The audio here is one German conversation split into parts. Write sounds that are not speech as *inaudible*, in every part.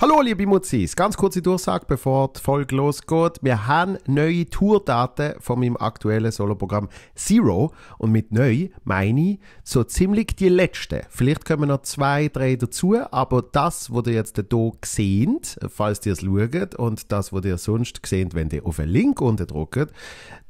Hallo liebe Mutzis, ganz kurze Durchsage, bevor die Folge losgeht. Wir haben neue Tourdaten von meinem aktuellen Soloprogramm Zero und mit neu meine ich so ziemlich die letzten. Vielleicht kommen noch zwei, drei dazu, aber das, was ihr jetzt hier seht, falls ihr es schaut und das, was ihr sonst seht, wenn ihr auf den Link unten drückt,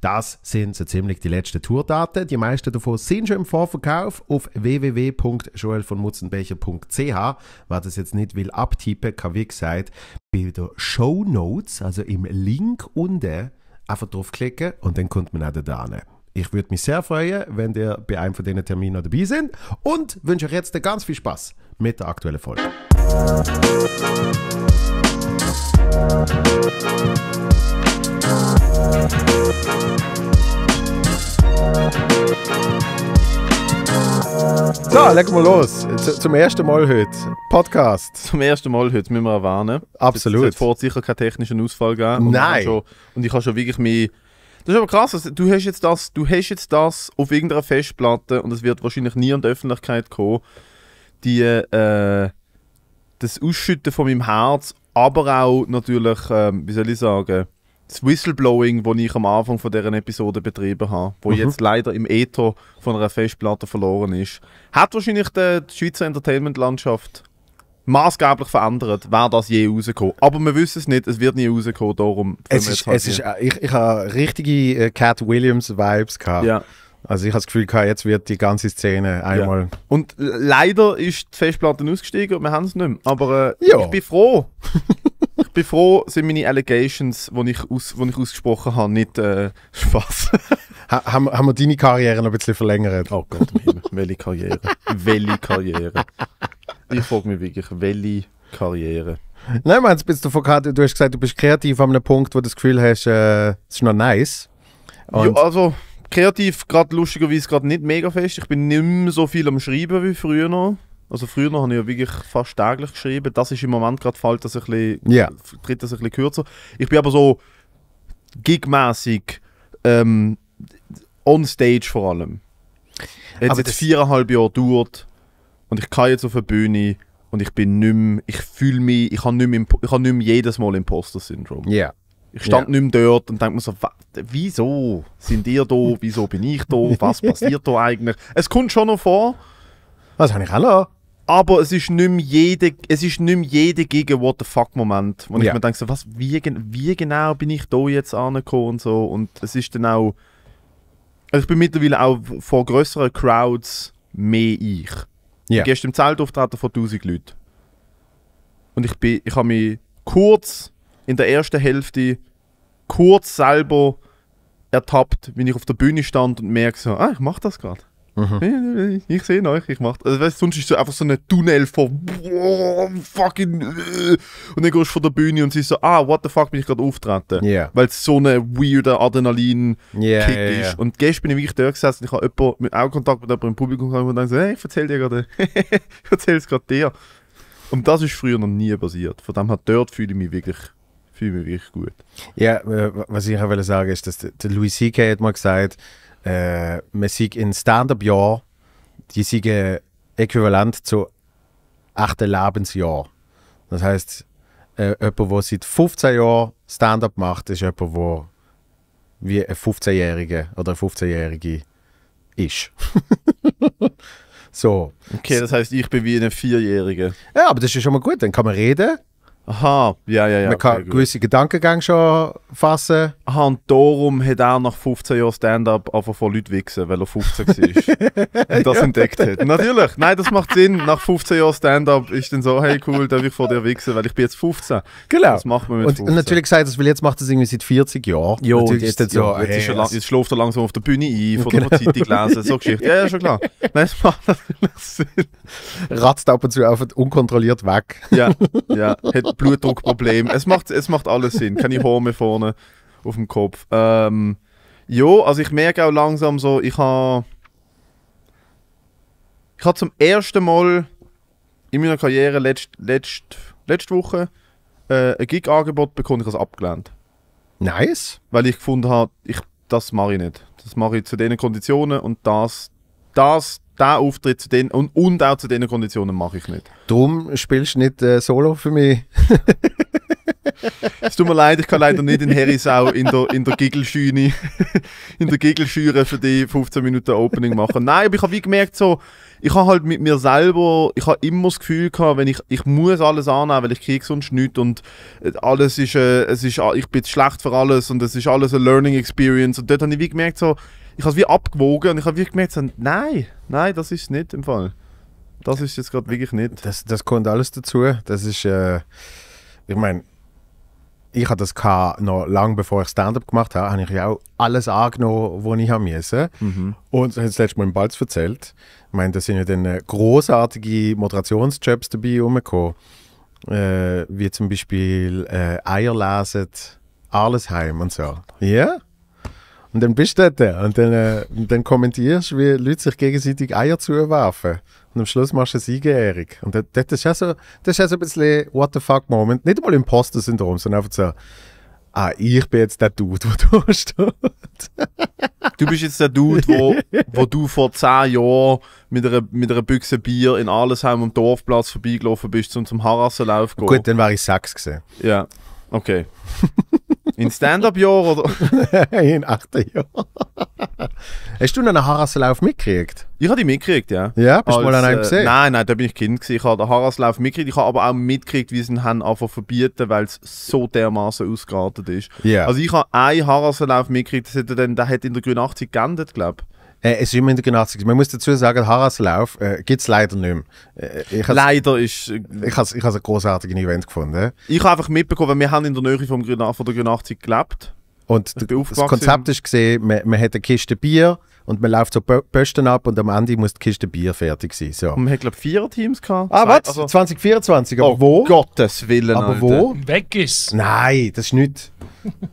das sind so ziemlich die letzten Tourdaten. Die meisten davon sind schon im Vorverkauf auf www.joelvonmutzenbecher.ch. Wer das jetzt nicht will abtippen, kann wie gesagt, bei der Show Notes, also im Link unten, einfach draufklicken und dann kommt man auch da hin. Ich würde mich sehr freuen, wenn ihr bei einem von diesen Terminen dabei seid und wünsche euch jetzt ganz viel Spaß mit der aktuellen Folge. Musik so, legen wir los. zum ersten Mal heute. Podcast. Zum ersten Mal heute, müssen wir warnen. Absolut. Es wird sicher keinen technischen Ausfall geben. Und Nein. Ich schon, und ich habe schon wirklich mehr. Das ist aber krass, also, du, hast jetzt das, du hast jetzt das auf irgendeiner Festplatte und es wird wahrscheinlich nie in die Öffentlichkeit kommen, die, äh, das Ausschütten von meinem Herz, aber auch natürlich, äh, wie soll ich sagen, das Whistleblowing, das ich am Anfang von dieser Episode betrieben habe, wo mhm. jetzt leider im Ether von einer Festplatte verloren ist, hat wahrscheinlich die Schweizer Entertainment-Landschaft maßgeblich verändert, wäre das je rausgekommen. Aber wir wissen es nicht, es wird nie rausgekommen, darum... Es ist, halt es ist, ich, ich habe richtige äh, Cat Williams-Vibes gehabt. Ja. Also ich habe das Gefühl, jetzt wird die ganze Szene einmal. Ja. Und leider ist die Festplatte ausgestiegen und wir haben es nicht mehr. Aber äh, ja. ich bin froh. *laughs* ich bin froh, sind meine Allegations, die ich, aus, die ich ausgesprochen habe, nicht äh, Spaß. ha, haben, haben wir deine Karriere noch ein bisschen verlängert? Oh Gott, welche Karriere? welche Karriere? Ich frage mich wirklich, welche Karriere? Nein, man, bist du, von, du hast gesagt, du bist kreativ an einem Punkt, wo du das Gefühl hast, äh, es äh, ist noch nice. Und ja, also kreativ gerade lustigerweise gerade nicht mega fest. Ich bin nicht mehr so viel am Schreiben wie früher noch. Also früher habe ich ja wirklich fast täglich geschrieben. Das ist im Moment gerade fällt das ein bisschen, yeah. tritt das ein bisschen kürzer. Ich bin aber so gigmäßig ähm, on stage vor allem. Jetzt aber jetzt viereinhalb Jahre dauert und ich kann jetzt auf der Bühne und ich bin nicht mehr, ich fühle mich, ich habe nicht, mehr, ich habe nicht mehr jedes Mal Imposter-Syndrom. Ja. Yeah. Ich stand ja. nicht mehr dort und denke mir so, wieso sind ihr da, wieso bin ich da, was passiert da eigentlich? Es kommt schon noch vor. Das habe ich auch noch. Aber es ist nicht mehr jede, es ist nicht mehr jeder gegen What the fuck Moment, wo ja. ich mir denke, so, was, wie, wie genau bin ich da jetzt angekommen und so. Und es ist dann auch, also ich bin mittlerweile auch vor größeren Crowds mehr ich. Ja. Du gehst im Zelt auftreten vor 1000 Leuten. Und ich, ich habe mich kurz in der ersten Hälfte kurz selber ertappt, wenn ich auf der Bühne stand und merke so, ah, ich mache das gerade. Mhm. Ich, sehe euch, ich mache das. Also, weißt, sonst ist es einfach so ein Tunnel von boah, fucking äh, und dann gehst du von der Bühne und siehst so, ah, what the fuck bin ich gerade auftreten. Yeah. Weil es so eine weirder Adrenalin-Kick yeah, yeah, ist. Und gestern bin ich wirklich da gesessen und ich habe mit Augenkontakt mit jemandem im Publikum gehabt und dann so, hey, ich erzähl dir gerade, *laughs* ich erzähl's gerade dir. Und das ist früher noch nie passiert. Von dem her, dort fühle ich mich wirklich fühle mich wirklich gut. Ja, äh, was ich auch will sagen ist, dass der Louis C.K. hat mal gesagt, äh, man sieht in Stand-Up-Jahr, die sind äh, äquivalent zu achten Lebensjahr. Das heißt, äh, jemand, der seit 15 Jahren Stand-Up macht, ist jemand, der wie ein 15-Jähriger oder eine 15-Jährige ist. *laughs* so. Okay, das heißt, ich bin wie ein Vierjähriger. Ja, aber das ist schon mal gut. Dann kann man reden, Aha, ja, ja, ja. Man kann okay, gewisse Gedankengänge schon fassen. Aha, und darum hat er nach 15 Jahren Stand-up einfach von Leuten wichsen, weil er 15 war. *laughs* und das entdeckt hat. Natürlich, nein, das macht Sinn. Nach 15 Jahren Stand-up ist dann so, hey cool, darf ich vor dir wichsen, weil ich bin jetzt 15. Genau. Das macht man mit und 15. natürlich gesagt, das, weil jetzt macht er es irgendwie seit 40 Jahren. Jo, natürlich jetzt, ist so, ja, hey, jetzt, lang, jetzt schläft er langsam auf der Bühne ein, von genau. der Zeitung lesen, so Geschichte. Ja, ja, schon klar. *laughs* Nein, das macht natürlich Sinn. Ratzt ab und zu einfach unkontrolliert weg. Ja, ja. Hat Blutdruckproblem. es, macht, es macht alles Sinn. Keine Horme vorne auf dem Kopf. Ähm, ja, also ich merke auch langsam so, ich habe. Ich habe zum ersten Mal in meiner Karriere letzt, letzt, letzte Woche äh, ein Gig-Angebot bekommen, ich habe es abgelehnt. Nice. Weil ich gefunden habe, ich, das mache ich nicht. Das mache ich zu diesen Konditionen und das, das, diesen Auftritt zu den, und, und auch zu diesen Konditionen mache ich nicht. Darum spielst du nicht äh, Solo für mich. es tut mir leid, ich kann leider nicht in Herisau in der, in der Gigelschüne, in der Gigelschüre für die 15 Minuten Opening machen. Nein, aber ich habe wie gemerkt, so, ich habe halt mit mir selber, ich habe immer das Gefühl gehabt, wenn ich, ich muss alles annehmen, weil ich kriege sonst nichts und äh, alles ist, äh, es ist, ich bin schlecht für alles und es ist alles eine Learning Experience und dort habe ich wie gemerkt, so, ich habe es wie abgewogen und ich habe wie gemerkt, so, nein, nein, das ist nicht im Fall. Das ist jetzt gerade wirklich nicht. Das, das kommt alles dazu. Das ist, äh, ich meine, ich hatte das gehabt, noch lange bevor ich Stand-up gemacht habe, habe ich auch alles angenommen, was ich haben musste. Mhm. Und ich habe das letzte Mal im Balz erzählt. Ich meine, da sind ja dann äh, großartige Moderationsjobs dabei rumgekommen. Äh, wie zum Beispiel äh, Eier lesen, Arlesheim und so. Ja? Yeah? Und dann bist du dort und dann, äh, und dann kommentierst du, wie Leute sich gegenseitig Eier zuwerfen. Und am Schluss machst du eine Siegerehrung. Und das, das ist ja so, das ist ja so ein bisschen What the fuck Moment. Nicht einmal Imposter-Syndrom, sondern einfach so, ah, ich bin jetzt der Dude, der da steht. du bist jetzt der Dude, wo, wo du vor zehn Jahren mit einer, mit einer Büchse Bier in Allesheim am Dorfplatz vorbeigelaufen bist, um zum Harassenlauf zu gehen. Gut, dann war ich sechs gesehen. Ja, okay. *laughs* In Stand-Up-Jahr oder? *laughs* in achten Jahr. *laughs* Hast du noch einen Haraslauf mitgekriegt? Ich habe die mitgekriegt, ja. Ja, bist Als, du mal an einem äh, gesehen? Äh, nein, nein, da bin ich Kind gewesen. Ich habe den Haraslauf mitgekriegt. Ich habe aber auch mitgekriegt, wie sie ihn haben einfach verbieten, weil es so dermaßen ausgeartet ist. Yeah. Also ich habe einen Haraslauf mitgekriegt, der hat in der Grüne 80 geendet, glaube ich. Äh, es ist immer in der Gymnastik. Man muss dazu sagen, Haraslauf äh, gibt es leider nicht mehr. Äh, leider ist... Äh, ich habe ich ein großartiges Event gefunden. Ich habe einfach mitbekommen, wir haben in der Nähe vom, von der Gymnastik gelebt. Und das Konzept ist man, man hat eine Kiste Bier, und man läuft so Posten ab und am Ende muss die Kiste Bier fertig sein. So. Und man hat, glaube ich, vier Teams gehabt. Ah, was? Also 2024? Aber oh, wo? Gottes Willen, Aber Alter. wo? Weg ist Nein, das ist nicht...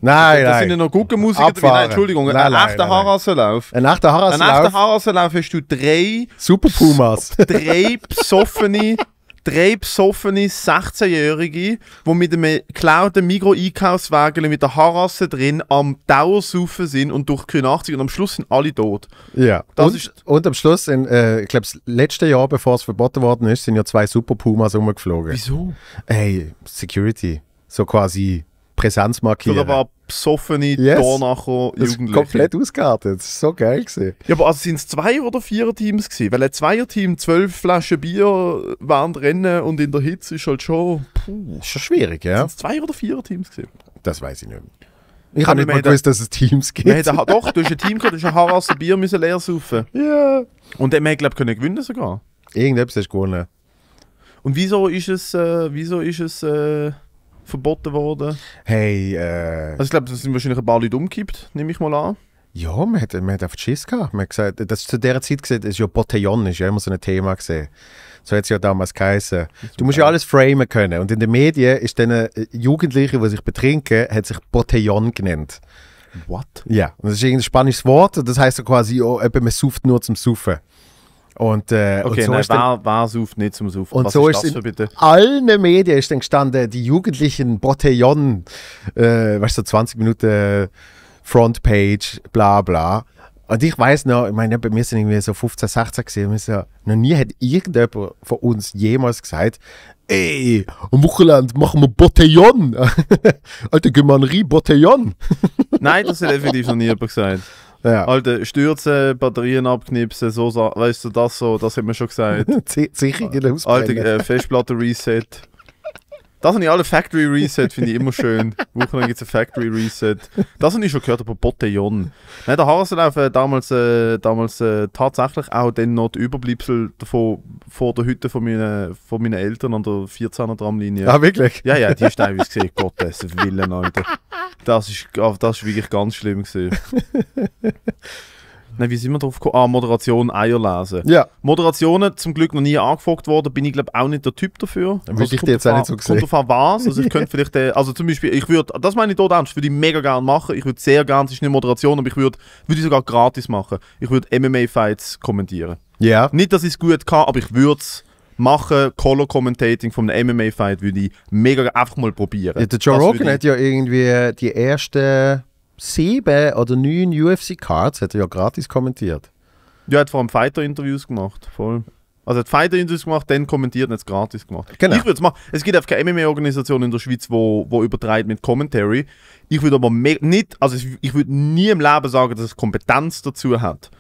Nein, *laughs* das nein. sind ja noch Guggenmusiker. Nein, Entschuldigung, nein, ein nein, echter Harasenlauf. Ein echter Harasenlauf. Ein echter Harasenlauf hast du drei... Super Pumas. *laughs* drei besoffene drei besoffene 16-Jährige, die mit einem geklauten Migro-Einkaufswagen mit der Harasse drin am Dauersaufen sind und durch die 80 und am Schluss sind alle tot. Ja. Das und, ist und am Schluss, in, äh, ich glaube, das letzte Jahr, bevor es verboten worden ist, sind ja zwei Super Pumas rumgeflogen. Wieso? Ey, Security. So quasi Präsenz markieren. Da war besoffene, yes. Tornacher, Jugendliche. komplett ausgeartet. Das war so geil. Gewesen. Ja, aber also sind es zwei oder vier Teams gewesen? Weil ein Zweierteam, zwölf Flaschen Bier waren Rennen und in der Hitze ist halt schon... Puh, ist schon schwierig, ja. Sind es zwei oder vier Teams gewesen? Das weiß ich nicht ich habe nicht mal gewusst, dass es Teams gibt. Hat, doch, du hast ein Team gehabt, du hast ein Harasser Bier müssen leer saufen. *laughs* Ja. Yeah. Und dann haben glaube können gewinnen sogar. Irgendetwas hast du gewonnen. Und wieso ist es, äh, wieso ist es, äh, verboten worden. Hey, äh... Also ich glaube, da sind wahrscheinlich ein paar Leute umgekippt, nehme ich mal an. Ja, man hat, man hat einfach Schiss gehabt. Man hat gesagt, das ist zu dieser Zeit gesehen, ist ja Botellon, ja immer so ein Thema gesehen. So hat es ja damals geheißen. Du musst ja alles framen können. Und in den Medien ist dann äh, Jugendliche, die sich betrinken, hat sich Botellon genannt. What? Ja, und das ist ein spanisches Wort. Das heißt ja quasi, oh, man sauft nur zum Saufen. Und, äh, okay, und so nein, ist dann, wer, wer sauft nicht zum Saufen? Und Was so ist, ist in bitte? allen Medien ist dann gestanden, die Jugendlichen Botellon, äh, weißt du, so 20 Minuten äh, Frontpage, bla bla. Und ich weiß noch, ich meine, bei mir sind irgendwie so 15, 16 gesehen, wir noch nie hat irgendjemand von uns jemals gesagt, ey, am Wochenende machen wir Botellon. *laughs* Alter, gehen wir an Rie Botellon. Nein, das hat definitiv noch nie jemand gesagt. Ja. Alter, stürzen, Batterien abknipsen, so, weißt du, das so, das hat man schon gesagt. *laughs* Sicherungen ausbrennen. Alter, äh, Festplatte Reset. Das sind ich alle Factory Reset, finde ich immer schön. Wochenlang gibt es ein Factory Reset. Das habe ich schon gehört, aber Bottejon. Nein, der Hasenlauf äh, damals, äh, damals äh, tatsächlich auch dann noch die Überbleibsel davon, vor der Hütte von meinen, von meinen Eltern an der 14er Tramlinie. Ah, wirklich? Ja, ja, die ist teilweise gesehen. Gottes Willen, Alter. Das ist, ah, das ist wirklich ganz schlimm gesehen. *laughs* Nein, wie sind wir drauf gekommen? Ah, Moderation, Eier lesen. Ja. Moderationen zum Glück noch nie angefragt worden, bin ich glaube auch nicht der Typ dafür. Dann also würde ich dir jetzt auch nicht so gesehen. Kommt auf was, also ich könnte vielleicht, äh, also zum Beispiel, ich würde, das meine ich dort ernst, würde ich mega gerne machen, ich würde sehr gerne, es ist eine Moderation, aber ich würde, würde ich sogar gratis machen. Ich würde MMA-Fights kommentieren. Ja. Yeah. Nicht, dass ich es gut kann, aber ich würde es machen, Color Commentating von einem MMA-Fight würde ich mega einfach mal probieren. Ja, der Joe Rogan hat ja irgendwie äh, die ersten sieben oder neun UFC-Cards hat er ja gratis kommentiert. Ja, er hat vor allem Fighter-Interviews gemacht, voll. Also hat Fighter-Interviews gemacht, dann kommentiert und hat es gratis gemacht. Genau. Ich würde es machen. Es gibt einfach keine MMA-Organisation in der Schweiz, wo, wo übertreibt mit Commentary. Ich würde aber nicht, also ich würde nie im Leben sagen, dass es Kompetenz dazu hat.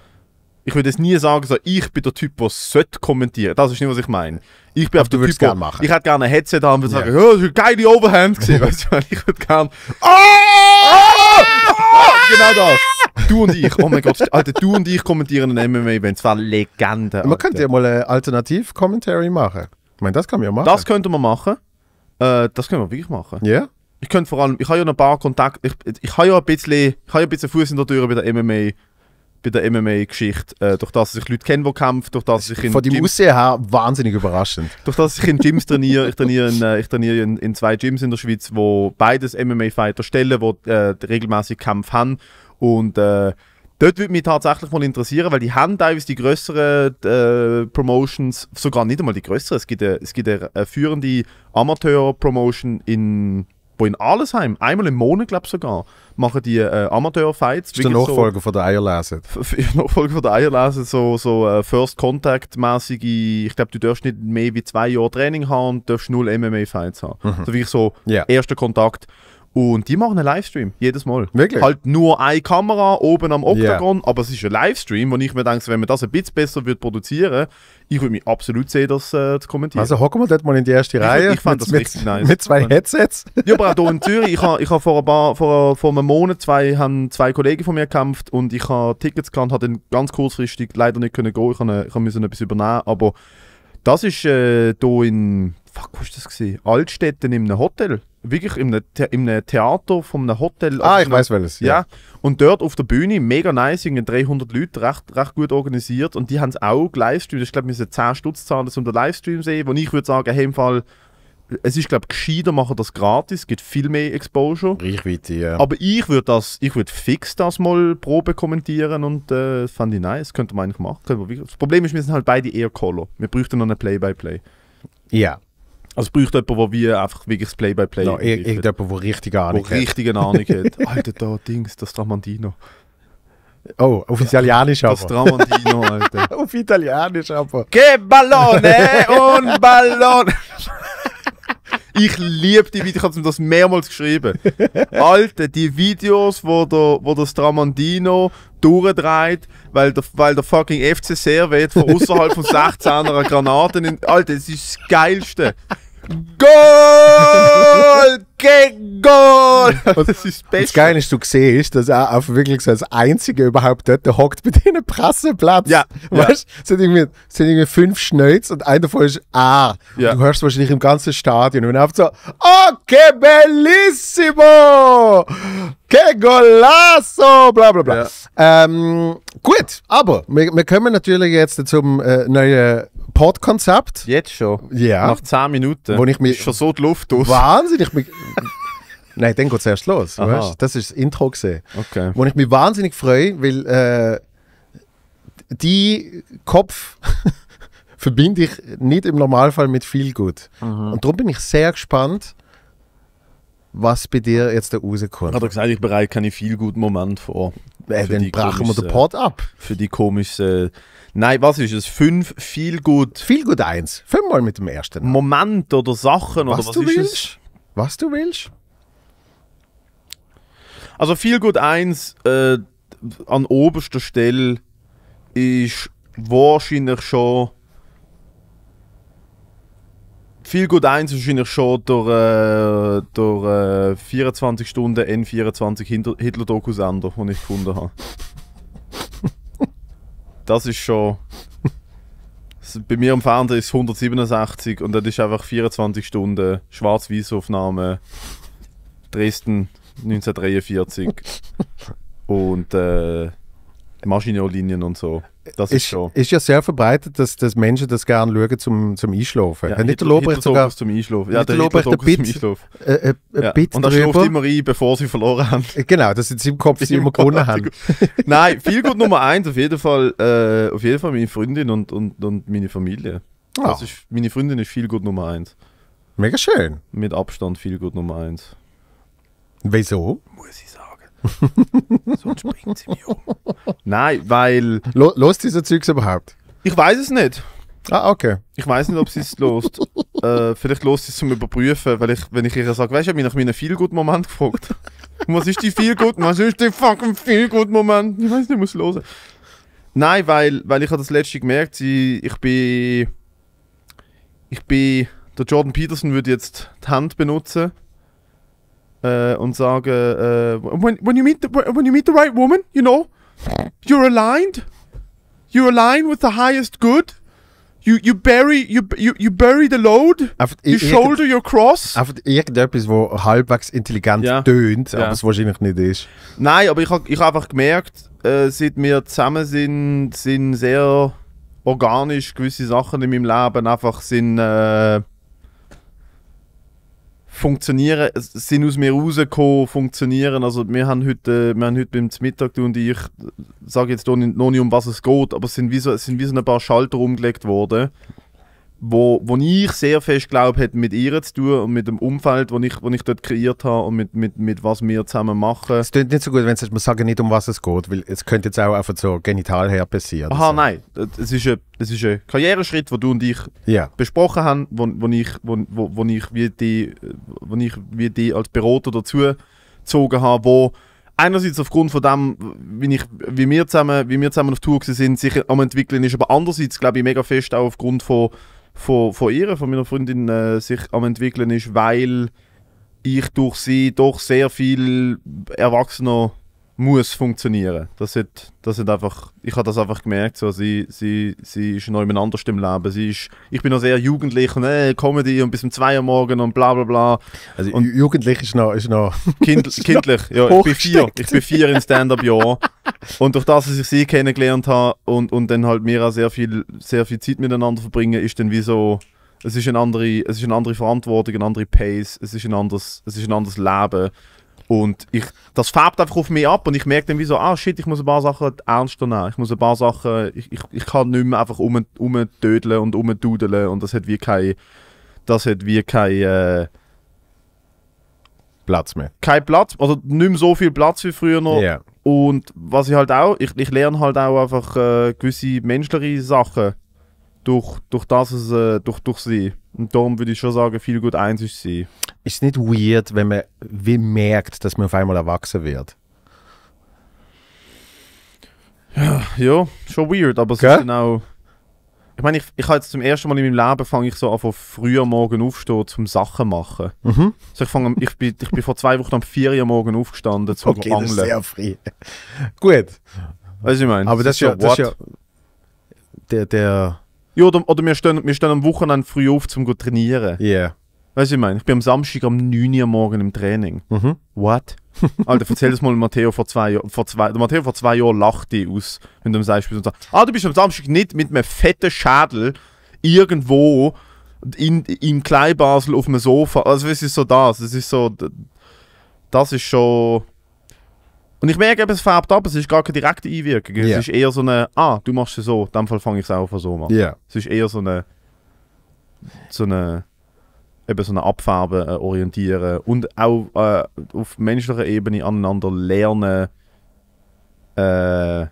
Ich würde es nie sagen, so, ich bin der Typ, der sollte kommentieren. Das ist nicht, was ich meine. Ich bin aber auf der Typ, gern machen. ich hätte gerne ein Headset haben und würde yeah. sagen, oh, das ist eine geile Overhand gesehen. *laughs* ich würde gerne... Oh! oh! Genau das. Du und ich. Oh mein Gott. Alter, du und ich kommentieren ein MMA-Event. Das war Legende. Man könnte ja mal ein äh, Alternativ-Commentary machen. Ich meine, das kann man ja machen. Das könnte man machen. Äh, das können wir wirklich machen. Ja? Yeah. Ich könnte vor allem, ich habe ja noch ein paar Kontakte, ich, ich habe ja ein bisschen, ich habe ja ein bisschen Fuß in der Tür bei der MMA bei der MMA-Geschichte. Äh, durch das ich Leute kenne, die kämpfen, durch das ich in Von dem Aussehen her wahnsinnig überraschend. durch das ich in Gyms trainiere. Ich trainiere, in, äh, ich trainiere in, in, zwei Gyms in der Schweiz, wo beides MMA-Fighter stellen, wo äh, regelmäßig Kampf haben. Und äh, dort würde mich tatsächlich mal interessieren, weil die haben teilweise die größeren äh, Promotions, sogar nicht einmal die größeren. Es gibt eine, es gibt eine, eine äh, führende Amateur-Promotion in wo in Allesheim, einmal im Monat, glaube ich sogar, machen die äh, Amateur-Fights. Das ist der Nachfolger so, von der Eierlese. Nachfolger von der Eierlese, *laughs* so, so äh, First-Contact-mäßige, ich glaube, du darfst nicht mehr wie zwei Jahre Training haben und darfst null MMA-Fights haben. Mhm. So also wirklich so yeah. erster Kontakt. Und die machen einen Livestream, jedes Mal. Wirklich? Halt nur eine Kamera oben am Oktagon, yeah. aber es ist ein Livestream, wo ich mir denke, wenn man das ein bisschen besser würde produzieren würde, ich würde mich absolut sehen, das äh, zu kommentieren. Also hocken wir dort mal in die erste Reihe ich, ich mit, das mit, nice. mit zwei Headsets. Ja, aber auch hier in Zürich. Ich habe ich ha vor, ein vor, vor einem Monat zwei, haben zwei Kollegen von mir gekämpft und ich habe Tickets gehabt, habe dann ganz kurzfristig leider nicht können gehen. können. ich ne- musste etwas übernehmen, aber das ist äh, hier in, fuck, wo ist das Altstädten in einem Hotel wirklich in einem, The in Theater von einem Hotel. Ah, ich weiß welches. Ja. ja. Und dort auf der Bühne, mega nice, irgendwie 300 Leute, recht, recht gut organisiert. Und die haben es auch gelivestreamt. Ich glaube, wir müssen 10 Stutz zahlen, dass wir den Livestream sehen. Wo ich würde sagen, hey, im Fall, es ist, glaube ich, gescheiter machen das gratis, es gibt viel mehr Exposure. Reichweite, ja. Aber ich würde das, ich würde fix das mal Probe kommentieren und äh, das fand ich nice, könnte man eigentlich machen. Das Problem ist, wir sind halt beide eher Color. Wir bräuchten noch eine Play-by-Play. -play. Ja. Also es bräuchte jemanden, der wie einfach wirklich das Play-by-Play no, ir Irgendjemand, der richtige Ahnung hat. Der richtige Ahnung hat. Alter, da Dings, das Tramandino. Oh, auf Italienisch aber. Das Tramandino, Alter. *laughs* auf Italienisch aber. Che ballone und ballone. *laughs* ich liebe die Videos, ich habe das mehrmals geschrieben. Alter, die Videos, wo, der, wo das Tramandino durchdreht, weil der, weil der fucking FC Servet von außerhalb von 16er Granaten in. Alter, das ist das Geilste. Goal! Gegen Goal! das, ist das Geile ist, du siehst, dass er auf wirklich so als Einziger überhaupt dort hockt bei denen Presseplatz. Ja. Weißt du, sind, sind irgendwie fünf Schnäuze und einer davon ist A. Ja. Du hörst wahrscheinlich im ganzen Stadion und auf so, okay, bellissimo! Que golasso! Bla bla bla. Ja. Ähm, gut, aber wir, wir kommen natürlich jetzt zum äh, neuen Podkonzept. Jetzt schon? Ja. Nach 10 Minuten? Wo ich mir, schon so die Luft aus. Wahnsinnig... Nein, dann geht es erst los. Weißt? Das ist das Intro gesehen. Okay. Wo ich mich wahnsinnig freue, weil äh, die Kopf *laughs* verbinde ich nicht im Normalfall mit viel gut. Mhm. Und darum bin ich sehr gespannt, was bei dir jetzt da rauskommt. Hat er gesagt, ich bereite keine viel guten Moment vor äh, dann brechen wir den Pod ab. Für die komische. Nein, was ist es? Fünf, viel gut. Viel gut eins. Fünfmal mit dem ersten. Moment oder Sachen was oder was du ist willst? es? Was du willst? Also viel gut eins äh, an oberster Stelle ist wahrscheinlich schon viel gut eins wahrscheinlich schon durch, äh, durch äh, 24 Stunden N24 Hitler-Doku-Sender, den ich gefunden habe. *laughs* das ist schon. Bei mir am Fernseher ist es 187 und das ist einfach 24 Stunden Schwarz-Weiß-Aufnahme Dresden 1943 *laughs* und äh, maginot und so. Das ist, ist so. Ist ja sehr verbreitet, dass, dass Menschen das gerne schauen zum, zum Einschlafen. Ja, nicht der Lobrecht sogar. zum Einschlafen. Ja, der Lobrecht ein bisschen, äh, äh, ja. Und das schläft immer ein, bevor sie verloren haben. *laughs* Genau, dass sie im Kopf sie *laughs* immer gewonnen haben. Nein, viel gut Nummer eins, auf jeden Fall, äh, auf jeden Fall meine Freundin und, und, und meine Familie. Ah. Das ist, meine Freundin ist viel gut Nummer eins. Mega schön. Mit Abstand viel gut Nummer eins. Wieso? Muss ich Sonst springt sie mir um. Nein, weil. Los diese Zeugs überhaupt? Ich weiß es nicht. Ah, okay. Ich weiß nicht, ob sie es lost. äh, vielleicht lost sie es zum Überprüfen, weil ich, wenn ich ihr sage, weißt du, ich habe mich nach meinem feel moment gefragt. Was ist die Feel-Good? Was ist der fucking feel moment Ich weiß nicht, ich muss losen. Nein, weil, weil ich habe das letzte gemerkt, sie, ich bin. Ich bin. Der Jordan Peterson würde jetzt die Hand benutzen äh, und sagen, äh, when, when, you meet the, when you meet the right woman, you know, you're aligned, you're aligned with the highest good. You, you, bury, you, you, you bury the load, einfach you shoulder your cross. Einfach irgendetwas, wo halbwegs intelligent ja. tönt, ja. aber es wahrscheinlich nicht ist. Nein, aber ich habe ich hab einfach gemerkt, äh, seit wir zusammen sind, sind sehr organisch gewisse Sachen in meinem Leben einfach sind... Äh, funktionieren, sind aus mir rausgekommen, funktionieren. Also wir haben heute, wir haben heute beim Mittag und ich sage jetzt noch nicht, noch nicht, um was es geht, aber es sind wie so, es sind wie so ein paar Schalter umgelegt worden, wo, wo ich sehr fest glaube, hat mit ihr zu tun und mit dem Umfeld, das ich, ich dort kreiert habe und mit, mit, mit was wir zusammen machen. Es klingt nicht so gut, wenn du sagen nicht, um was es geht, weil es könnte jetzt auch einfach so Genitalherpes passieren. Aha, so. Also. nein. Es ist, ein, es ist ein Karriereschritt, den du und ich yeah. besprochen haben, wo, wo, ich, wo, wo, ich wie die, wo ich wie die als Berater dazugezogen habe, wo einerseits aufgrund von dem, wie, ich, wie, wir, zusammen, wie wir zusammen auf Tour sind, sich am entwickeln ist, aber andererseits glaube ich mega fest auch aufgrund von von, von ihr, von meiner Freundin, äh, sich am entwickeln ist, weil ich durch sie doch sehr viel erwachsener muss funktionieren. Das hat, das hat einfach, ich habe das einfach gemerkt, so, sie, sie, sie ist noch jemand anders im Leben. Sie ist, ich bin noch sehr jugendlich und äh, Comedy und bis um 2 Uhr morgen und bla bla bla. Also und jugendlich ist noch... Ist noch kind, *laughs* kindlich, ja. Ich bin, vier, ich bin vier im Stand-Up-Jahr. und durch das, dass ich sie kennengelernt habe und, und dann halt wir auch sehr viel, sehr viel Zeit miteinander verbringen, ist dann wie so... Es ist, eine andere, es ist eine andere Verantwortung, eine andere Pace, es ist ein anderes, es ist ein anderes Leben. Und ich, das färbt einfach auf mich ab und ich merke dann wie so, ah shit, ich muss ein paar Sachen ernster nehmen. Ich muss ein paar Sachen, ich, ich, ich kann nicht mehr einfach um, und umdudeln und das hat wie kein, das hat wie kein, äh, Platz mehr. Kein Platz, also nicht mehr so viel Platz wie früher noch. Yeah. Und was ich halt auch, ich, ich lerne halt auch einfach äh, gewisse menschliche Sachen durch, durch das, äh, durch, durch sie. Und darum würde ich schon sagen, viel gut eins ist sie ist es nicht weird, wenn man wie merkt, dass man auf einmal erwachsen wird? Ja, ja schon weird, aber es Gell? ist genau. Ich meine, ich, ich habe jetzt zum ersten Mal in meinem Leben fange ich so an, von früh am Morgen aufstehen, um Sachen zu machen. Mhm. Also ich, fang, ich, bin, ich bin vor zwei Wochen am 4 Uhr morgen aufgestanden zum okay, Angeln. Okay, sehr früh. *laughs* Gut. Weißt du, ich meine? Aber das, das, ist ja, das, ist ja, der, der. Ja, oder, oder wir, stehen, wir stehen am Wochenende früh auf, um zu trainieren. Ja. Yeah. Weißt du, ich meine, ich bin am Samstag um 9 Uhr morgen im Training. Mhm. What? *laughs* Alter, erzähl das mal Matteo vor zwei Jahren. Der Matteo vor zwei Jahren lacht dich aus, wenn du am Samstag du sagst, ah, du bist am Samstag nicht mit einem fetten Schädel irgendwo in, im Kleinbasel auf dem Sofa. Also, es ist so das. Es ist so. Das ist schon. Und ich merke, es färbt ab, es ist gar keine direkte Einwirkung. Yeah. Es ist eher so eine, ah, du machst es so, in dem Fall fange ich es auch so an. Yeah. Es ist eher so eine. So eine eben so eine Abfarbe äh, orientieren und auch äh, auf menschlicher Ebene aneinander lernen, äh,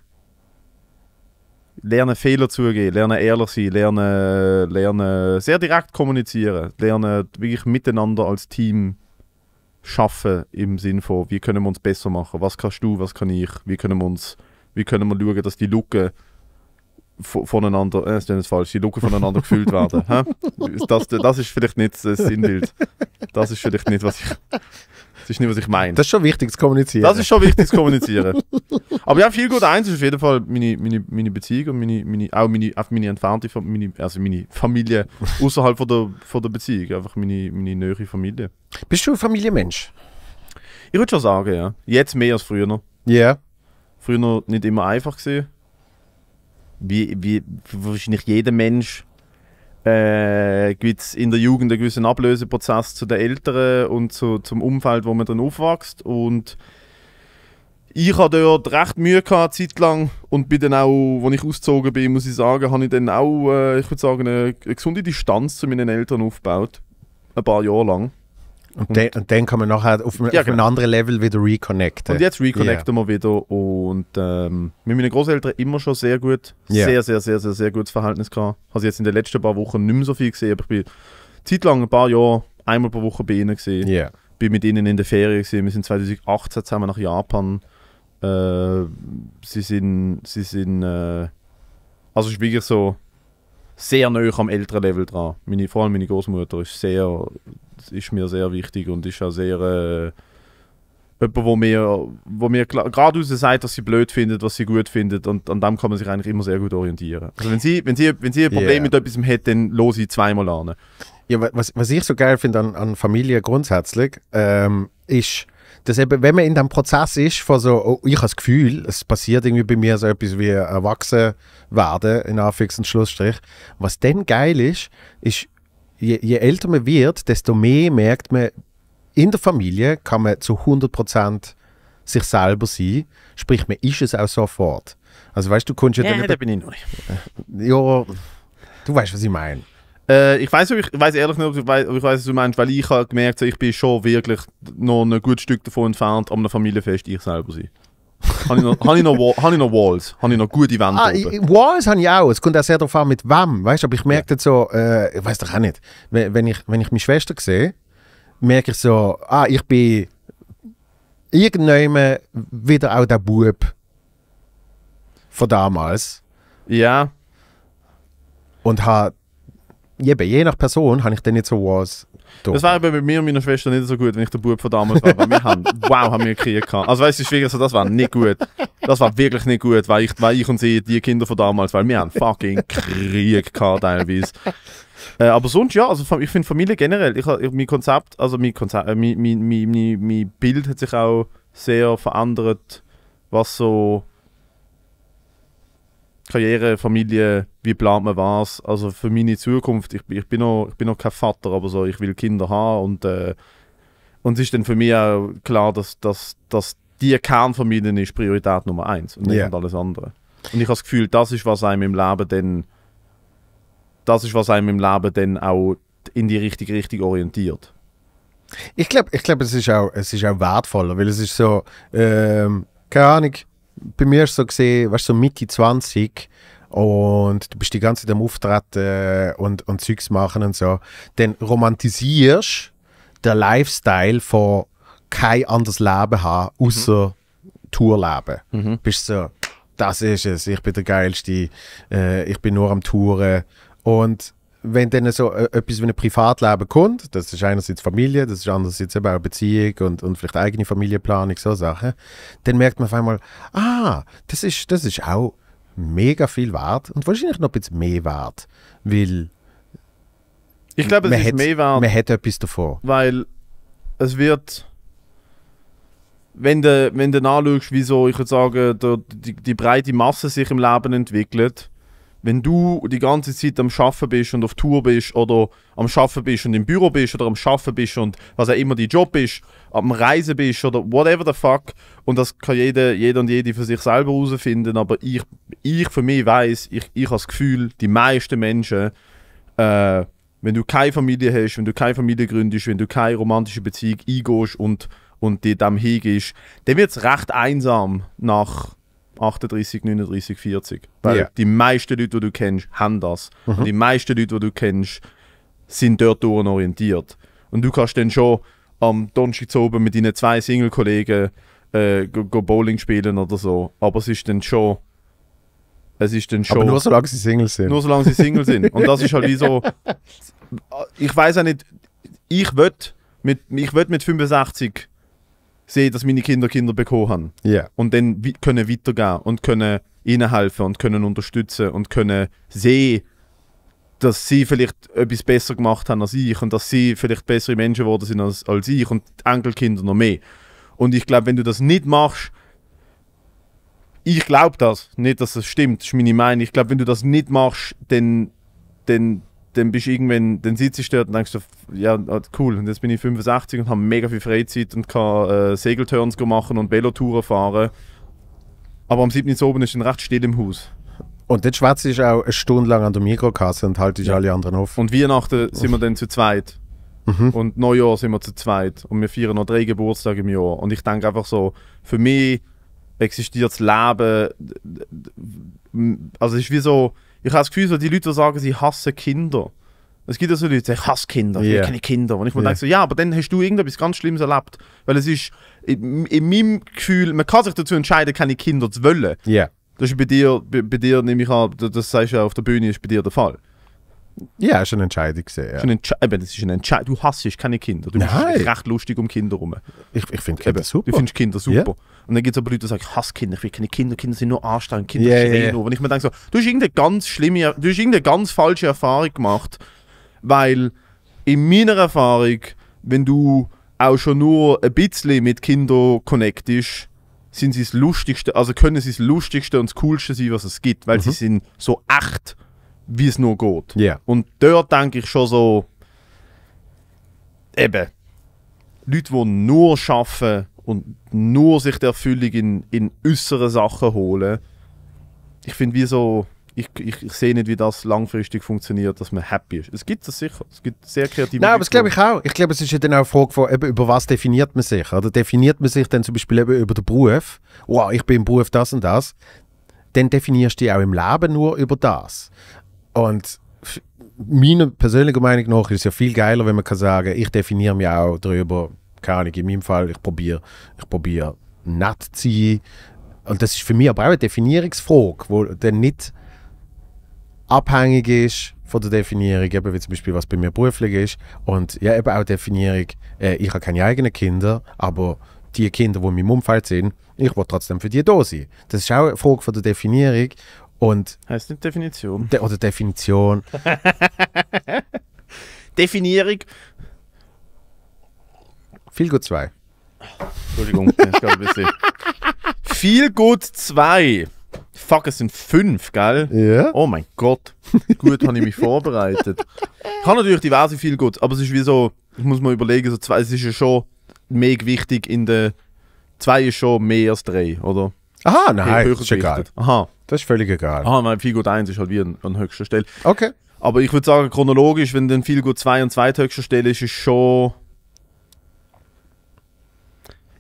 lernen Fehler zugeben, lernen ehrlich sein, lernen, lernen sehr direkt kommunizieren, lernen wirklich miteinander als Team schaffen im Sinn von, wie können wir uns besser machen, was kannst du, was kann ich, wie können wir uns, wie können wir schauen, dass die Lücken voneinander, äh, das ist das falsch, die Lücken voneinander gefüllt werden. das, das ist vielleicht nicht das Sinnbild. Das ist vielleicht nicht, was ich, das ist nicht, was ich meine. Das ist schon wichtig zu kommunizieren. Das ist schon wichtig zu kommunizieren. Aber ja, viel gut eins ist auf jeden Fall meine, meine, meine Beziehung und meine, meine, auch meine, auch meine entfernte Familie, also meine Familie außerhalb von der, von der Beziehung. Einfach meine, meine nähere Familie. Bist du ein Familienmensch? Ich würde schon sagen, ja. Jetzt mehr als früher. Ja. Yeah. Früher nicht immer einfach gesehen wie, wie wahrscheinlich jeder Mensch äh, gibt es in der Jugend einen gewissen Ablöseprozess zu den Eltern und zu, zum Umfeld, wo man dann aufwächst. Und ich hatte dort recht Mühe gehabt, eine Zeit lang. Und bin dann auch, als ich ausgezogen bin, muss ich sagen, habe ich dann auch, äh, ich würde sagen, eine, eine gesunde Distanz zu meinen Eltern aufgebaut. Ein paar Jahre lang. Und, und, den, und den kann man nachher auf, ja, auf genau. ein Level wieder reconnecten. Und jetzt reconnecten yeah. wir wieder. Und ähm, mit meinen Großeltern immer schon sehr gut, yeah. sehr, sehr, sehr, sehr, sehr gutes Verhältnis gehabt. Habe Also jetzt in den letzten paar Wochen nicht mehr so viel gesehen, aber ich bin zeitlang, ein paar Jahre, einmal pro Woche bei ihnen gesehen. Yeah. Bin mit ihnen in der Ferien gesehen. Wir sind 2018 zusammen nach Japan. Äh, sie sind, sie sind, äh, also es ist wirklich so, sehr neu am älteren Level dran. Meine, vor allem meine Großmutter ist sehr, ist mir sehr wichtig und ist auch sehr äh, jemand, wo mir, wo mir geradeaus sagt, was sie blöd findet, was sie gut findet und an dem kann man sich eigentlich immer sehr gut orientieren. Also wenn sie, wenn sie, wenn sie ein Problem yeah. mit etwas hat, dann los ich zweimal an. Ja, was, was ich so geil finde an, an Familie grundsätzlich, ähm, ist, dass eben, wenn man in diesem Prozess ist, von so, oh, ich habe das Gefühl, es passiert irgendwie bei mir so etwas wie erwachsen werden, in Anführungs- und Schlussstrich. Was dann geil ist, ist, je, je älter man wird, desto mehr merkt man, in der Familie kann man zu 100% sich selber sein, sprich, man ist es auch sofort. Also weißt du, du kommst ja, ja dann... Ja, da bin ich noch nicht. Ja, du weißt, was ich meine. Äh, ich weiß ich weiß ehrlich nicht, ob ich weiß, was du meinst, weil ich habe gemerkt, so, ich bin schon wirklich noch ein gutes Stück davon entfernt, am Familienfest ich selber sein. habe ich, noch, hab ich, hab ich noch Walls? Habe ich noch gute Wände? Ah, Walls habe ich auch. Es kommt auch sehr darauf an, mit wem. Weißt? Aber ich merke ja. so, äh, ich weiß doch auch nicht, wenn ich, wenn ich meine Schwester sehe, merke ich so, ah, ich bin irgendwann wieder auch der Bub von damals. Ja. Und habe eben, je nach Person habe ich dann nicht so was. Durch. Das wäre bei mir und meiner Schwester nicht so gut, wenn ich der Bub von damals war, weil wir haben, *laughs* wow, haben wir Krieg gehabt. Also weißt du, Schwiegersohn, das war nicht gut. Das war wirklich nicht gut, weil ich, weil ich und sie, die Kinder von damals, weil wir haben fucking Krieg gehabt teilweise. Äh, aber sonst ja, also ich finde Familie generell, ich, ich, mein Konzept, also mein, Konzept, äh, mein, mein, mein, mein Bild hat sich auch sehr verändert, was so Karriere, Familie, wie plant man was? Also für meine Zukunft, ich, ich, bin, noch, ich bin noch kein Vater, aber so, ich will Kinder haben und, äh, und es ist dann für mich auch klar, dass, dass, dass die Kernfamilie ist Priorität Nummer eins und nicht yeah. alles andere. Und ich habe das Gefühl, das ist, was einem im Leben dann, das ist, was einem im Leben dann auch in die richtige Richtung orientiert. Ich glaube, ich glaub, es, ist auch, es ist auch wertvoller, weil es ist so, ähm, keine Ahnung, bei mir so gesehen, weißt du, so Mitte 20 und du bist die ganze Zeit am Auftreten und, und Zeugs machen und so, dann romantisierst der Lifestyle von kein anderes Leben haben, außer mhm. Tourleben. Mhm. Bist so, das ist es, ich bin der Geilste, äh, ich bin nur am Touren. Und wenn dann so äh, etwas wie ein Privatleben kommt, das ist einerseits Familie, das ist andererseits eben auch Beziehung und, und vielleicht eigene Familienplanung, so Sachen, dann merkt man auf einmal, ah, das ist, das ist auch mega viel wert und wahrscheinlich noch ein bisschen mehr wert, weil ich glaube, es ist hat, mehr wert. Man hat etwas davon. Weil es wird, wenn du, wenn du anschaust, wieso ich würde sagen, die, die breite Masse sich im Leben entwickelt, wenn du die ganze Zeit am Schaffen bist und auf Tour bist oder am Schaffen bist und im Büro bist oder am Schaffen bist und was auch immer die Job ist, am Reisen bist oder whatever the fuck und das kann jeder, jeder und jede für sich selber herausfinden, aber ich, ich für mich weiß, ich, ich habe das Gefühl, die meisten Menschen, äh, wenn du keine Familie hast, wenn du keine Familie gründest, wenn du keine romantische Beziehung eingehst und, und dir dem hingehst, dann wird es recht einsam nach 38, 39, 40. Weil yeah. die meisten Leute, die du kennst, haben das. Mhm. Und die meisten Leute, die du kennst, sind dort orientiert. Und du kannst dann schon am Donnerstag oben mit deinen zwei Single-Kollegen äh, go, go, Bowling spielen oder so. Aber es ist dann schon. Es ist dann schon. Aber nur solange sie Single sind. Nur solange sie Single sind. Und das ist halt wie so. *laughs* Ich weiß auch nicht. Ich würde mit, mit 65 sehe, dass meine Kinder Kinder bekommen haben. Yeah. Und dann können weitergehen und können ihnen helfen und können unterstützen und können sehen, dass sie vielleicht etwas besser gemacht haben als ich und dass sie vielleicht bessere Menschen geworden sind als, als ich und die Enkelkinder noch mehr. Und ich glaube, wenn du das nicht machst, ich glaube das, nicht, dass das stimmt, das ist meine Meinung. Ich glaube, wenn du das nicht machst, dann, dann dann bist du irgendwann, dann sitzt du dort und denkst, ja ah, cool, und jetzt bin ich 85 und habe mega viel Freizeit und kann äh, Segelturns machen und Velotouren fahren. Aber am 7. oben ist dann recht still im Haus. Und jetzt schwätze ich auch eine Stunde lang an der Mikrokasse und halte ich ja. alle anderen auf. Und Weihnachten sind wir dann zu zweit. Mhm. Und Neujahr sind wir zu zweit. Und wir feiern noch drei Geburtstage im Jahr. Und ich denke einfach so, für mich existiert das Leben. Also es ist wie so, ich habe das Gefühl, so die Leute, sagen, sie hassen Kinder. Es gibt ja so Leute, die ich hasse Kinder, yeah. ich keine Kinder. Und ich yeah. denke so, ja, aber dann hast du irgendetwas ganz Schlimmes erlebt. Weil es ist, in, in meinem Gefühl, man kann sich dazu entscheiden, keine Kinder zu wollen. Yeah. Das ist bei dir, bei, bei dir nehme ich an, das sagst du ja auf der Bühne, ist bei dir der Fall. Ja, es eine Entscheidung. Gewesen, ja. Eben, das ist eine Entscheidung. Du hasst keine Kinder. Du Nein. bist recht lustig um Kinder herum. Ich, ich finde Kinder super. Du findest Kinder super. Yeah. Und dann gibt es aber Leute, die sagen, ich hasse Kinder, ich will keine Kinder, Kinder sind nur anstrengend, Kinder yeah, schreien yeah. nur. Und ich mir denke so, du hast irgendeine ganz schlimme, du hast irgendeine ganz falsche Erfahrung gemacht, weil in meiner Erfahrung, wenn du auch schon nur ein bisschen mit Kindern connectest, sind sie das Lustigste, also können sie das Lustigste und das Coolste sein, was es gibt, weil mhm. sie sind so echt wie es nur geht. Yeah. Und dort denke ich schon so, eben, Leute, die nur arbeiten und nur sich die Erfüllung in, in äußeren Sachen holen, ich finde, wie so, ich, ich, ich sehe nicht, wie das langfristig funktioniert, dass man happy ist. Es gibt das sicher. Es gibt sehr kreative Nein, Leute, aber das glaube ich auch. Ich glaube, es ist ja dann auch eine Frage von, eben, über was definiert man sich. Oder definiert man sich dann zum Beispiel eben über den Beruf. Wow, ich bin im Beruf das und das dann definierst du dich auch im Leben nur über das. Und meine persönliche Meinung nach ist es ja viel geiler, wenn man kann sagen, ich definiere mich auch darüber, keine Ahnung, in meinem Fall, ich probiere ich probier nett zu sein. Und das ist für mich aber auch eine Definierungsfrage, wo dann nicht abhängig ist von der Definierung, eben wie zum Beispiel, was bei mir beruflich ist. Und ja, eben auch Definierung, äh, ich habe keine eigenen Kinder, aber die Kinder, die in meinem Umfeld sind, ich will trotzdem für die da sein. Das ist auch eine Frage von der Definierung und heißt nicht Definition. De oder Definition. *laughs* Definierung. Viel gut 2. Entschuldigung, ich glaube ein bisschen. Viel gut 2. Fuck, es sind 5, gell? Ja. Oh mein Gott. Gut, habe ich mich vorbereitet. Ich habe natürlich diverse viel gut, aber es ist wie so, ich muss mal überlegen, so zwei, es ist ja schon mega wichtig in der, 2 ist schon mehr als 3, oder? Aha, nein, ist egal. Aha. Das ist völlig egal. Aha, weil Figur 1 ist halt wie an, an höchster Stelle. Okay. Aber ich würde sagen, chronologisch, wenn dann Figur 2 und 2 höchster Stelle ist, ist schon.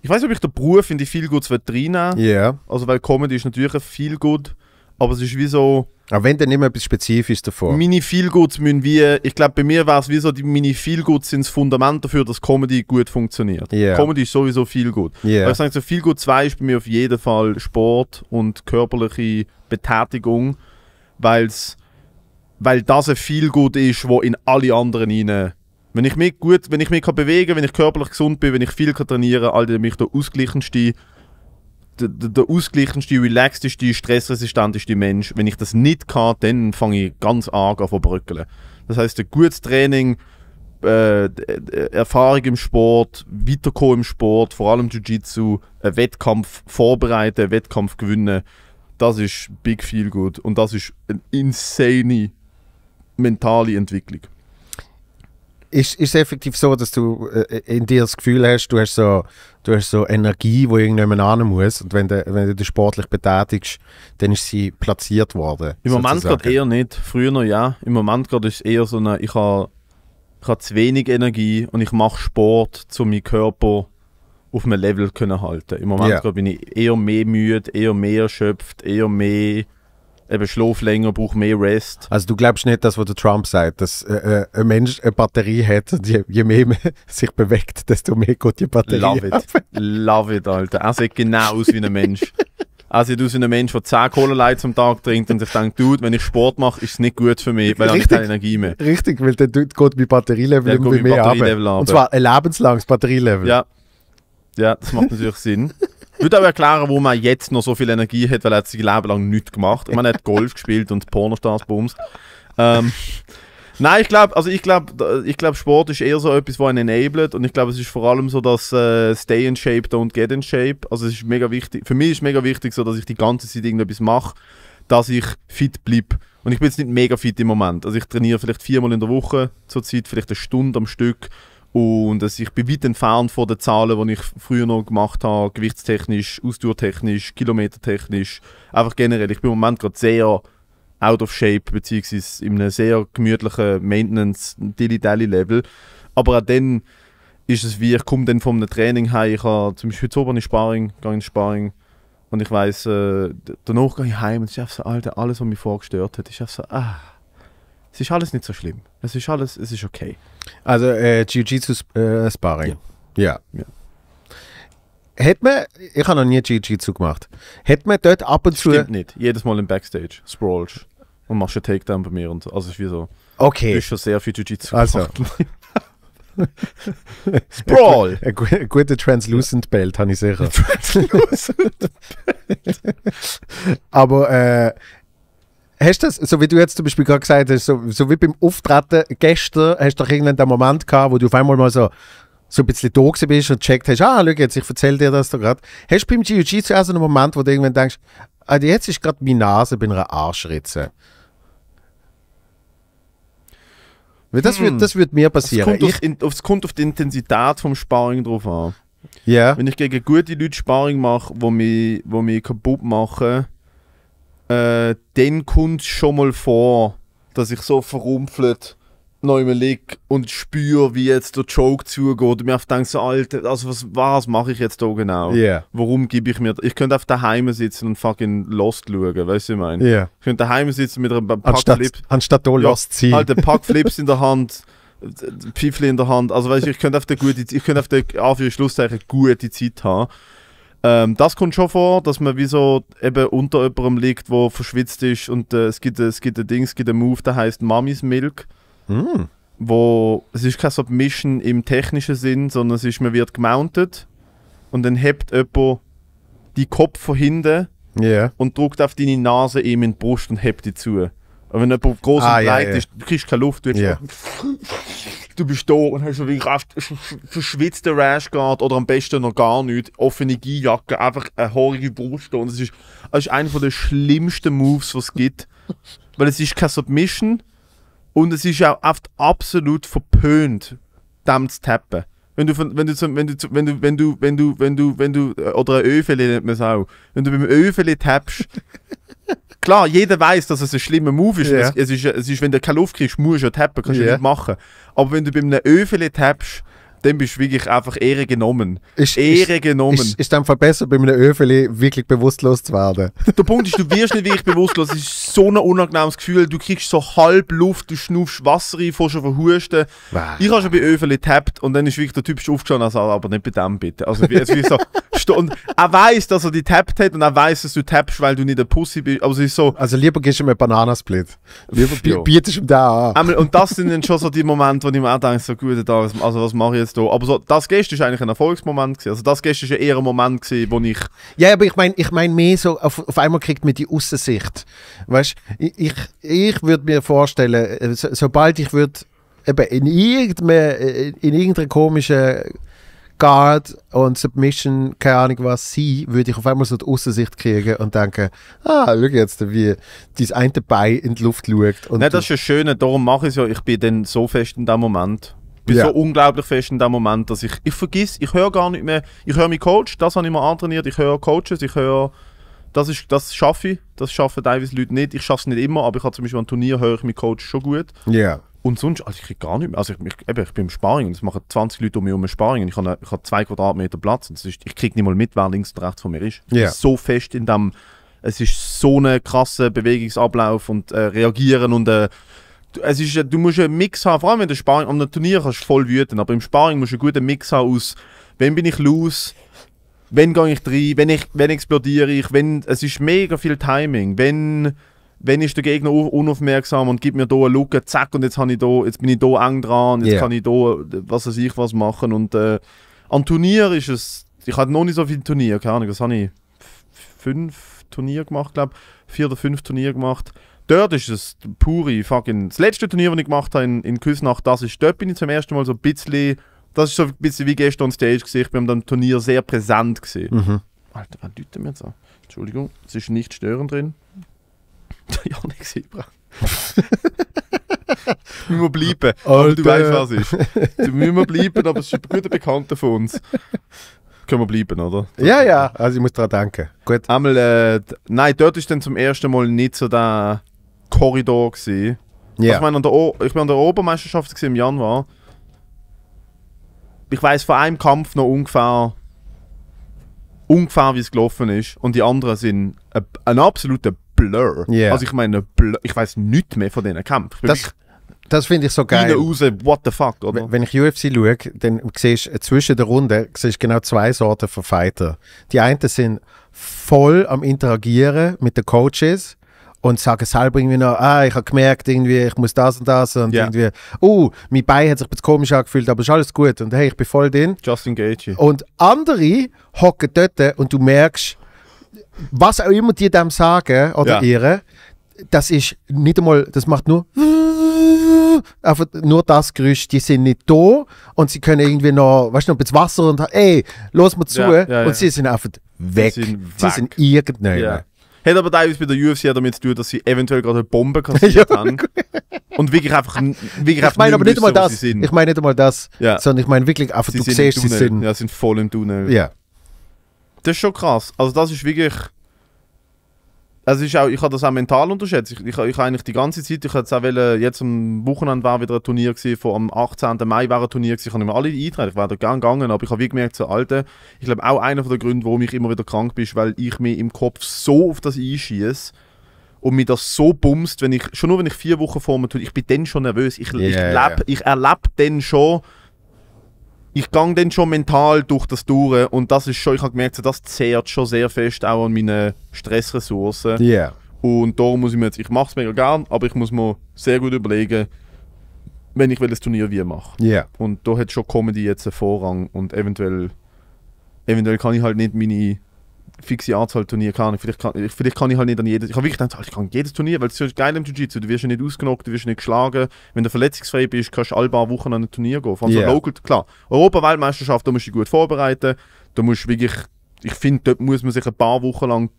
Ich weiß nicht, ob ich den Beruf in die Feel Goods reinnehmen Ja. Yeah. Also, weil Comedy ist natürlich ein Feel Good, aber es ist wie so. Aber wenn, dann immer etwas Spezifisches davon. Meine Feelgoods müssen wie, ich glaube, bei mir war es wie so, die Mini Feelgoods sind das Fundament dafür, dass Comedy gut funktioniert. Yeah. Comedy ist sowieso Feelgood. gut. Yeah. ich sage so, viel 2 ist bei mir auf jeden Fall Sport und körperliche Betätigung, weil's, weil das ein Feelgood ist, wo in alle anderen hinein. Wenn ich mich gut, wenn ich mich kann bewegen, wenn ich körperlich gesund bin, wenn ich viel kann trainieren, all die mich der ausgleichendste der, der ausgleichendste, relaxteste, stressresistenteste Mensch. Wenn ich das nicht kann, dann fange ich ganz arg an zu bröckeln. Das heißt, ein gutes Training, äh, Erfahrung im Sport, Weiterkommen im Sport, vor allem Jiu-Jitsu, einen Wettkampf vorbereiten, einen Wettkampf gewinnen, das ist big feel good und das ist eine insane mentale Entwicklung ist, ist es effektiv so, dass du äh, in dir das Gefühl hast, du hast so, du hast so Energie, die irgendjemand an muss. Und wenn du, wenn du dich sportlich betätigst, dann ist sie platziert worden. Im Moment gerade eher nicht. Früher noch ja. Im Moment gerade ist es eher so eine, ich habe ich habe zu wenig Energie und ich mache Sport, um meinen Körper auf einem Level zu halten. Im Moment yeah. bin ich eher mehr müde, eher mehr erschöpft, eher mehr eben schlaf länger, braucht mehr Rest. Also du glaubst nicht das, was der Trump sagt, dass äh, äh ein Mensch eine Batterie hat und je, je mehr man *laughs* sich bewegt, desto mehr geht die Batterie Love it. Ab. Love it, Alter. Er sieht genau aus wie ein Mensch. *laughs* Er sieht aus wie ein Mensch, der 10 Cola Lights am Tag trinkt und sich denkt, Dude, wenn ich Sport mache, ist es nicht gut für mich, weil ich keine Energie mehr. Richtig, weil dann geht mein Batterielevel immer mehr ab. Und zwar ein lebenslanges Batterielevel. Ja. ja, das macht natürlich Sinn. Würde auch erklären, wo man jetzt noch so viel Energie hat, weil er hat sein Leben lang nichts gemacht. Ich er hat Golf gespielt und Pornostars bums. Ähm, nein, ich glaube, also ich glaube, ich glaube, Sport ist eher so etwas, was einen enabled und ich glaube, es ist vor allem so, dass äh, Stay in Shape, don't get in Shape. Also es ist mega wichtig. Für mich ist mega wichtig, so dass ich die ganze Zeit irgendetwas mache, dass ich fit bleibe. Und ich bin jetzt nicht mega fit im Moment. Also ich trainiere vielleicht viermal in der Woche zurzeit, vielleicht eine Stunde am Stück. Und dass äh, ich bin weit entfernt von den Zahlen, die ich früher noch gemacht habe, gewichtstechnisch, ausdauertechnisch, kilometertechnisch, einfach generell. Ich bin im Moment gerade sehr out of shape, beziehungsweise in einem sehr gemütlichen Maintenance-Dilly-Dally-Level. Aber auch dann ist es wie, ich komme dann vom Training heim, ich habe zum Beispiel heute oben ins Sparring, gehe ins Sparring und ich weiss, äh, danach gehe ich heim und es ist einfach so, Alter, alles, was mich vorgestört hat, ist einfach so, ah es ist alles nicht so schlimm. Es ist alles, es ist okay. Also äh, Jiu-Jitsu äh, Sparring. Ja. ja. ja. Hat man, ich habe noch nie Jiu-Jitsu gemacht, Hätte man dort ab und das zu... Stimmt nicht. Jedes Mal im Backstage sprawlst und machst einen Takedown bei mir. Und, also es ist wie so... Okay. Du bist schon sehr viel Jiu-Jitsu also. gemacht. *laughs* Sprawl! Ein, ein, ein guter Translucent Belt, habe ich sicher. *laughs* Translucent Belt. Aber äh, hast du das, so wie du jetzt zum Beispiel gerade gesagt hast, so, so wie beim Auftreten gestern, hast du doch irgendwann den Moment gehabt, wo du auf einmal mal so, so ein bisschen da gewesen bist und checkt hast, ah, schau jetzt, ich erzähle dir das da gerade. Hast du beim GUG zuerst auch einen Moment, wo du irgendwann denkst, ah, jetzt ist gerade meine Nase bei einer Arschritze? Weil das hm. würde würd mir passieren. Es kommt, ich, auf, es kommt auf die Intensität vom Sparring drauf an. Ja. Yeah. Wenn ich gegen gute Leute Sparring mache, wo mich, wo mich kaputt machen, äh, dann kommt es schon mal vor, dass ich so verrumpfelt neu liege und spüre, wie jetzt der Joke zugeht und mir auf denke so, Alter, also was, was mache ich jetzt da genau? Yeah. Warum gebe ich mir, ich könnte auf daheim sitzen und fucking Lost schauen, weißt du, ich meine? Yeah. Ich könnte daheim sitzen mit einem Pack anstatt, Flips. Anstatt da ja, Lost ziehen. Halt, ein Pack *laughs* Flips in der Hand, Pfiffli in der Hand, also weißt du, ich könnte auf der gute, ich könnte auf der, auf Schlusszeichen gute Zeit haben ähm, das kommt schon vor, dass man wie so eben unter jemandem liegt, wo verschwitzt ist und äh, es, gibt, es gibt ein Ding, es gibt einen Move, der heißt Mami's Milk. Mm. Wo es ist keine Submission im technischen Sinn, sondern es ist, man wird gemountet und dann hebt jemand die Kopf von hinten yeah. und drückt auf deine Nase eben in die Brust und hebt die zu. Wenn jemand groß ah, und breit ja, ja. kriegst du keine Luft. Du, yeah. du bist da und hast so den Kraft, verschwitzten Rashguard oder am besten noch gar nichts. Offene Gijacke, einfach eine horrige Brust. Und es ist, das ist einer der schlimmsten Moves, was es gibt. Weil es ist keine Submission und es ist auch oft absolut verpönt, dem zu tappen. Wenn du, wenn du, wenn du, wenn du, wenn du, wenn du, wenn du, wenn du, oder ein Öfeli nennt man es auch. Wenn du beim Öfeli tappst, Klar, jeder weiß, dass es ein schlimmer Move ist. Yeah. Es, es, ist es ist, wenn du keine Luft kriegst, musst du ja tappen, kannst du yeah. nicht machen. Aber wenn du bei einem Öfeli tappst, dann bist du wirklich einfach Ehre genommen. Ist, Ehre ist, genommen. Ist, ist dann verbessert, bei einem Öfeli wirklich bewusstlos zu werden. *laughs* Der Punkt ist, du wirst nicht wirklich bewusstlos. Es ist so ein unangenehmes Gefühl. Du kriegst so halb Luft, du schnuffst Wasser rein, fährst schon verhusten. Ich habe schon bei Öfeli tappt und dann ist wirklich der Typ aufgestanden also, aber nicht bei dem bitte. Also, also wie so, *laughs* und er weiß, dass er die tappt hat und er weiß, dass du tappst, weil du nicht der Pussy bist. Also, ist so, also lieber gibst du ihm einen Bananasplit. Lieber bietest du ihm da an. Und das sind dann schon so die Momente, wo ich mir auch denke, so gut, also was mache ich jetzt? jetzt hier. Aber so, das gestern war eigentlich ein Erfolgsmoment. Gewesen. Also das gestern war eher ein Moment, gewesen, wo ich... Ja, aber ich meine ich mein mehr so, auf, auf einmal kriegt man die Aussicht. Weißt du, ich, ich, würde mir vorstellen, äh, so, sobald ich würde eben in, irgendeine, äh, in irgendeiner komischen Guard und Submission, keine Ahnung was, sein, würde ich auf einmal so die Aussicht kriegen und denken, ah, schau jetzt, wie dein eine Bein in die Luft schaut. Nein, das ist ja schön, darum mache ich es ja. Ich bin dann so fest in dem Moment bin yeah. so unglaublich fest in dem Moment, dass ich, ich vergiss, ich höre gar nicht mehr, ich höre meinen Coach, das habe ich mir antrainiert, ich höre Coaches, ich höre, das das schaffe ich, das schaffen teilweise Leute nicht, ich schaffe es nicht immer, aber ich habe zum Beispiel an Turnier, höre ich meinen Coach schon gut. Yeah. Und sonst, also ich kriege gar nicht mehr, also ich, ich, eben, ich bin im Sparring, es machen 20 Leute um mich herum Sparring, ich habe, ich habe zwei Quadratmeter Platz und ist, ich kriege nicht mal mit, wer links und rechts von mir ist. Yeah. bin so fest in dem, es ist so ein krasser Bewegungsablauf und äh, reagieren und äh, es ist, du musst einen Mix haben, vor allem wenn du Sparring, am Turnier kannst du voll wüten, aber im Sparring musst du einen guten Mix haben aus, wenn bin ich los, wenn gehe ich rein, wenn, ich, wenn explodiere ich, wenn, es ist mega viel Timing, wenn, wenn ist der Gegner unaufmerksam und gibt mir hier eine Lücke, zack, und jetzt, ich da, jetzt bin ich hier eng dran, jetzt yeah. kann ich hier was weiß ich, was machen und äh, am Turnier ist es, ich hatte noch nicht so viele Turnier, keine Ahnung, was habe ich, fünf Turnier gemacht, glaube vier oder fünf Turnier gemacht, Dort ist es pure fucking. Das letzte Turnier, das ich gemacht habe in, in Küsnacht, das ist, dort bin ich zum ersten Mal so ein bisschen. Das ist so ein bisschen wie gestern on Stage gesehen. Ich bin am dem Turnier sehr präsent gesehen. Mhm. Alter, was deutet mir jetzt an? Entschuldigung, es ist nicht störend drin. *laughs* ja, nicht Sebra. *laughs* müssen wir bleiben. Alter. Du weißt, was ist. müssen wir bleiben, aber es ist ein guter Bekannter von uns. Können wir bleiben, oder? Das ja, ja. Also ich muss daran denken. Gut. Einmal, äh, nein, dort ist dann zum ersten Mal nicht so der Korridor. Gewesen. Yeah. ich, meine, an der ich bin an der Obermeisterschaft im Januar. Ich weiß von einem Kampf noch ungefähr, ungefähr wie es gelaufen ist. Und die anderen sind ein, ein absoluter Blur. Yeah. Also ich meine, ich weiß nichts mehr von diesen Kämpfen. Das, finde ich so geil. Rein, raus, what the fuck, oder? Wenn ich UFC schaue, dann siehst du zwischen der Runde siehst genau zwei Sorten von Fighter. Die einen sind voll am Interagieren mit den Coaches und sagen selber irgendwie noch, ah, ich habe gemerkt, irgendwie, ich muss das und das und yeah. irgendwie, oh, uh, mein Bein hat sich ein bisschen komisch angefühlt, aber ist alles gut und hey, ich bin voll drin. Just engage. Und andere hocken dort und du merkst, was auch immer die dem sagen oder yeah. ihre, das ist nicht einmal, das macht nur einfach nur das Geräusch, die sind nicht da und sie können irgendwie noch, weißt du, noch ein bisschen Wasser und ey, los mal zu ja, ja, ja. und sie sind einfach weg. Sie sind, weg. Sie sind irgendwo. Hat aber teilweise bei der UFC damit zu tun, dass sie eventuell gerade eine Bombe *laughs* kassiert ja. haben. Und wirklich einfach, wirklich ich meine aber nicht einmal das. Ich meine nicht einmal das, ja. sondern ich meine wirklich einfach, sie du siehst, sie sind... Ja, sind voll im Tunnel. Ja. Das ist schon krass. Also das ist wirklich... Also ist auch, ich habe das auch mental unterschätzt. Ich, ich, ich eigentlich die ganze Zeit, ich jetzt auch wollen, jetzt am Wochenende war wieder ein Turnier gewesen, vor am 18. Mai war ein Turnier gewesen, ich habe nicht mehr alle eintreten, ich wäre da gerne gegangen, aber ich habe wie gemerkt, so alte, ich glaube auch einer der Gründe, warum ich immer wieder krank bin, ist, weil ich mir im Kopf so auf das einschieße und mir das so bumst, wenn ich, schon nur wenn ich vier Wochen vor mir tue, ich bin dann schon nervös, ich, yeah, ich, yeah. ich erlebe dann schon, ich gang dann schon mental durch das durch und das ist schon, ich habe gemerkt, das zehrt schon sehr fest auch an meinen Stressressourcen. Yeah. Und darum muss ich mir jetzt, ich mache es mega gern, aber ich muss mir sehr gut überlegen, wenn ich welches Turnier wie mache. Yeah. Und da hat schon Comedy jetzt einen Vorrang und eventuell, eventuell kann ich halt nicht meine fixe Anzahl Turnier kann. Vielleicht kann, ich, vielleicht kann ich halt nicht an jedes. Ich habe wirklich gedacht, ich kann jedes Turnier, weil es ist geil im Jiu-Jitsu. Du wirst ja nicht ausgenockt, du wirst nicht geschlagen. Wenn du verletzungsfrei bist, kannst du alle paar Wochen an ein Turnier gehen. Also yeah. local, klar. Europaweltmeisterschaft, da musst du dich gut vorbereiten. Da musst wirklich. Ich finde, dort muss man sich ein paar Wochen lang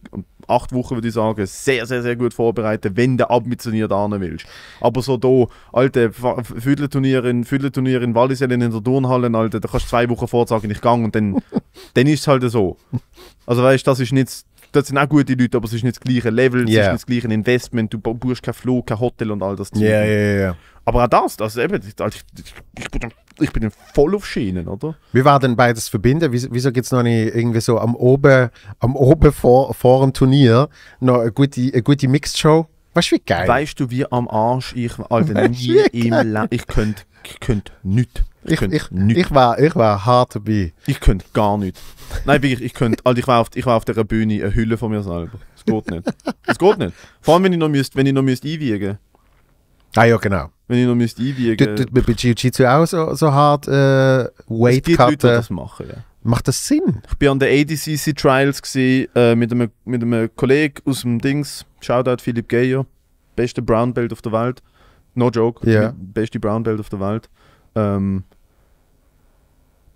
acht Wochen, würde ich sagen, sehr, sehr, sehr gut vorbereitet, wenn du ambitioniert ane willst. Aber so da, alte Viertelturnier in, Viertelturnier in Wallisellen in der Turnhalle, alte, da kannst du zwei Wochen vorzagen, ich gang und dann, *laughs* dann ist es halt so. Also weißt das ist nicht, das sind auch gute Leute, aber es ist nicht das gleiche Level, yeah. es ist nicht das gleiche Investment, du buchst kein Flug, kein Hotel und all das. Ja, ja, ja. Aber auch das, das ist eben, ich, ich, ich, ich ich bin voll auf Schienen, oder? Wie war denn beides verbinden? Wieso gibt es noch nicht irgendwie so am oben, am oben vor, vor dem Turnier noch eine gute, eine gute Mixed-Show? Weißt du, wie geil? Weißt du, wie am Arsch ich, Alter, weißt nie im Leben. Ich könnte könnt nichts. Ich, könnt ich, nüt. ich, war, ich war hart dabei. Ich könnte gar nichts. Nein, wirklich, ich könnte. Alter, ich auf, ich war auf der Bühne eine Hülle von mir selber. Es geht nicht. Es geht nicht. Vor allem, wenn ich noch, müsst, wenn ich noch müsst einwiegen müsste. Ah ja, genau. Wenn ich noch müsste einwiegen müsste. Bei Jiu-Jitsu auch so, so hart äh, Weight es gibt Leute, die das machen, ja. Macht das Sinn? Ich war an den ADCC Trials gewesen, äh, mit, einem, mit einem Kollegen aus dem Dings. Shoutout Philipp Geyer. Beste Brown Belt auf der Welt. No joke. Yeah. Beste Brown Belt auf der Welt. Ähm,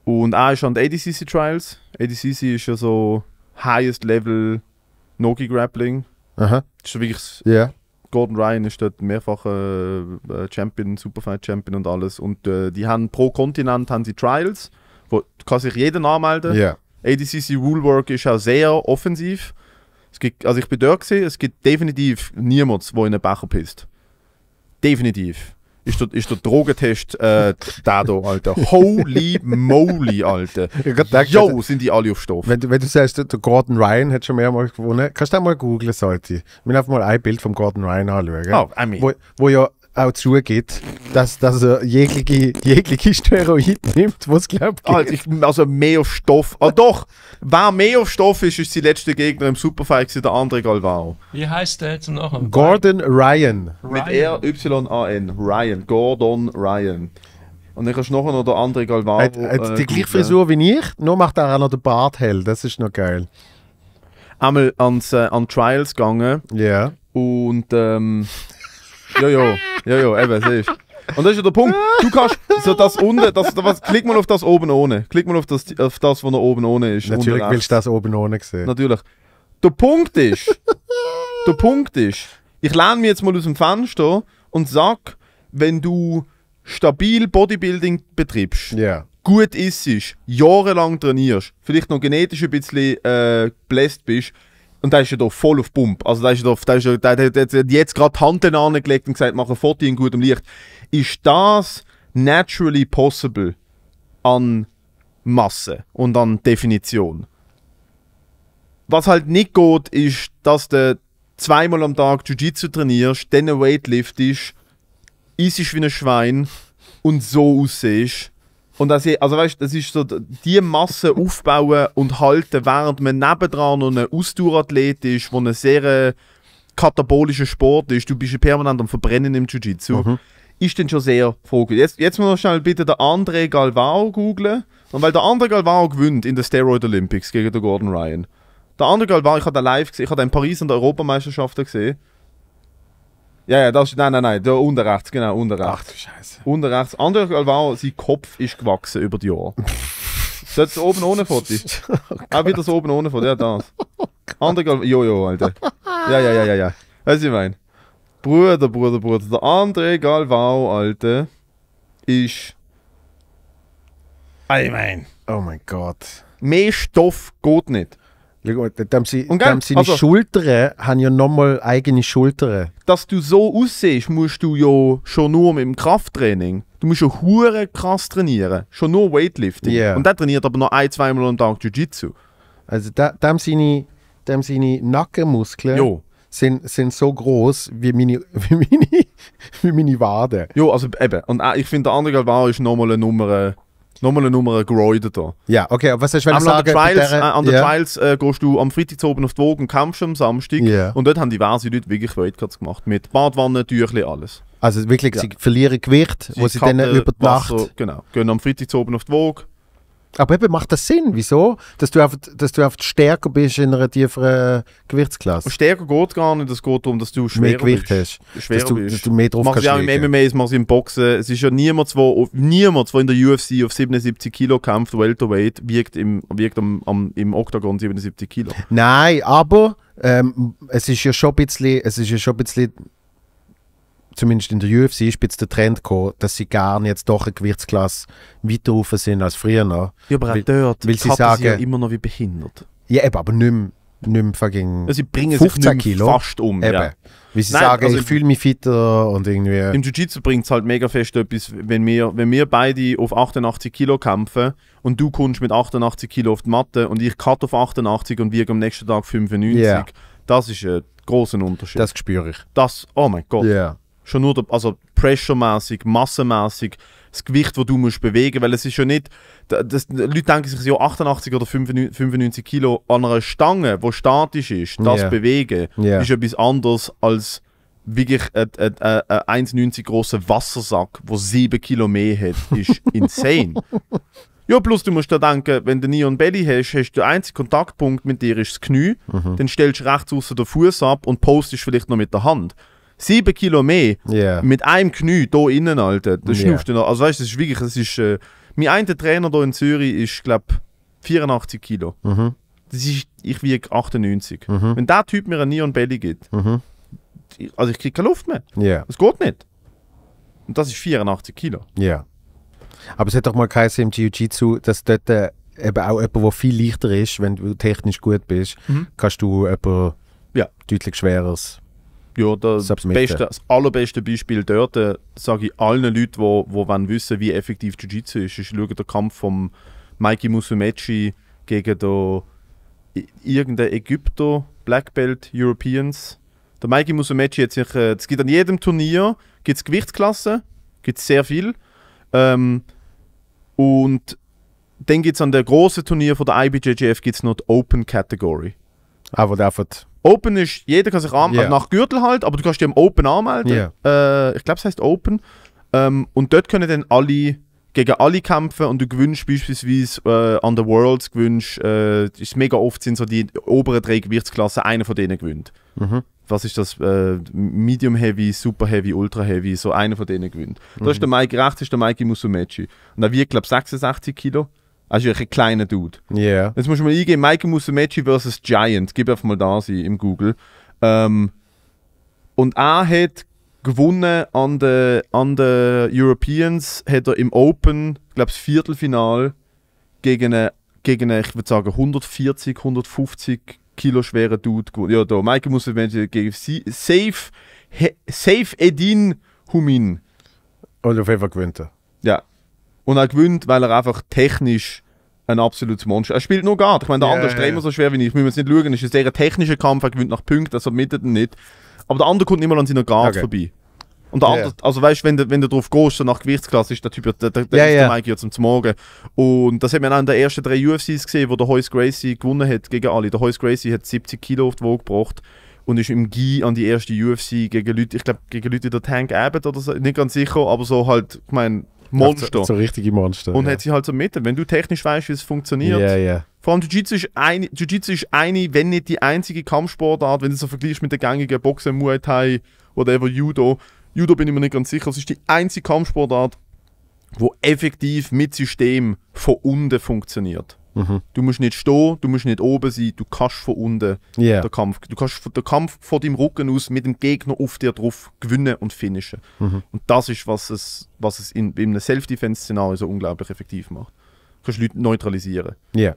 und auch ist an den ADCC Trials. ADCC ist ja so Highest Level Nogi Grappling. Aha. Das ist wirklich yeah. Gordon Ryan ist dort mehrfacher äh, äh, Champion, Superfight-Champion und alles. Und äh, die haben pro Kontinent haben sie Trials, wo kann sich jeder anmelden. Yeah. ADCC Rulework ist auch sehr offensiv. Es gibt, also ich bin dort gewesen, es gibt definitiv niemanden, der in einen Becher pisst. Definitiv ist der, ist der Drogentest äh, da da, Alter. Holy moly, Alter. Gedacht, Yo, sind die alle auf Stoff. Wenn, wenn du sagst, der Gordon Ryan hat schon mehrmals gewonnen, kannst du auch mal googeln, sollte. Ich will einfach mal ein Bild vom Gordon Ryan anschauen. Oh, I mean. wo, wo ja auch zugeht, dass, dass er jegliche, jegliche Steroid nimmt, was glaubt. Also, ich, also mehr auf Stoff. Ah, doch, wer mehr auf Stoff ist, ist sein letzter Gegner im Superfight, der andere Galvao. Wie heißt der jetzt noch? Gordon Ryan. Ryan. Mit R-Y-A-N. Ryan. Gordon Ryan. Und dann kannst du nachher noch den anderen Galvao. Hat, hat äh, die gleiche Frisur wie ich, nur macht er auch noch den Bart hell. Das ist noch geil. Einmal ans, äh, an Trials gegangen. Ja. Yeah. Und. Ähm, ja, ja, eben, siehst Und das ist ja der Punkt. Du kannst so das unten, das, was, klick mal auf das oben ohne. Klick mal auf das, auf das, was noch oben ohne ist. Natürlich willst du das oben ohne sehen. Natürlich. Der Punkt ist, der Punkt ist, ich lerne mich jetzt mal aus dem Fenster und sag, wenn du stabil Bodybuilding betreibst, yeah. gut isst, jahrelang trainierst, vielleicht noch genetisch ein bisschen äh, bläst bist, und da ist ja doch voll auf Pump. Also da ist ja doch, da ist ja, da, da, da, da jetzt gerade die angelegt und gesagt, mach ein Foto in gutem Licht. Ist das naturally possible an Masse und an Definition? Was halt nicht geht, ist, dass du zweimal am Tag Jiu-Jitsu trainierst, dann Weightlift ist, isst wie ein Schwein und so aussiehst und das, also weißt, das ist so, die Masse aufbauen und halten, während man nebendran noch ein Ausdauerathlet ist, der ein sehr äh, katabolischer Sport ist, du bist ja permanent am Verbrennen im Jiu-Jitsu, mhm. ist dann schon sehr vorgegangen. Jetzt, jetzt muss man schnell bitte den André Galvao googeln. Und weil der André Galvao gewinnt in den Steroid Olympics gegen den Gordon Ryan. Der André Galvao, ich habe den live gesehen, ich habe den in Paris an der Europameisterschaften gesehen. Ja, ja, das ist, nein, nein, nein, da unter rechts, genau, unter rechts. Ach du Scheiße. Unter rechts. André Galvao, sein Kopf ist gewachsen über die Jahre. *laughs* Sollte es oben ohne Foto? *laughs* oh Auch wieder so oben ohne Foto, ja, das. André Galvao, jojo, Alter. Ja, ja, ja, ja, ja. Weißt du, ich meine? Bruder, Bruder, Bruder. Der André Galvao, Alter, ist. Ah, I meine. Oh mein Gott. Mehr Stoff geht nicht. Ja gut, dann sie, und dann seine also, Schultern haben ja nochmal eigene Schultern. Dass du so aussiehst, musst du ja schon nur mit dem Krafttraining. Du musst ja hure krass trainieren. Schon nur Weightlifting. Yeah. Und der trainiert aber noch ein, zweimal am Tag Jiu-Jitsu. Also dem, seine, seine Nackenmuskeln jo. Sind, sind so groß wie meine, *laughs* wie meine, wie meine Wade. Jo, also eben. Und ich finde, der andere Galvaro ist nochmal eine Nummer äh, nochmal eine Nummer geräudet da. Ja, okay, aber was hast du am also sagen? Trials, der, äh, an der yeah. Trials äh, gehst du am Freitag oben auf die Wogen, und kämpfst am Samstag yeah. und dort haben diverse Leute wirklich Weightcuts gemacht. Mit Badwanne, Tüchli, alles. Also wirklich, ja. sie verlieren Gewicht, sie wo sie dann über die Nacht... genau, gehen am Freitag oben auf die Wogen, aber eben macht das Sinn. Wieso? Dass du, einfach, dass du einfach stärker bist in einer tieferen Gewichtsklasse. stärker geht gar nicht. Es geht darum, dass du schwerer mehr Gewicht bist. hast. dass, du, bist. dass du mehr drauf machst kannst. Machst du auch im MMA, machst du im Boxen. Es ist ja niemand, der, niemand, in der UFC auf 77 Kilo kämpft, Welterweight, wiegt im, wiegt am, am, im Oktagon 77 Kilo. Nein, aber ähm, es ist ja schon ein bisschen, es ist ja schon ein bisschen zumindest in der UFC ist jetzt der Trend gekommen, dass sie gerne jetzt doch eine Gewichtsklasse weiter rauf sind als früher noch. Ja, aber auch dort weil sie sagen, sie ja immer noch wie behindert. Ja, eben, aber nicht mehr, nicht mehr fucking also sie bringen 15 sich Kilo. fast um. Eben. Ja. Weil sie Nein, sagen, also ich fühle mich fitter und irgendwie... Im Jiu-Jitsu bringt es halt mega fest etwas, wenn wir, wenn wir beide auf 88 Kilo kämpfen und du kommst mit 88 Kilo auf die Matte und ich cut auf 88 und wiege am nächsten Tag 95. Yeah. Das ist ein großer Unterschied. Das spüre ich. Das, oh mein Gott. Yeah schon nur der, also pressuremäßig, massenmäßig, das Gewicht, das du musst bewegen, weil es ist ja nicht, das, Leute denken sich ja 88 oder 95 Kilo an einer Stange, die statisch ist, das yeah. bewegen, yeah. ist etwas anderes als wirklich ein, ein, ein 1,90 großer Wassersack, der 7 Kilo mehr hat, ist *laughs* insane. Ja, plus du musst dir denken, wenn du Neon Belly hast, hast du den einzigen Kontaktpunkt mit dir ist das Knie, mhm. dann stellst du rechts außen den Fuß ab und postest vielleicht noch mit der Hand sieben Kilo mehr yeah. mit einem Knie hier innen, Alter. Das yeah. du noch. Also weißt du, das ist wirklich, das ist. Äh, mein einer Trainer hier in Zürich ist, glaube ich, 84 Kilo. Mhm. Das ist, ich wiege 98. Mhm. Wenn der Typ mir einen Neon Belly gibt, mhm. also ich kriege keine Luft mehr. Yeah. Das geht nicht. Und das ist 84 Kilo. Ja. Yeah. Aber es hat doch mal geheißen im Jiu-Jitsu, dass dort äh, eben auch jemand, der viel leichter ist, wenn du technisch gut bist, mhm. kannst du jemanden ja. deutlich schwereres ja, das, beste, das allerbeste Beispiel dort, äh, sage ich allen Leuten, die wo, wo wollen wissen wie effektiv Jiu-Jitsu ist, ist der Kampf von Mikey Musumeci gegen den irgendeinen Ägypter, Black Belt, Europeans. Der Mikey Musumeci hat sich, es äh, gibt an jedem Turnier gibt's Gewichtsklassen, gibt sehr viel. Ähm, und dann gibt es an der großen Turnier von der IBJJF gibt's noch die Open Category. Ah, wo Open ist, jeder kann sich anmelden, yeah. nach Gürtel halt, aber du kannst dich im Open anmelden. Yeah. Äh, ich glaube, es heißt Open. Ähm, und dort können dann alle gegen alle kämpfen und du gewinnst beispielsweise äh, an der Worlds, gewinnst, äh, ist mega oft sind so die oberen drei Gewichtsklassen, einer von denen gewinnt. Mhm. Was ist das? Äh, Medium Heavy, Super Heavy, Ultra Heavy, so einer von denen gewinnt. Mhm. Da ist der Mike rechts, ist der Mike Musumeci. Und er wiegt, glaube ich, 66 Kilo. Also ist ein kleiner Dude. Ja. Yeah. Jetzt muss man eingeben, Michael Musumeci vs. Giant. Gib einfach mal da sein im Google. Ähm, und er hat gewonnen an den an de Europeans, hat er im Open, ich glaube, das Viertelfinal gegen einen, gegen einen, ich würde sagen, 140, 150 Kilo schweren Dude gewonnen. Ja, da, Michael Musumeci gegen Safe, He, Safe Edin Humin. Und oh, auf jeden Fall gewinnt er. Ja, und er gewinnt, weil er einfach technisch ein absolutes Monster. Er spielt nur gar. Ich meine, der yeah, andere ist yeah. immer so schwer wie ich. Ich muss jetzt nicht schauen. Es ist ein sehr technischer Kampf. Er gewinnt nach Punkten, also mittet er nicht. Aber der andere kommt immer an seiner Guard okay. vorbei. Und der yeah. andere, also weißt du, wenn du, wenn du drauf gehst, so nach Gewichtsklasse ist der Typ, der, der, der yeah, ist der Mike zum Morgen. Und das hat man auch in den ersten drei UFCs gesehen, wo der Hoyce Gracie gewonnen hat gegen alle. Der Hoyce Gracie hat 70 Kilo auf die Waage gebracht und ist im Gi an die erste UFC gegen Leute, ich glaube, gegen Leute in der Tank Abbott oder so, nicht ganz sicher, aber so halt, ich meine, Monster. So, so richtige Monster. Und ja. hat sie halt so mit. Wenn du technisch weißt, wie es funktioniert. Yeah, yeah. Vor allem Jiu-Jitsu ist, eine, Jiu ist eine, wenn nicht die einzige Kampfsportart, wenn du so vergleichst mit der gängigen Boxen, Muay Thai oder Judo. Judo bin ich mir nicht ganz sicher. Es ist die einzige Kampfsportart, wo effektiv mit System von unten funktioniert. Mhm. Du musst nicht stehen, du musst nicht oben sein, du kannst von unten yeah. den Kampf. Du kannst den Kampf von deinem Rücken aus mit dem Gegner auf dir drauf gewinnen und finishen. Mhm. Und das ist, was es, was es in, in einem Self-Defense-Szenario so unglaublich effektiv macht. Du kannst Leute neutralisieren. Ja. Yeah.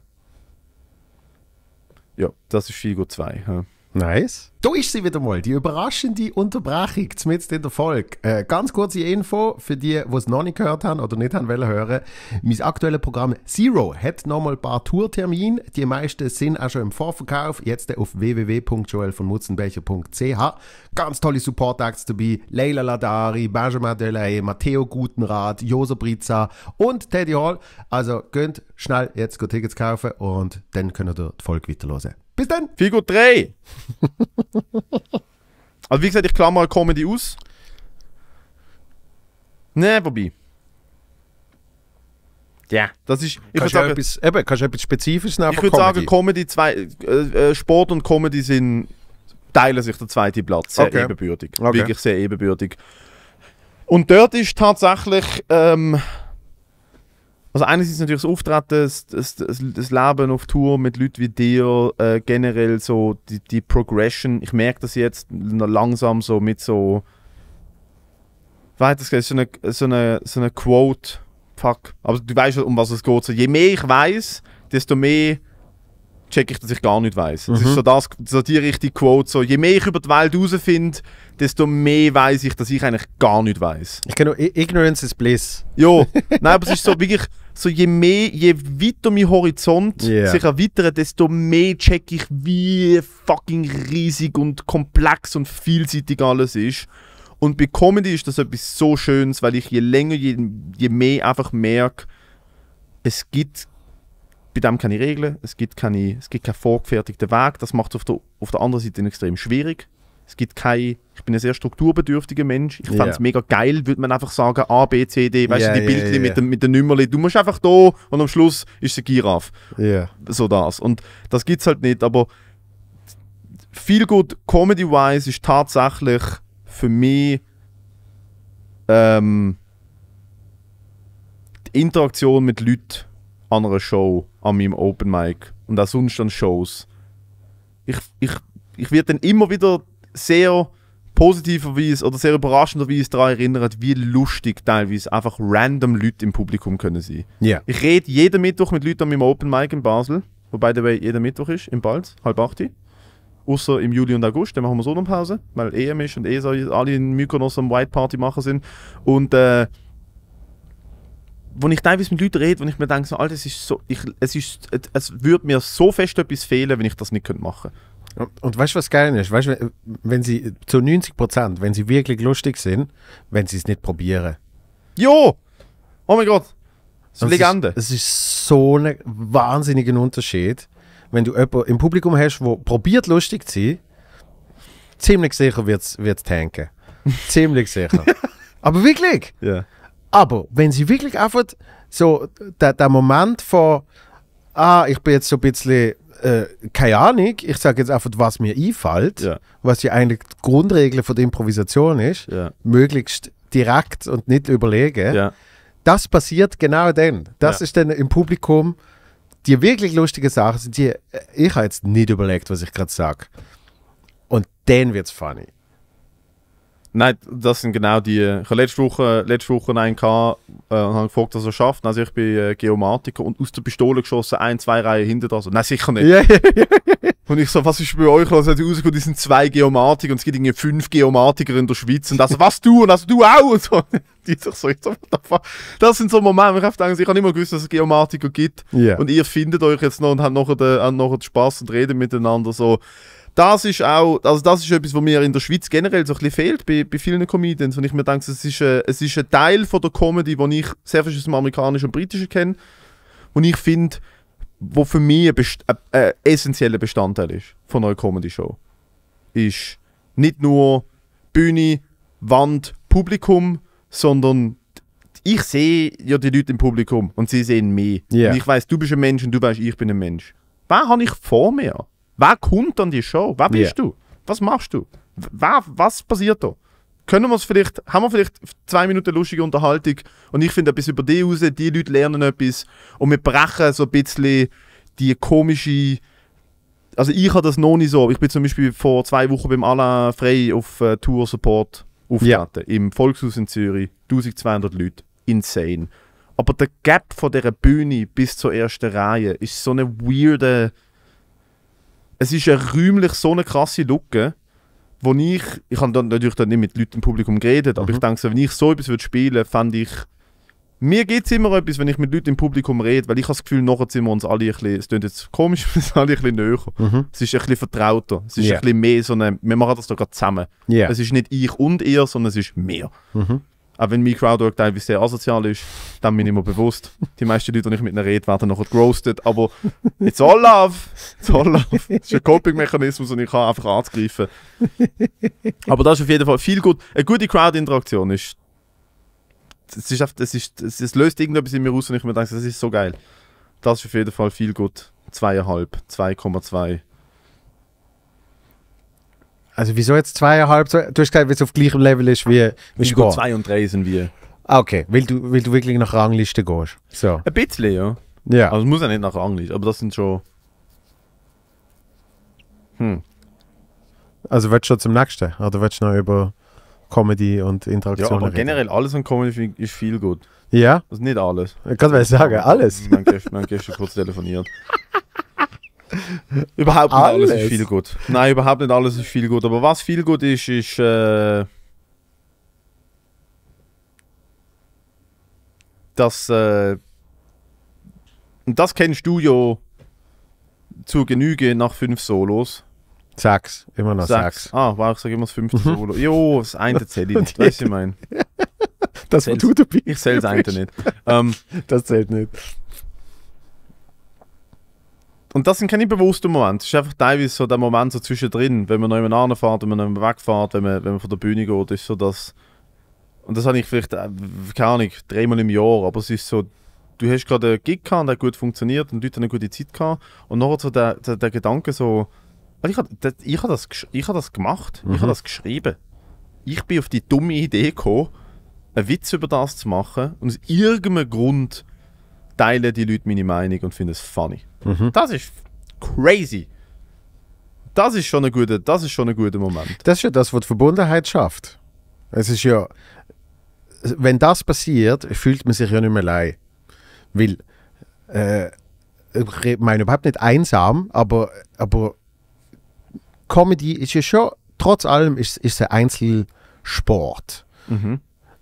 Ja, das ist Figo 2. Ja. Nice. Da ist sie wieder mal, die überraschende Unterbrechung mitten in der Folge. Äh, ganz kurze Info für die, die es noch nicht gehört haben oder nicht haben wollen hören. Mein aktuelles Programm Zero hat nochmal ein paar Tourtermine. Die meisten sind auch schon im Vorverkauf, jetzt auf www.joelvonmutzenbecher.ch. Ganz tolle Support-Acts dabei. Leila Ladari, Benjamin Delay, Matteo Gutenrat, Josa Brizza und Teddy Hall. Also könnt schnell jetzt Tickets kaufen und dann könnt ihr die Folge weiterhören. Bis dann. Figur 3. *laughs* also wie gesagt, ich klammer Comedy aus. Ne, wobei. Ja, das ist. Ich kannst, sagen, etwas, eben, kannst du etwas Spezifisches nehmen? Ich würde sagen, Comedy zwei, äh, äh, Sport und Comedy sind, teilen sich der zweite Platz. Sehr okay. ebenbürtig. Okay. Wirklich sehr ebenbürtig. Und dort ist tatsächlich ähm, also einerseits natürlich das Auftreten, das, das, das, Leben auf Tour mit Leuten wie dir, äh, generell so die, die Progression. Ich merke das jetzt langsam so mit so... Weiter, es ist so eine, so eine, so eine Quote, fuck. Aber du weißt um was es geht. So, je mehr ich weiß, desto mehr checke ich, dass ich gar nicht weiß. Mhm. Das ist so, das, so die richtige Quote. So, je mehr ich über die Welt herausfinde, desto mehr weiß ich, dass ich eigentlich gar nicht weiß. Ich kenne Ignorance is Bliss. Ja, *laughs* nein, aber es ist so wirklich, so je mehr, je weiter mein Horizont yeah. sich erweitert, desto mehr checke ich, wie fucking riesig und komplex und vielseitig alles ist. Und bei Comedy ist das etwas so Schönes, weil ich je länger, je, je mehr einfach merke, es gibt bei dem keine Regeln, es gibt, keine, es gibt keinen vorgefertigten Weg, das macht es auf der, auf der anderen Seite extrem schwierig. Es gibt keine, ich bin ein sehr strukturbedürftiger Mensch, ich yeah. fand es mega geil, würde man einfach sagen, A, B, C, D, weißt yeah, du, die Bildchen yeah, mit, den, mit den Nummerli, du musst einfach da und am Schluss ist es Giraffe. Yeah. So das. Und das gibt es halt nicht, aber viel gut Comedy-wise ist tatsächlich für mich ähm, die Interaktion mit Leuten an einer Show, an meinem Open Mic und auch sonst an Shows. Ich, ich, ich werde dann immer wieder sehr positiverweise oder sehr überraschenderweise daran erinnert, wie lustig teilweise einfach random Leute im Publikum können sein. Yeah. Ich rede jeden Mittwoch mit Leuten an meinem Open Mic in Basel, wo by the way jeder Mittwoch ist, im Balz, halb acht. Außer im Juli und August, dann machen wir so eine Pause, weil EM ist und ESA eh alle in Mykonos am White Party machen sind. Und äh, wenn ich teilweise mit Leuten rede, wenn ich mir denke, so, Alter, es ist so, ich, es, ist, es würde mir so fest etwas fehlen, wenn ich das nicht könnte machen könnte. Und weißt du, was geil ist? Weißt wenn sie zu 90 Prozent, wenn sie wirklich lustig sind, wenn sie es nicht probieren. Jo! Oh mein Gott! Das ist eine Legende. Es ist, es ist so ein ne, wahnsinniger Unterschied, wenn du jemanden im Publikum hast, der probiert lustig zu sein, ziemlich sicher wird es tanken. *laughs* ziemlich sicher. *laughs* Aber wirklich! Ja. Yeah. Aber wenn sie wirklich einfach so der, der Moment von, ah, ich bin jetzt so ein bisschen, äh, keine Ahnung, ich sage jetzt einfach, was mir einfällt, ja. was ja eigentlich die Grundregel von der Improvisation ist, ja. möglichst direkt und nicht überlegen, ja. das passiert genau dann. Das ist dann im Publikum die wirklich lustigen Sachen, sind die, äh, ich habe jetzt nicht überlegt, was ich gerade sage. Und dann wird es funny. Nein, das sind genau die. Ich habe letzte Woche, letzte Woche einen gehabt, äh, und habe gefragt, was er schafft. Also ich bin äh, Geomatiker und aus der Pistole geschossen, ein, zwei Reihen hinter das. Nein, sicher nicht. und ich so, was ist bei euch los? Also rausgekommen, die sind zwei Geomatiker und es gibt irgendwie fünf Geomatiker in der Schweiz. Und also, was du? Und also, du auch? Und so. *laughs* Die sich so, ich so, Das sind so Momente, wo ich denke, ich habe immer gewusst, dass es Geomatiker gibt. Und ihr findet euch jetzt noch und habt noch den, habt und redet miteinander so das ist auch, also das ist etwas, was mir in der Schweiz generell so ein bisschen fehlt bei, bei vielen Comedians. Und ich mir denke, es ist, ein, äh, es ist ein Teil von der Comedy, den ich sehr viel aus dem Amerikanischen und Britischen kenne. Und ich finde, was für mich ein, best ein, ein essentieller Bestandteil ist von einer Comedy-Show, ist nicht nur Bühne, Wand, Publikum, sondern ich sehe ja die Leute im Publikum und sie sehen mich. Yeah. Und ich weiß, du bist ein Mensch und du weißt, ich bin ein Mensch. Wer habe ich vor mir? Wer kommt an die Show? Wer bist yeah. du? Was machst du? Wer, was passiert da? Können wir es vielleicht, haben wir vielleicht zwei Minuten lustige Unterhaltung und ich finde etwas über die raus, die Leute lernen etwas und wir brechen so ein bisschen die komische, also ich habe das noch nicht so, ich bin zum Beispiel vor zwei Wochen beim Alain Frey auf äh, Tour Support auftreten, yeah. im Volkshaus in Zürich, 1200 Leute, insane. Aber der Gap von dieser Bühne bis zur ersten Reihe ist so eine weirde es ist eine räumlich so eine krasse Lücke, wo ich, ich habe dann natürlich dann nicht mit Leuten im Publikum geredet, aber mhm. ich denke, wenn ich so etwas würde spielen, fände ich, mir geht es immer etwas, wenn ich mit Leuten im Publikum rede, weil ich habe das Gefühl, nachher sind wir uns alle ein bisschen, es klingt jetzt komisch, *laughs* wir sind alle ein bisschen näher. Mhm. Es ist ein bisschen vertrauter, es ist yeah. ein bisschen mehr so eine, wir machen das doch gerade zusammen. Yeah. Es ist nicht ich und ihr, sondern es ist mehr. Mhm. Auch wenn mein Crowdwork teilweise sehr asozial ist, dann bin ich mir bewusst, die meisten Leute, die ich mit ihnen rede, werden nachher gegrostet. Aber it's all love. It's all love. Das ist ein Coping-Mechanismus und ich kann einfach anzugreifen. Aber das ist auf jeden Fall viel gut. Eine gute Crowd-Interaktion ist. Es, ist einfach, es, ist, es löst irgendetwas in mir aus und ich mir denke, das ist so geil. Das ist auf jeden Fall viel gut. Zweieinhalb, 2,2. Also wieso jetzt zweieinhalb? Du hast gesagt, weil es auf gleichem Level ist wie, wie Sport. Zwei und drei sind wir. Ah, okay. Weil du, weil du wirklich nach Rangliste gehst. So. Ein bisschen, ja. Ja. Also es muss ja nicht nach Rangliste, aber das sind schon... Hm. Also willst du schon zum nächsten? Oder willst du noch über Comedy und Interaktion Ja, aber reden? generell alles an Comedy ist viel gut. Ja? Also nicht alles. Ich kann mal sagen, alles. Mein Gäste hat kurz telefoniert. *laughs* überhaupt nicht alles, alles ist viel gut. Nein, überhaupt nicht alles ist viel gut. Aber was viel gut ist, ist. Äh, dass. Äh, das kennst du ja zur Genüge nach fünf Solos. Sechs, immer noch sechs. sechs. Ah, war ich sag immer das fünfte mhm. Solo. jo, das eine zähle ich nicht, *laughs* weißt du, ich meine. Das, was du dabei Ich zähle das eine nicht. Ähm, das zählt nicht und das sind keine bewussten Momente. Es ist einfach teilweise so der Moment so zwischendrin, wenn man noch jemanden anfährt, wenn man noch jemanden wegfährt, wenn man, wenn man von der Bühne geht, ist so das. Und das habe ich vielleicht, äh, keine Ahnung, dreimal im Jahr, aber es ist so, du hast gerade einen Gig gehabt, der hat gut funktioniert und die Leute haben eine gute Zeit gehabt. Und noch so der, der, der Gedanke so, ich habe ich hab das, hab das gemacht, mhm. ich habe das geschrieben. Ich bin auf die dumme Idee gekommen, einen Witz über das zu machen und aus irgendeinem Grund teilen die Leute meine Meinung und finden es funny. Mhm. Das ist crazy. Das ist schon ein guter, das ist schon ein guter Moment. Das ist ja das, was die Verbundenheit schafft. Es ist ja, wenn das passiert, fühlt man sich ja nicht mehr allein, weil äh, ich meine überhaupt nicht einsam, aber aber Comedy ist ja schon trotz allem ist ist ein Einzelsport. Mhm.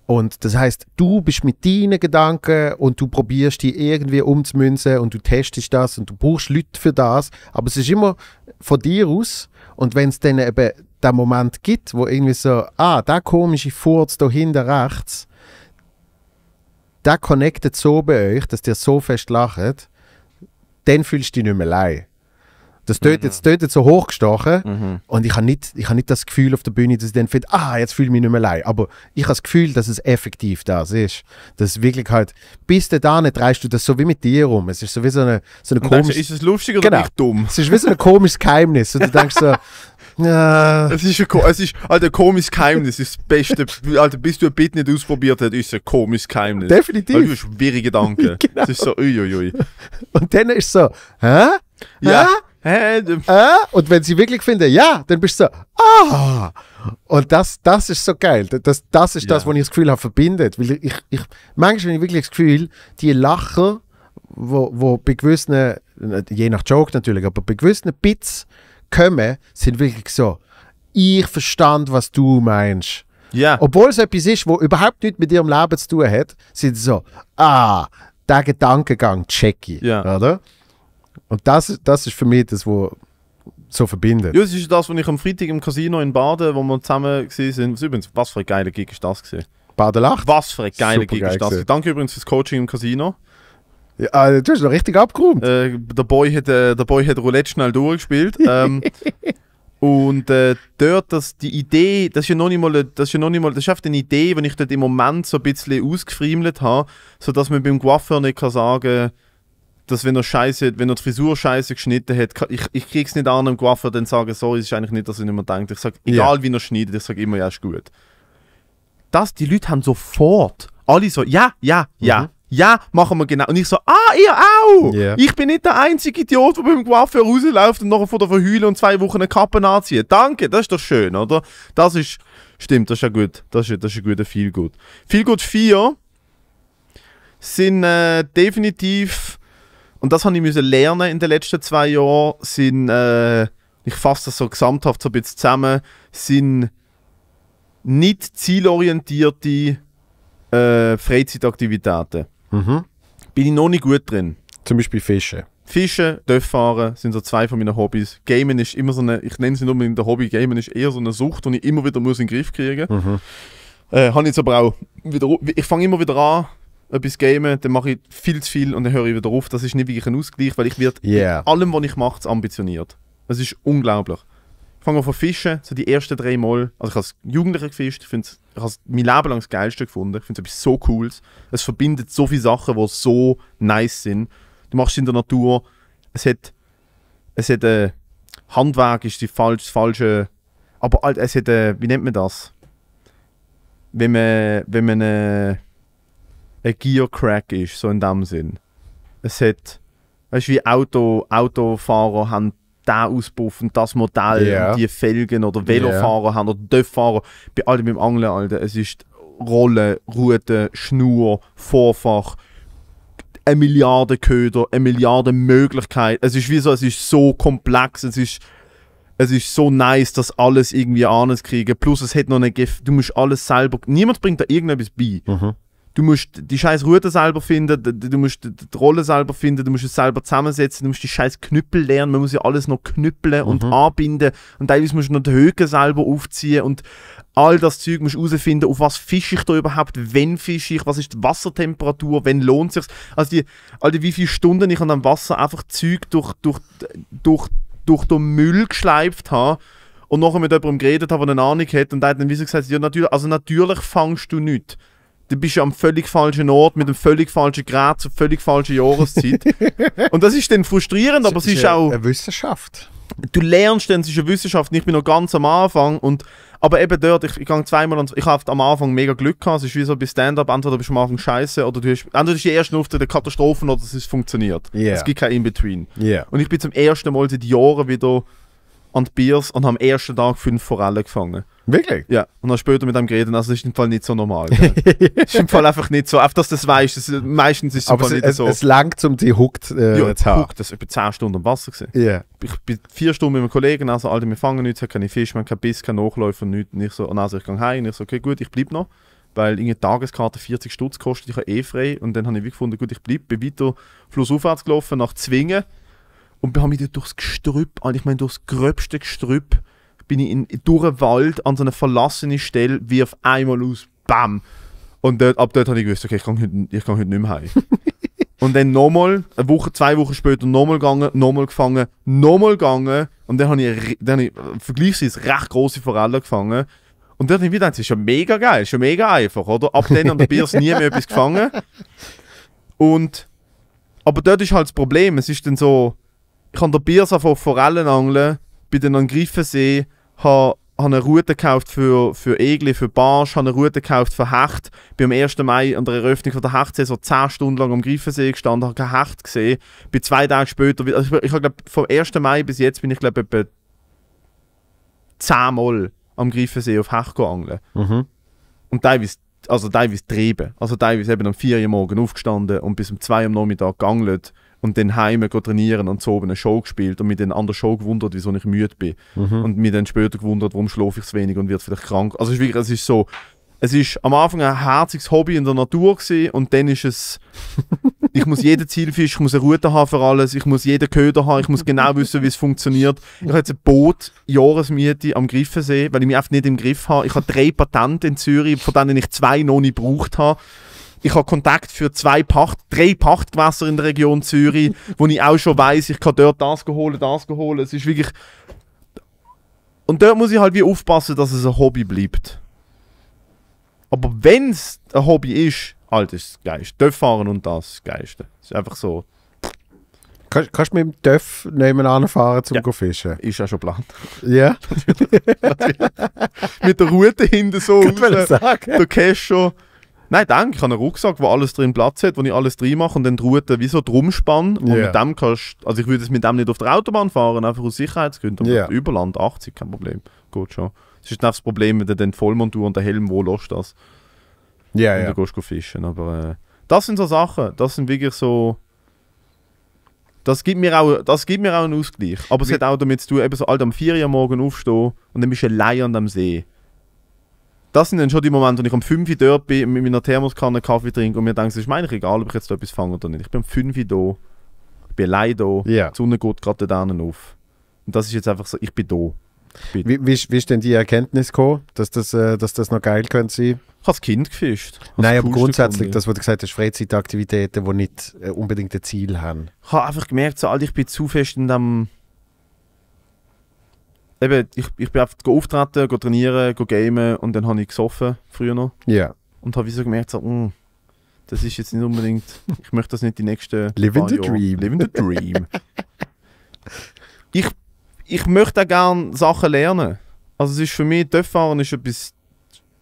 Und das heißt, du bist mit deinen Gedanken und du probierst die irgendwie umzumünzen und du testest das und du brauchst Leute für das. Aber es ist immer von dir aus. Und wenn es dann eben den Moment gibt, wo irgendwie so, ah, der komische Furz da hinten rechts, der connectet so bei euch, dass ihr so fest lacht, dann fühlst du dich nicht mehr allein. Das tönt jetzt, tönt so hochgestochen mhm. und ich habe nicht, hab nicht das Gefühl auf der Bühne, dass ich dann finde, ah, jetzt fühle ich mich nicht mehr allein. Aber ich habe das Gefühl, dass es effektiv das ist. Dass wirklich halt, bis dahin drehst du das so wie mit dir rum. Es ist so wie so eine, so eine komische... Ist es lustig oder genau. nicht dumm? Es ist wie so ein komisches Geheimnis und du denkst so... *laughs* Ja. Es ist, ein, es ist also ein komisches Geheimnis. Das Beste, also bis du ein Bit nicht ausprobiert hast, ist es ein komisches Geheimnis. Definitiv. Das ist hast schwierige Gedanke. genau. *laughs* Es ist so, uiuiui. Ui, ui. Und dann ist es so, hä? Ja. Hä? Hä? Äh? Und wenn sie wirklich finden, ja, dann bist du so, ah! Und das, das ist so geil. Das, das ist ja. das, was ich das Gefühl habe, verbindet. Weil ich, ich, manchmal habe ich wirklich das Gefühl, die Lacher, wo, wo bei gewissen, je nach Joke natürlich, aber bei gewissen Bits kommen, sind wirklich so, ich verstand, was du meinst. Ja. Obwohl es etwas ist, was überhaupt nichts mit ihrem Leben zu tun hat, sind sie so, ah, der Gedankengang check Ja. Oder? Und das, das ist für mich das, was so verbindet. Ja, das ist das, was ich am Freitag im Casino in Baden, wo wir zusammen waren. Was, übrigens, was für ein geiler Gig ist das gewesen. Baden lacht. Was für ein geiler Gig ist das. Gewesen. Danke übrigens fürs Coaching im Casino. Ja, äh, du hast noch richtig abgeräumt. Äh, der, Boy hat, äh, der Boy hat Roulette schnell durchgespielt. Ähm, *laughs* und äh, dort, dass die Idee, das ist ja noch nicht mal, das ist ja noch nicht mal, das ist eine Idee, die ich dort im Moment so ein bisschen ausgefriemelt habe, sodass man beim Guaffeur nicht kann sagen kann, dass wenn er scheiße, wenn er die Frisur scheiße geschnitten hat, ich, ich krieg's nicht an einem Coiffeur dann sagen, sorry, es ist eigentlich nicht, dass ich nicht mehr denke. Ich sage, egal yeah. wie er schneidet, ich sage immer, ja, ist gut. Das, die Leute haben sofort, alle so, ja, ja, ja, mhm. ja, machen wir genau. Und ich so, ah, ihr auch! Yeah. Ich bin nicht der einzige Idiot, der beim Coiffeur rausläuft und nachher vor der Verhülle und zwei Wochen eine Kappe anzieht. Danke, das ist doch schön, oder? Das ist, stimmt, das ist ja gut. Das ist, das ist ein guter Feel-Good. 4 sind äh, definitiv und das habe ich müssen lernen in den letzten zwei Jahren, sind, äh, ich fasse das so gesamthaft so ein bisschen zusammen, sind nicht zielorientierte äh, Freizeitaktivitäten. Mhm. Bin ich noch nicht gut drin. Zum Beispiel Fischen. Fischen, Dörffahren sind so zwei von meinen Hobbys. Gamen ist immer so eine, ich nenne es nicht unbedingt ein Hobby, Gamen ist eher so eine Sucht, die ich immer wieder muss in den Griff kriegen muss. Mhm. Äh, habe jetzt aber auch wieder, ich fange immer wieder an, etwas gamen, dann mache ich viel zu viel und dann höre ich wieder auf. Das ist nicht wirklich ein Ausgleich, weil ich werde yeah. in allem, was ich mache, ambitioniert. Das ist unglaublich. Ich fange an von fischen, so die ersten drei Mal. Also ich habe als Jugendlicher gefischt, ich, ich habe es mein Leben lang das Geilste gefunden. Ich finde es etwas so Cooles. Es verbindet so viele Sachen, die so nice sind. Du machst es in der Natur. Es hat, es hat äh, Handwerk ist die falsch, das falsche, aber halt, es hat, äh, wie nennt man das? Wenn man, wenn man äh, ein Gear-Crack ist, so in dem Sinn. Es hat, weißt du, wie Auto, Autofahrer haben da Auspuff und das Modell yeah. und die Felgen oder Velofahrer yeah. haben oder Dörffahrer. Bei allem beim Angeln, Alter, es ist Rolle, Rute, Schnur, Vorfach, eine Milliarde Köder, eine Milliarde Möglichkeiten. Es ist wie so, es ist so komplex, es ist es ist so nice, dass alles irgendwie anders kriegen. Plus es hat noch eine Gef du musst alles selber. Niemand bringt da irgendetwas bei. Mhm du musst die scheiß Route selber finden, du musst die Rolle selber finden, du musst es selber zusammensetzen, du musst die scheiß Knüppel lernen, man muss ja alles noch knüppeln und mhm. anbinden und teilweise musst du noch die Höhe selber aufziehen und all das Zeug musst du herausfinden, auf was fische ich da überhaupt, wenn fische ich, was ist die Wassertemperatur, wenn lohnt sich also die, all wie viele Stunden ich an dem Wasser einfach Zeug durch, durch, durch, durch den Müll geschleift habe, und nachher mit jemandem geredet habe, der eine Ahnung hat und der hat dann wie gesagt, ja natürlich, also natürlich fangst du nichts. Du bist ja am völlig falschen Ort mit einem völlig falschen Grad zur völlig falschen Jahreszeit. *laughs* und das ist dann frustrierend, aber es ist, auch. Eine Wissenschaft. Du lernst dann, es ist eine Wissenschaft. Ich bin noch ganz am Anfang und aber eben dort, ich, ich gehe zweimal und ich habe am Anfang mega Glück gehabt. Es ist wie so bei Stand-up, entweder bist du am Anfang scheiße oder du hast, entweder ist die erste Hälfte der Katastrophen oder es funktioniert. Yeah. Es gibt kein In-Between. Yeah. Und ich bin zum ersten Mal seit Jahren wieder an die Biers und habe am ersten Tag fünf Forellen gefangen. Wirklich? Ja. Und dann später mit dem geredet, also das ist im Fall nicht so normal. *laughs* ist im Fall einfach nicht so, einfach dass das weißt, das, meistens ist es Aber es, es, so. es langt, um die Hooked äh, ja, zu haben. Hooked, das war über 10 Stunden am Wasser. Gewesen. Yeah. Ich bin vier Stunden mit meinem Kollegen, also Alter, wir fangen nichts, haben keine Fische, wir haben keinen Biss, keinen Nachläufer, nichts. Und so, und oh also ich gehe heim und ich so, okay gut, ich bleibe noch, weil eine Tageskarte 40 Stutz kostet, ich habe eh frei. Und dann habe ich wie gefunden, gut, ich bleibe, bin weiter flussaufwärts gelaufen, nach Zwingen. Und wir haben mich dort durchs Gestrüpp, ich meine durchs gröbste Gestrüpp, bin ich in, durch den Wald an so einer verlassenen Stelle, wirf einmal aus, bam. Und dort, ab dort habe ich gewusst, okay, ich kann heute, ich kann heute nicht mehr heim. *laughs* und dann nochmal, eine Woche, zwei Wochen später nochmal gegangen, nochmal gefangen, nochmal gegangen. Und dann habe ich, dann hab ich vergleichsweise äh, recht große Forellen gefangen. Und dort habe ich wieder gedacht, das ist schon mega geil, ist ja mega einfach, oder? Ab dann an der Biers nie mehr etwas gefangen. Und, aber dort ist halt das Problem, es ist dann so, ich kann der Biers einfach Forellen angeln, bin dann an sehen, habe habe eine Route gekauft für, für Egli, für Barsch, habe eine Route gekauft für Hecht. Bin am 1. Mai an der Eröffnung von der Hechtsaison 10 Stunden lang am Greifensee gestanden, habe keine Hecht gesehen. Bin zwei Tage später, also ich, ich glaube vom 1. Mai bis jetzt bin ich glaube ich, etwa 10 Mal am Greifensee auf Hecht geangelt. Mhm. Und teilweise also teilweise treiben. Also teilweise eben am 4 Uhr morgen aufgestanden und bis um 2 Uhr am Nachmittag geangelt und dann heim trainieren und so eine Show gespielt und mich dann an der Show gewundert, wieso ich müde bin. Mhm. Und mich dann später gewundert, warum schlafe ich so wenig und wird vielleicht krank. Also es ist, wirklich, es ist so, es ist am Anfang ein herziges Hobby in der Natur gewesen, und dann ist es, *laughs* ich muss jeden Zielfisch, ich muss eine Route haben für alles, ich muss jeden Köder haben, ich muss genau wissen, wie es funktioniert. Ich habe jetzt ein Boot, Jahresmiete am Griffensee, weil ich mich einfach nicht im Griff habe. Ich habe drei Patente in Zürich, von denen ich zwei noch nicht gebraucht habe ich habe Kontakt für zwei Pacht, drei Pachtgewässer in der Region Zürich, wo ich auch schon weiß, ich kann dort das holen, das holen. Es ist wirklich. Und dort muss ich halt wie aufpassen, dass es ein Hobby bleibt. Aber wenn es ein Hobby ist, Alter, ist das Geist. Dörf fahren und das ist das Geiste. Ist einfach so. Kannst, kannst du mit dem Dörf nebenan fahren, zum ja. Go fischen? Ist ja schon geplant. Ja? *laughs* Natürlich. mit der Route hinten so. Ich raus, sagen. Der Cash schon. Nein, denk, ich habe einen Rucksack, wo alles drin Platz hat, wo ich alles drin mache und dann die Route wie so drum spanne. Yeah. mit dem kannst also ich würde es mit dem nicht auf der Autobahn fahren, einfach aus Sicherheitsgründen. Aber yeah. Überland 80, kein Problem. Geht schon. Es ist das Problem, wenn du den Vollmontur und den Helm, wo lässt das? Ja, yeah, ja. Yeah. Du gehst fischen, aber äh, das sind so Sachen, das sind wirklich so... Das gibt mir auch, das gibt mir auch einen Ausgleich. Aber es Wie hat auch damit zu tun, eben so alt am 4 Uhr morgen aufstehen und dann bist du allein an dem See das sind dann schon die Momente, wo ich um 5 Uhr dort bin, mit meiner Thermoskanne Kaffee trinke und mir denke, es ist mir eigentlich egal, ob ich jetzt etwas fange oder nicht. Ich bin um 5 Uhr da, ich bin allein da, yeah. die Sonne geht gerade da auf. Und das ist jetzt einfach so, ich bin da. bin wie, wie, wie ist denn die Erkenntnis gekommen, dass das, äh, dass das noch geil könnte sein? Ich habe das Kind gefischt. Als Nein, aber grundsätzlich, das, was du gesagt hast, Freizeitaktivitäten, die nicht äh, unbedingt ein Ziel haben. Ich habe einfach gemerkt, so alt ich bin zu fest in dem eben, ich, ich bin einfach auftreten, go trainieren, go gamen und dann habe ich gesoffen, früher noch. Ja. Yeah. Und habe so gemerkt, so, mh, mm, das ist jetzt nicht unbedingt, *laughs* ich möchte das nicht die nächsten Living the Jahre. Dream. Living the Dream. *laughs* ich, ich möchte auch gerne Sachen lernen. Also es ist für mich, Dörffahren ist etwas,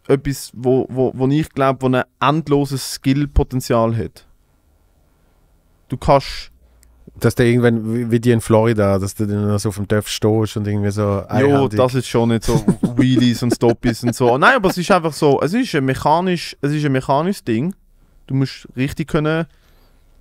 etwas wo, wo, wo ich glaube, wo ein endloses Skillpotenzial hat. Du kannst dass der irgendwann, wie die in Florida, dass du dann so auf dem Dörf stehst und irgendwie so. Jo, das ist schon nicht so Wheelies und Stoppies und so. *laughs* Nein, aber es ist einfach so, es ist ein mechanisch, es ist ein mechanisches Ding. Du musst richtig können,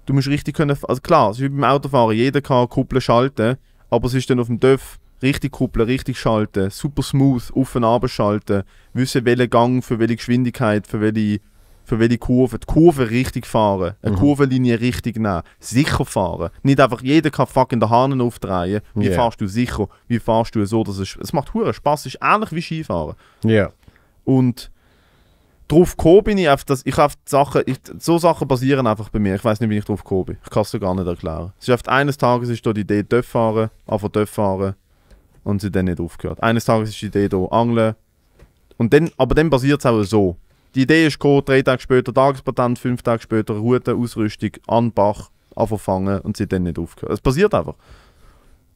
du musst richtig können, also klar, es ist wie beim Autofahren, jeder kann Kuppel schalten, aber es ist dann auf dem Dörf richtig kuppeln, richtig schalten, super smooth, auf und runter schalten, wissen, welchen Gang, für welche Geschwindigkeit, für welche für welche Kurve. Die Kurve richtig fahren, eine mhm. Kurvenlinie richtig nehmen, sicher fahren. Nicht einfach, jeder kann fucking den Hahn aufdrehen. Wie yeah. fahrst du sicher? Wie fahrst du so? Dass es, es macht Huren Spaß, ist ähnlich wie Skifahren. Ja. Yeah. Und drauf gekommen bin ich, auf das, ich auf Sachen, ich, so Sachen basieren einfach bei mir. Ich weiß nicht, wie ich drauf gekommen bin. Ich kann es dir gar nicht erklären. Es ist oft eines Tages ist da die Idee, Dörf fahren, einfach Dörf fahren und sie dann nicht aufgehört. Eines Tages ist die Idee hier angeln. Und dann, aber dann basiert es auch so. Die Idee ist gekommen, drei Tage später Tagespatent, fünf Tage später Routenausrüstung an Bach, anfangen und sie dann nicht aufgehört. Es passiert einfach.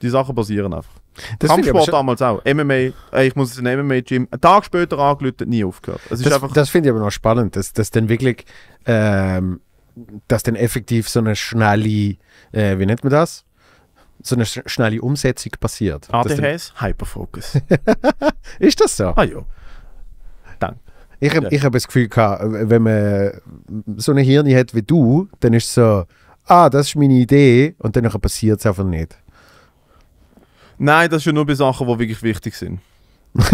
Die Sachen passieren einfach. Das Kampfsport damals auch. MMA, äh, ich muss in ein MMA-Gym. Einen Tag später angelötet, nie aufgehört. Es das, das finde ich aber noch spannend, dass, dass dann wirklich, ähm, dass dann effektiv so eine schnelle, äh, wie nennt man das? So eine schnelle Umsetzung passiert. ADHS, Hyperfocus. *laughs* ist das so? Ah ja. Ich habe ja. Ich hab das Gefühl gehabt, wenn man so eine Hirn hat wie du, dann ist es so, ah, das ist meine Idee und dann passiert es einfach nicht. Nein, das ist ja nur bei Sachen, die wirklich wichtig sind. *laughs*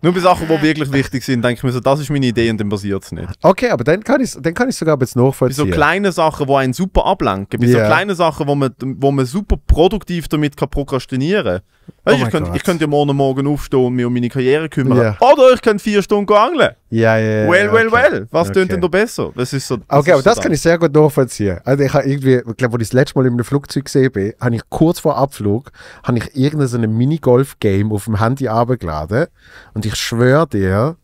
Nur bei Sachen, die wirklich wichtig sind, denke ich mir so, das ist meine Idee und dann passiert es nicht. Okay, aber dann kann ich es sogar jetzt nachvollziehen. Bei so kleinen Sachen, die einen super ablenken, bei yeah. so kleinen Sachen, wo man, wo man super produktiv damit kann prokrastinieren kann, Weißt, oh ich, könnte, ich könnte morgen Morgen aufstehen und mich um meine Karriere kümmern. Yeah. Oder ich könnte vier Stunden angeln. Ja, ja, ja. Well, well, well. Was okay. tönt denn da besser? Das ist so, das okay, ist aber so das dann. kann ich sehr gut nachvollziehen. Also ich irgendwie, ich glaube, als ich das letzte Mal in einem Flugzeug gesehen bin, habe ich kurz vor Abflug habe ich irgendein Minigolf-Game auf dem Handy abgeladen und ich schwöre dir,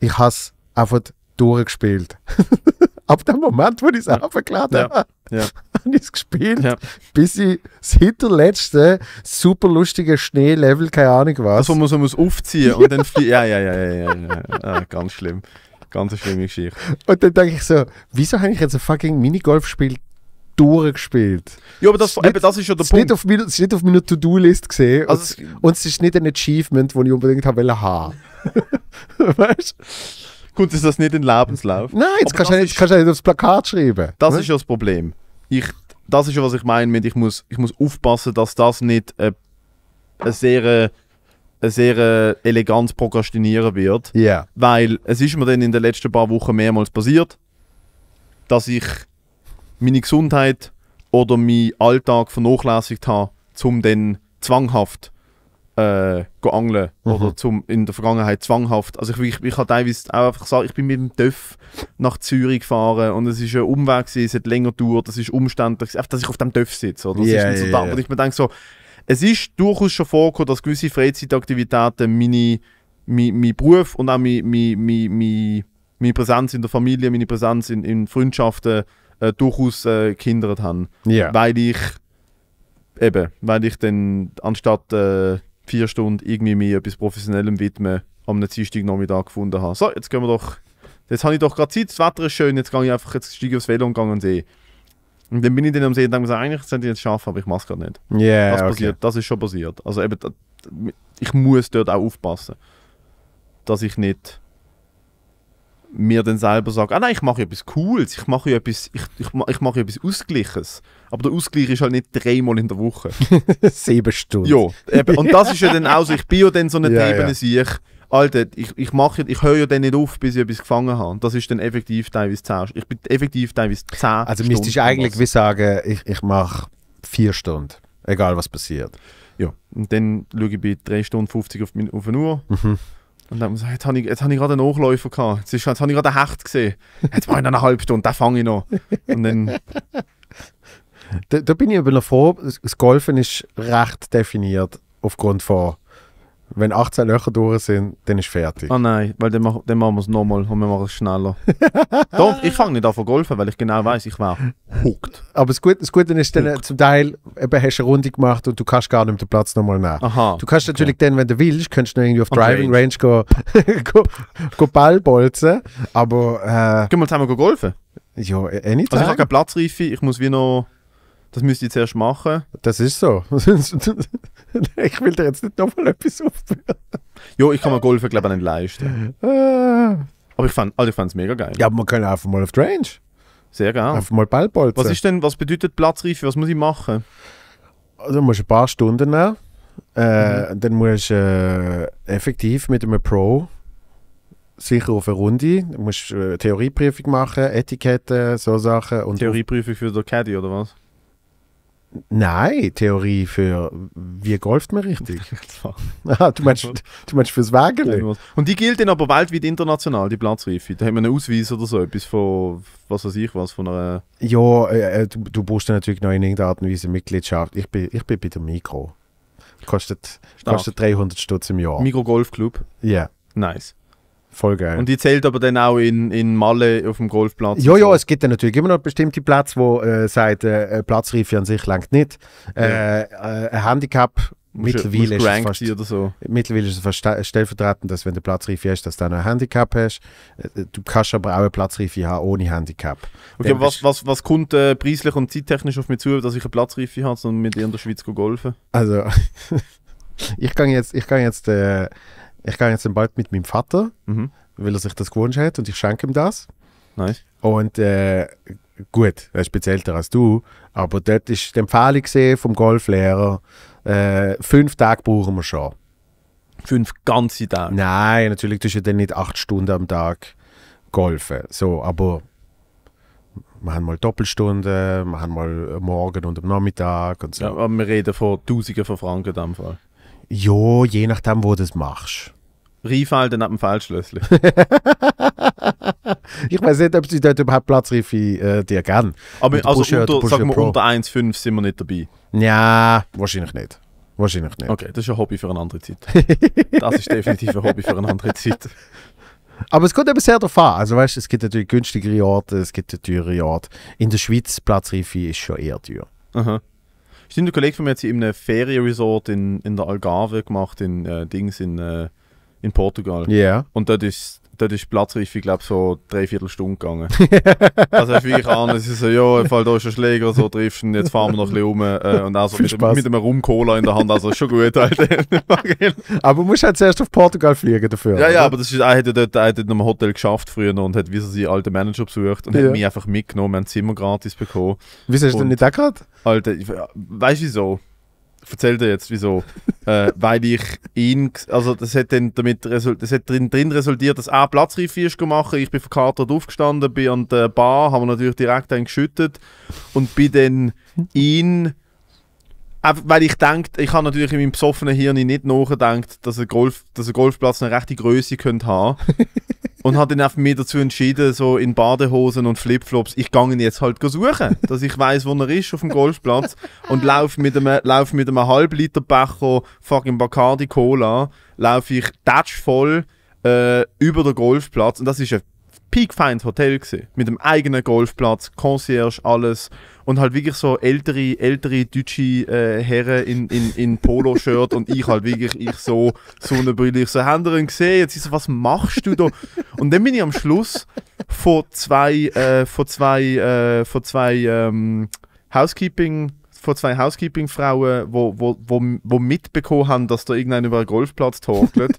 ich habe es einfach durchgespielt. *laughs* Ab dem Moment, wo ich es ja. abgeladen habe. Ja. ja habe ich es gespielt, ja. bis ich das hinterletzte super lustige Schneelevel, keine Ahnung was. Also man so muss aufziehen und dann *laughs* fliegt. Ja, ja, ja, ja, ja, ja. Ah, ganz schlimm. Ganz eine schlimme Geschichte. Und dann denke ich so, wieso habe ich jetzt ein fucking Minigolfspiel durchgespielt. Ja, aber das, nicht, eben, das ist ja der Punkt. Nicht es ist nicht auf meiner To-Do-List gesehen. Also und, es, und, es ist nicht ein Achievement, das ich unbedingt habe haben *laughs* Weißt du? Gut, ist das nicht ein Lebenslauf? Nein, jetzt kannst du ja nicht, nicht aufs Plakat schreiben. Das ne? ist ja das Problem ich, das ist ja, was ich meine mit, ich muss, ich muss aufpassen, dass das nicht äh, ein sehr, äh, ein sehr äh, elegantes Prokrastinieren wird. Yeah. Weil es ist mir dann in den letzten paar Wochen mehrmals passiert, dass ich meine Gesundheit oder meinen Alltag vernachlässigt habe, um dann zwanghaft äh, angeln mhm. oder zum, in der Vergangenheit zwanghaft. Also ich, ich, ich habe teilweise auch einfach gesagt, ich bin mit dem TÜV nach Zürich gefahren und es ist ein Umweg, gewesen, es hat länger gedauert, es ist umständlich, einfach, dass ich auf dem TÜV sitze. Oder? Das ist nicht so yeah, Und ich mir denke so, es ist durchaus schon vorgekommen, dass gewisse Freizeitaktivitäten meine, mein, mein Beruf und auch mein, mein, mein, meine Präsenz in der Familie, meine Präsenz in, in Freundschaften äh, durchaus äh, gehindert haben. Yeah. Weil ich eben, weil ich dann anstatt äh, vier Stunden irgendwie mir etwas Professionellem widmen am Dienstagnachmittag gefunden habe. So, jetzt gehen wir doch. Jetzt habe ich doch gerade Zeit, das Wetter ist schön, jetzt gehe ich einfach, jetzt steige aufs Velo und gehe an den See. Und dann bin ich dann am See und denke mir, eigentlich sollte ich jetzt schaffen, aber ich mache es gerade nicht. Ja, yeah, das, okay. das ist schon passiert. Also eben, ich muss dort auch aufpassen, dass ich nicht mir dann selber sage, ah nein, ich mache etwas Cooles, ich mache etwas, ich, ich, ich mache etwas Ausgleiches. Aber der Ausgleich ist halt nicht dreimal in der Woche. *laughs* Sieben Stunden. Ja, eben. *laughs* und das ist ja dann auch so, ich bin ja dann so ein ja, Ebene, ja. ich, Alter, ich, ich, mach, ich höre ja dann nicht auf, bis ich etwas gefangen habe. Das ist dann effektiv teilweise zehn Ich bin effektiv teilweise 10 Also müsste ich eigentlich wie sagen, ich, ich mache vier Stunden, egal was passiert. Ja, und dann schaue ich bei drei Stunden 50 auf, auf eine Uhr. Mhm. Und dann muss ich, gesagt, jetzt habe ich gerade einen Hochläufer gehabt. Jetzt, ist, jetzt habe ich gerade einen Hecht gesehen. Jetzt war ich noch eine halbe Stunde, den fange ich noch. Und dann *laughs* da, da, bin ich aber noch froh, das Golfen ist recht definiert aufgrund von wenn 18 Löcher durch sind, dann ist fertig. Ah oh nein, weil dann, mach, dann machen wir es nochmal und wir machen es schneller. *laughs* Doch, ich fange nicht an von golfen, weil ich genau weiß, ich war hooked. Aber das Gute, das Gute ist dann äh, zum Teil, eben hast du eine Runde gemacht und du kannst gar nicht mehr den Platz nochmal nehmen. Aha, du kannst okay. natürlich dann, wenn du willst, kannst du irgendwie auf okay. Driving Range go, *laughs* go, go Ball bolzen, aber... Äh, Gehen wir zusammen go golfen? Ja, eh nicht. Also ich habe keine Platzreife, ich muss wie noch... Das müsste ich zuerst machen. Das ist so. *laughs* *laughs* ich will dir jetzt nicht nochmal etwas aufbauen. Jo, ich kann mir Golfen, glaube ich, nicht leisten. Ah. aber ich fand es also mega geil. Ja, aber man kann einfach mal auf die Range. Sehr gerne. Einfach mal Ballbolzen. Was ist denn, was bedeutet Platzreife? Was muss ich machen? Also, du musst ein paar Stunden nehmen. Äh, mhm. Dann musst du äh, effektiv mit einem Pro sicher auf eine Runde. Du musst äh, Theorieprüfung machen, Etiketten, so Sachen. Und Theorieprüfung für den Caddy oder was? Nein, Theorie für wie golft man richtig? *laughs* ah, du, meinst, du meinst fürs Wägele? Und die gilt dann aber weltweit international, die Platzreife. Da haben wir einen Ausweis oder so, etwas von, was weiß ich was, von einer... Ja, äh, äh du, du brauchst dann natürlich noch in irgendeiner Art und Weise Mitgliedschaft. Ich bin, ich bin bei der Mikro. Kostet, kostet 300 Stutz im Jahr. Mikro Golf Club? Ja. Yeah. Nice. Voll geil. Und die zählt aber dann auch in, in Malle auf dem Golfplatz? Ja, ja, so. es gibt dann natürlich immer noch bestimmte Plätze, wo äh, sagt, äh, Platzreife an sich langt nicht. Äh, ja. Äh, ein Handicap Mittlerweile ist, fast, so. mittlerweile ist, es fast, stellvertretend, dass wenn du Platzreife hast, dass du dann ein Handicap hast. Äh, äh, du kannst aber auch eine Platzreife haben ohne Handicap. Okay, was, was, was kommt äh, preislich und zeittechnisch auf mich zu, dass ich eine Platzreife habe und mit dir in der Schweiz golfen? Also, *laughs* ich kann jetzt, ich kann jetzt äh, ich gehe jetzt bald mit meinem Vater, mhm. weil er sich das gewünscht hat und ich schenke ihm das. Nice. Und äh, gut, er ist älter als du, aber dort ist die Empfehlung vom Golflehrer, äh, fünf Tage brauchen wir schon. Fünf ganze Tage? Nein, natürlich tust du dann nicht acht Stunden am Tag golfen. So, aber wir haben mal Doppelstunden, wir haben mal morgen und am Nachmittag und so. Ja, aber wir reden von Tausenden von Franken in dem Fall. Ja, je nachdem, wo du das machst reinfallen ab dem Fallschlüssel. ich weiß nicht, ob sie dort überhaupt Platzreife äh, dir gern. Aber also Pusher, unter, unter 1,5 sind wir nicht dabei. Ja, wahrscheinlich nicht. Wahrscheinlich nicht. Okay, das ist ein Hobby für eine andere Zeit. das ist definitiv ein Hobby für eine andere Zeit. *laughs* Aber es kommt eben sehr darauf an. Also weißt, es gibt natürlich günstigere Orte, es gibt teure Orte. In der Schweiz Platzreife ist schon eher teuer. Aha. Stimmt, ein Kollege von mir hat sie in einem Ferienresort in, in der Algarve gemacht, in äh, Dings, in... Äh, in Portugal. Ja. Yeah. Und dort ist dort ist die Platzreife, glaube so dreiviertel Stunde gegangen. *laughs* also ich wirklich an, es ist so, ja, falls du einen Schläger, so triffst jetzt fahren wir noch ein bisschen rum. Äh, und also mit, mit, einem Rum Cola in der Hand, also schon gut, *laughs* aber du musst halt zuerst auf Portugal fliegen dafür. Ja, oder? ja, aber das ist, er hat ja dort, in einem Hotel geschafft früher und hat, wie so seinen alten Manager besucht und ja. hat mich einfach mitgenommen, wir haben Zimmer gratis bekommen. Wieso hast du denn nicht auch gerade? Alter, weißt du wieso? erzähl dir jetzt wieso. äh, *laughs* weil ich ihn, also das hat dann damit result, das hat drin, drin resultiert, dass er Platzreife ist gemacht. Ich bin verkatert aufgestanden, bin an der Bar, haben wir natürlich direkt einen geschüttet und bin dann ihn, äh, weil ich denke, ich habe natürlich in meinem besoffenen Hirn nicht nachgedacht, dass ein, Golf, dass ein Golfplatz eine rechte Größe könnte haben. *laughs* und habe dann mich dazu entschieden, so in Badehosen und Flipflops, ich gehe ihn jetzt halt suchen, *laughs* dass ich weiß, wo er ist auf dem Golfplatz und laufe mit einem, lauf mit einem Halbliter Becher fucking Bacardi Cola, laufe ich voll äh, über den Golfplatz und das ist eine piekfeines Hotel gewesen, mit einem eigenen Golfplatz, Concierge, alles und halt wirklich so ältere, ältere deutsche äh, Herren in, in, in Poloshirt und ich halt wirklich, ich so Sonnenbrille, ich so, haben ihn gesehen? Jetzt ist so, was machst du da? Und dann bin ich am Schluss von zwei, äh, von zwei, äh, von zwei ähm, Housekeeping von zwei Housekeeping-Frauen, wo, wo, wo, wo mitbekommen haben, dass da irgendeiner über einen Golfplatz torkelt,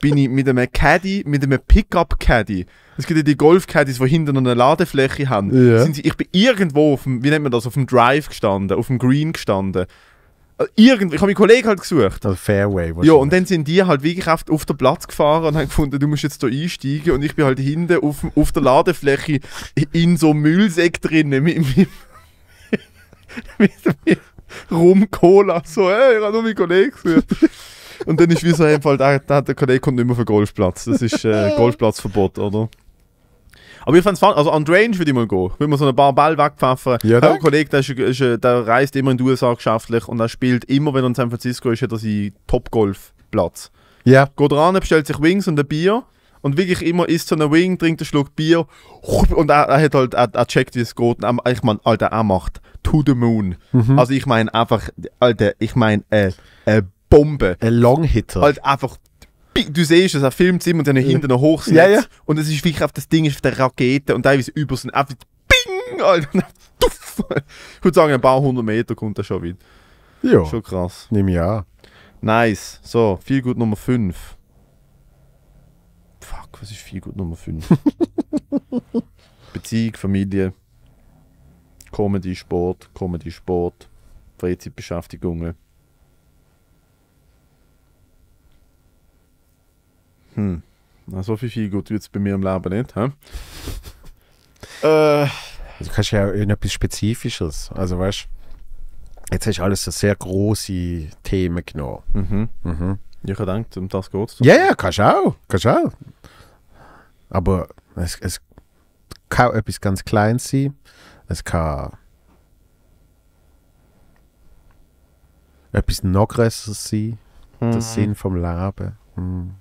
bin ich mit einem Caddy, mit einem Pickup-Caddy, es gibt ja die Golfcaddies, die hinten eine Ladefläche haben. Ja. Sind sie, ich bin irgendwo auf dem, wie nennt man das, auf dem Drive gestanden, auf dem Green gestanden. Äh, Irgendwie, ich habe meinen Kollegen halt gesucht. Also Fairway. Ja, und dann sind die halt wirklich auf, auf den Platz gefahren und haben gefunden, du musst jetzt hier einsteigen und ich bin halt hinten auf, auf der Ladefläche in so einem Müllsäck drinnen mit, *laughs* mit, mit, mit Rum Cola. So, hey, ich habe nur meinen Kollegen gesucht. Und dann ist wie so einfach, da, der Kollege kommt nicht mehr auf den Golfplatz. Das ist äh, *laughs* Golfplatzverbot, oder? Aber ich fand's es also an die Range würde ich mal gehen. Würde man so ein paar Ball wegpfeffern. Ja, ein Kollege, der, ist, ist, der reist immer in die USA geschäftlich und er spielt immer, wenn er in San Francisco ist, hat er seinen Top-Golf-Platz. Ja. Geht ran, bestellt sich Wings und ein Bier und wirklich immer isst so einen Wing, trinkt einen Schluck Bier und er, er hat halt, er, er checkt, wie es geht. ich meine, Alter, er macht to the moon. Mhm. Also ich meine einfach, Alter, ich meine, äh, äh, Bombe. Ein Longhitter. Halt einfach du siehst es, er filmt es immer dann hinten noch hoch. Ja, ja. Und es ist wirklich auf das Ding ist auf der Rakete und teilweise über so ein Bing! Alter, *laughs* tuff! Ich würde sagen, ein paar hundert Meter kommt er schon wieder. Ja. Schon krass. Nimm ja. Nice. So, viel gut Nummer 5. Fuck, was ist viel gut Nummer 5? *laughs* Beziehung, Familie, Comedy, Sport, Comedy, Sport, Freizeitbeschäftigungen. Hm. Na, so viel, viel gut wird es bei mir im Leben nicht. Hä? *laughs* Äh. Also kannst du ja irgendetwas Spezifisches. Also weißt jetzt hast du alles so sehr große Themen genommen. Mhm. Mhm. Ich habe gedacht, um das geht es. Ja, ja, kannst auch. Kannst auch. Aber es, es kann etwas ganz Kleines sein. Es kann etwas noch größeres sein. Hm. Der mhm. Sinn vom Leben. Hm.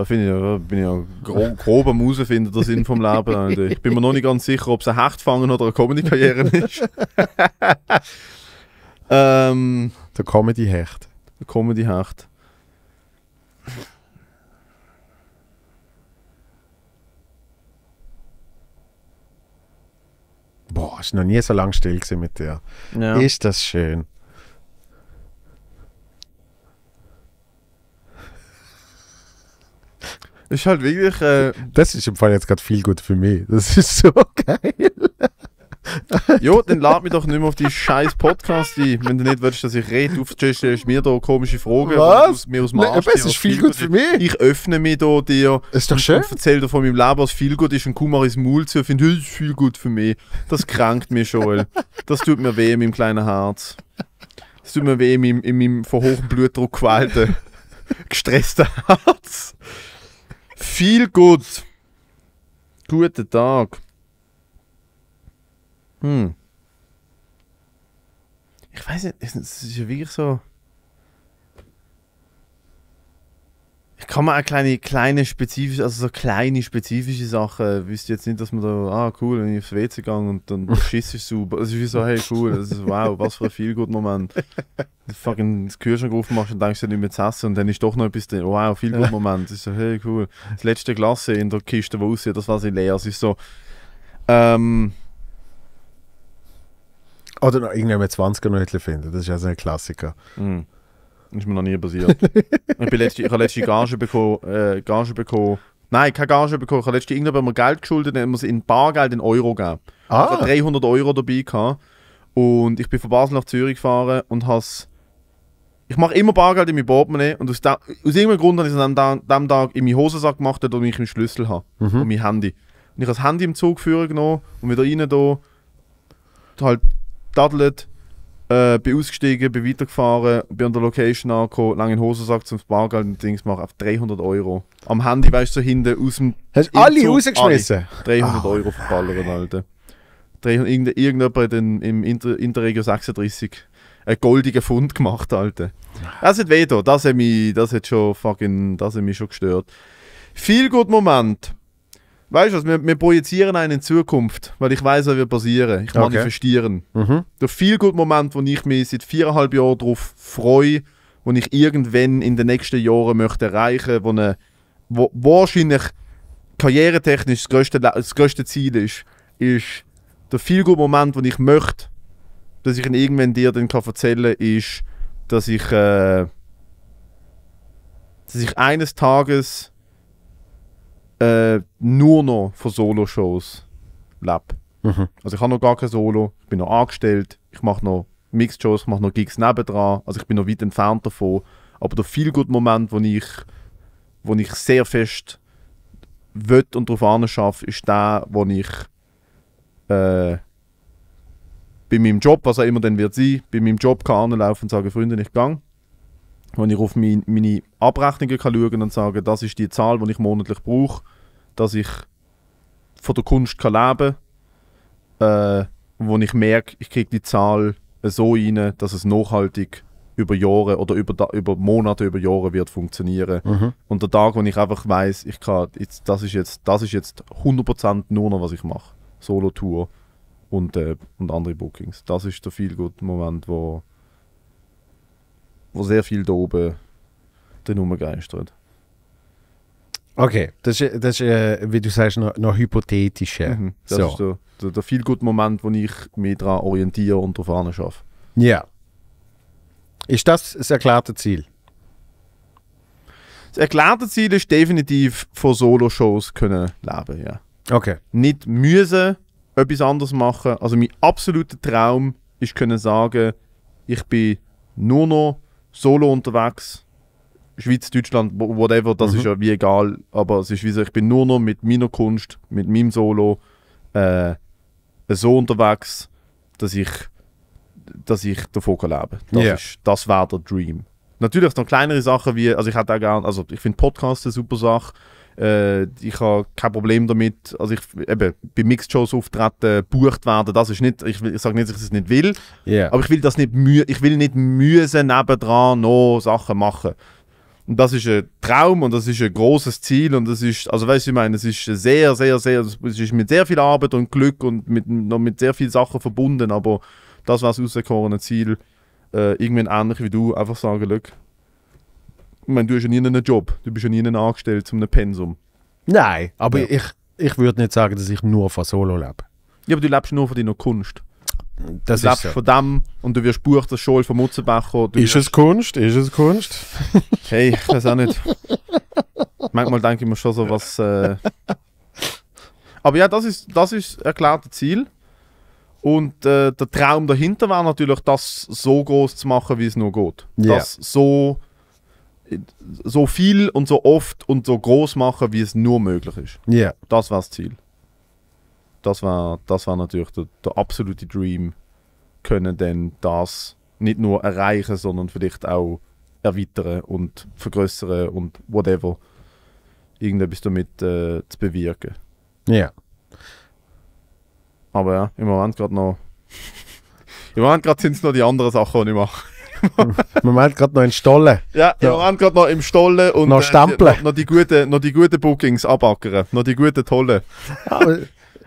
Da finde ich, da bin ich ja grob, grob am Herausfinden, der Sinn vom Leben. Also ich bin mir noch nicht ganz sicher, ob es ein Hecht fangen oder eine Comedy-Karriere ist. *laughs* ähm, der Comedy-Hecht. Der Comedy-Hecht. Boah, ist noch nie so lang still mit dir. Ja. Ist das schön. Ist halt wirklich. Äh, das ist im Fall jetzt gerade viel gut für mich. Das *laughs* ist so geil. jo, dann lad mich doch nicht mehr auf die scheiß Podcast ein. Wenn du nicht willst, dass ich rede, aufstehst, stellst mir da komische Fragen. Was? Mir aus, mir aus nee, es ist viel gut für mich. Ich öffne mich da dir. Ist doch schön. Und erzähl dir von meinem Leben, was viel gut ist und komm mal ins Maul zu und finde, das ist viel gut für mich. Das krankt mir schon. Das tut mir weh in meinem kleinen Herz. Das tut mir weh in meinem, in meinem vor hohem Blutdruck gequälten, *laughs* gestressten Herz. Viel gut. Guten Tag. Hm. Ich weiß nicht, es ist ja wirklich so. Ich kann mir auch kleine, kleine spezifische, also so kleine spezifische Sachen, äh, wisst jetzt nicht, dass man da, ah cool, wenn ich aufs WC gegangen und dann *laughs* schiss ich super. Es ist wie so, hey cool, das ist, wow, was für ein viel gut Moment. Fucking das Kühlschrank aufmachst und denkst du nicht mehr zu essen und dann ist doch noch etwas drin, wow, viel gut Moment. Es ist so, hey cool. Das letzte Glas in der Kiste, die aussieht, das war sie leer. Es ist so, ähm, oder noch irgendwann mit 20er noch finden, das ist ja so ein Klassiker. Mm. Ist mir noch nie passiert. ich, bin letzte, ich habe letzte Gage bekommen, äh, Gage bekommen. Nein, keine Gage bekommen. Ich habe letzte irgendjemandem Geld geschuldet, dann haben wir es in Bargeld in Euro gegeben. Ah. Ich hatte 300 Euro dabei. Gehabt. Und ich bin von Basel nach Zürich gefahren und habe ich mache immer Bargeld in mein Portemonnaie und aus, da, aus irgendeinem Grund habe ich es an dem, Tag in meinen Hosensack gemacht, dort, ich meinen Schlüssel habe mhm. und mein Handy. Und ich habe das Handy im Zug führen genommen und wieder rein da halt daddelt, äh, bin ausgestiegen, bin weitergefahren, bin an der Location angekommen, lange Hosensack zum Bargeld und Dings mache auf 300 Euro. Am Handy, weißt du, so hinten aus dem. Hast du alle rausgeschmissen? 300 oh. Ah. Euro verballert, Alter. 300, irgend, irgendjemand hat in, im Inter, Interregio 36 einen goldigen Fund gemacht, Alter. Das hat weh da, das hat mich, das hat schon fucking, das hat mich schon gestört. Viel gut Moment. Weißt du was, wir, wir projizieren einen in Zukunft, weil ich weiß, was wird passieren. Ich okay. manifestieren. Mhm. Der viel gut Moment, wo ich mich seit viereinhalb Jahren darauf freue, und ich irgendwann in den nächsten Jahren möchte erreichen, wo, eine, wo wahrscheinlich karrieretechnisch das größte, das größte Ziel ist, ist der viel gute Moment, den ich möchte, dass ich ihn irgendwann dir dann kann erzählen kann, ist, dass ich, äh, dass ich eines Tages äh, nur noch von Solo-Shows lebe. Mhm. Also ich habe noch gar kein Solo, ich bin noch angestellt, ich mache noch Mixed-Shows, ich mache noch Gigs nebendran, also ich bin noch weit entfernt davon. Aber der viel gute Moment, wo ich, wo ich sehr fest will und darauf anschaffe, ist der, wo ich äh, bei meinem Job, was auch immer dann wird sein, bei meinem Job kann anlaufen und sagen, Freunde, ich gang wenn ich auf mein, meine Abrechnungen kann schauen und sage, das ist die Zahl, die ich monatlich brauche, dass ich von der Kunst kann leben kann, äh, wo ich merke, ich kriege die Zahl so rein, dass es nachhaltig über Jahre oder über, über Monate, über Jahre wird funktionieren. Mhm. Und der Tag, wo ich einfach weiß, ich kann, jetzt, das, ist jetzt, das ist jetzt 100% nur noch, was ich mache. Solo-Tour und, äh, und andere Bookings. Das ist der viel gute Moment, wo, wo sehr viel da oben drin rumgeistert. Okay, das ist, das ist äh, wie du sagst, noch, noch hypothetisch. Mhm, das so. ist der, der, viel gute Moment, wo ich mich daran orientiere und darauf schaffe. Ja. Ist das das erklärte Ziel? Das erklärte Ziel ist definitiv von Solo-Shows können leben, ja. Okay. Nicht müssen etwas anderes machen. Also mein absoluter Traum ist können sagen, ich bin nur noch solo unterwegs. Schweiz, Deutschland, whatever, das mhm. ist ja wie egal. Aber es ist wie so, ich bin nur noch mit meiner Kunst, mit meinem Solo äh, so unterwegs, dass ich, dass ich davon kann leben Das, yeah. das wäre der Dream. Natürlich noch kleinere Sachen wie, also ich hätte auch gerne, also ich finde Podcasts eine super Sache. Äh, ich habe kein Problem damit, also ich eben, bei Mixed Shows auftreten, gebucht werden, das ist nicht, ich, ich sage nicht, dass ich es das nicht will, yeah. aber ich will das nicht, ich will nicht müssen nebendran noch Sachen machen. Und das ist ein Traum und das ist ein großes Ziel und das ist, also weißt du, ich meine, es ist sehr, sehr, sehr, es ist mit sehr viel Arbeit und Glück und mit, noch mit sehr vielen Sachen verbunden, aber das war das rausgehorene Ziel, äh, irgendwann ähnlich wie du, einfach sagen, Glück, meine, du hast ja nie einen Job, du bist ja nie angestellt zum einem Pensum. Nein, aber ja. ich, ich würde nicht sagen, dass ich nur von Solo lebe. Ja, aber du lebst nur von deiner Kunst. Das du lebst so. von dem und du wirst Buch der Schule von Mutzenbecher. Ist es Kunst? Ist es Kunst? *laughs* hey, ich weiß auch nicht. Manchmal denke ich mir schon so was. Äh aber ja, das ist das ist erklärte Ziel. Und äh, der Traum dahinter war natürlich, das so groß zu machen, wie es nur geht. Yeah. Das so so viel und so oft und so groß machen, wie es nur möglich ist. Ja. Yeah. Das war das Ziel. Das war, das war natürlich der, der absolute Dream, können denn das nicht nur erreichen, sondern vielleicht auch erweitern und vergrößern und whatever. Irgendetwas damit äh, zu bewirken. Ja. Yeah. Aber ja, im Moment gerade noch. *laughs* Im Moment gerade sind es noch die anderen Sachen, die ich mache. *laughs* Im Moment gerade noch in Stollen. Ja, im ja. Moment gerade noch im Stollen und noch, stempeln. Äh, noch, die guten, noch die guten Bookings abackern, noch die guten tollen.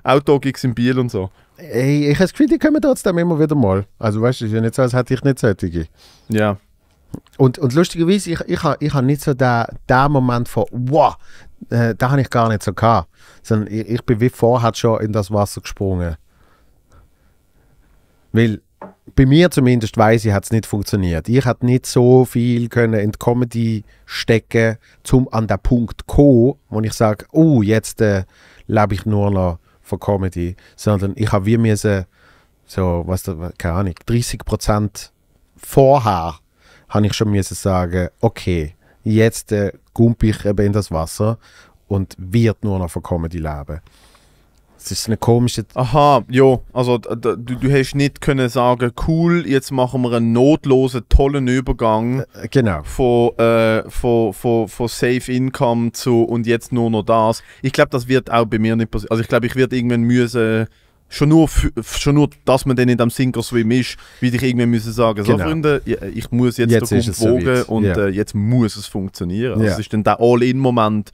Outdoor-Gigs *laughs* in Biel und so. Ey, ich habe das Gefühl, die kommen trotzdem immer wieder mal. Also weißt du, es ist ja nicht so, als hätte ich nicht solche. Ja. Und, und lustigerweise, ich, ich habe ich ha nicht so den, den Moment von, wow, äh, den habe ich gar nicht so gehabt. Sondern ich, ich bin wie vorher schon in das Wasser gesprungen. Weil bei mir zumindest weiß ich, hat es nicht funktioniert. Ich hat nicht so viel können in die Comedy stecken, zum an den Punkt kommen, wo ich sage, oh, jetzt äh, lebe ich nur noch von Comedy, sondern ich habe wie müssen, so, was, keine Ahnung, 30 vorher habe ich schon müssen sagen, okay, jetzt äh, gumpe ich eben in das Wasser und wird nur noch von Comedy leben. Das ist eine komische. Aha, jo. Also du, du hast nicht können sagen, cool, jetzt machen wir einen notlosen, tollen Übergang. Äh, äh, genau. Von, äh, von, von, von Safe Income zu und jetzt nur noch das. Ich glaube, das wird auch bei mir nicht passieren. Also ich glaube, ich werde irgendwann müssen. Schon nur, schon nur, dass man dann in dem Sinker Swim ist, würde ich irgendwann müssen sagen, so genau. Freunde, ich muss jetzt, jetzt den wogen so und yeah. äh, jetzt muss es funktionieren. Yeah. Also das ist dann der All-In-Moment,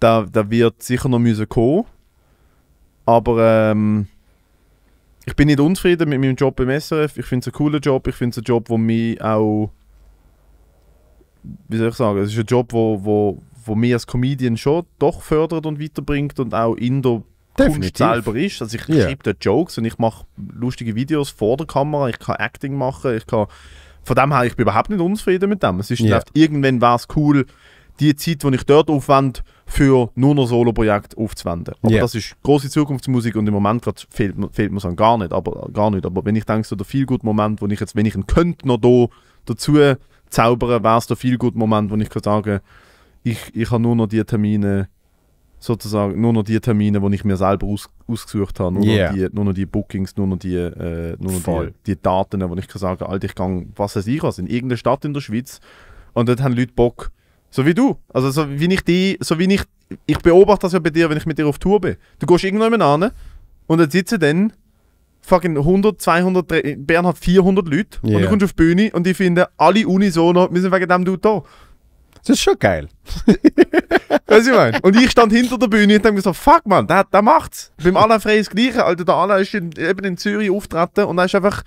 da wird sicher noch müssen kommen aber ähm, ich bin nicht unzufrieden mit meinem Job im SRF. Ich finde es einen coolen Job. Ich finde es einen Job, der mich auch. Wie soll ich sagen? Es ist ein Job, der wo, wo, wo mich als Comedian schon doch fördert und weiterbringt und auch in der Definitiv. Kunst selber ist. Also ich yeah. schreibe da Jokes und ich mache lustige Videos vor der Kamera. Ich kann Acting machen. Ich kann von dem her, ich bin überhaupt nicht unzufrieden mit dem. Es ist yeah. irgendwann war es cool, die Zeit, die ich dort aufwende, für nur noch Solo-Projekt aufzuwenden. Aber yeah. das ist große Zukunftsmusik und im Moment fehlt, fehlt mir es gar nicht, aber gar nicht. Aber wenn ich denke, so der viel gut Moment, wo ich jetzt, wenn ich ihn könnte noch da dazu zaubern, wäre es der viel gut Moment, wo ich kann sagen, ich, ich habe nur noch die Termine sozusagen nur noch die Termine, die ich mir selber aus, ausgesucht habe, nur, yeah. noch die, nur noch die Bookings, nur noch die, äh, nur noch die, die, Daten, wo ich kann sagen, Alter, ich gehe, was weiß ich was, in irgendeine Stadt in der Schweiz und dort haben Leute Bock, so wie du. Also so wie ich die, so wie ich, ich beobachte das ja bei dir, wenn ich mit dir auf Tour bin. Du gehst irgendwann an und dann sitzen dann fucking 100, 200, 300, Bernhard 400 Leute yeah. und du kommst auf die Bühne und die finden alle unisono, wir sind wegen dem du da. Das ist schon geil. *laughs* weißt du, ich meine? Und ich stand hinter der Bühne und dachte mir so, fuck man, der, der macht's. Beim Alain Frey das Gleiche. Alter, der Alain ist in, eben in Zürich auftreten und er ist einfach...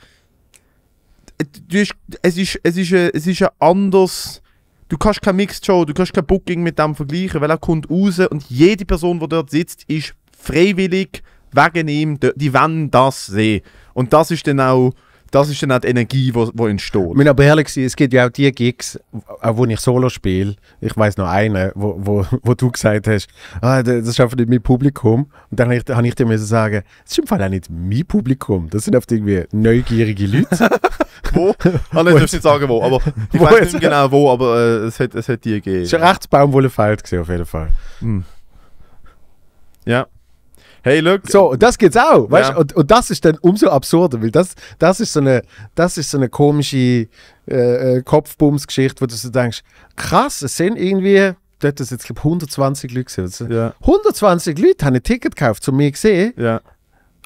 Du hast, es, ist, es, ist, es ist ein anders Du kannst keine Mixed-Show, du kannst kein Booking mit dem vergleichen, weil er kommt raus und jede Person, die dort sitzt, ist freiwillig wegen ihm, die wollen das sehen. Und das ist dann auch das ist dann auch die Energie, die entsteht. Ich bin aber ehrlich, es gibt ja auch die Gigs, auch wo ich Solo spiele. Ich weiß noch einen, wo, wo, wo du gesagt hast, ah, das ist einfach nicht mein Publikum. Und dann habe ich, dir müssen sagen, das ist im Fall auch nicht mein Publikum. Das sind oft irgendwie neugierige Leute. *laughs* *laughs* wo? Ah, nein, ich darf nicht sagen, wo. Aber *laughs* ich weiß nicht genau, wo, aber äh, es, hat, es hat die gegeben. Es war ein rechts Baumwollefeld auf jeden Fall. Mhm. Ja hey, look. So, und das geht's auch, weißt ja. und, und das ist dann umso absurder, weil das, das ist so eine, das ist so eine komische äh, äh Kopfbums-Geschichte, wo du so denkst, krass, es sind irgendwie, dort sind jetzt, glaube 120 Leute gewesen. Also, ja. 120 Leute haben ein Ticket gekauft, zu mir gesehen. Ja.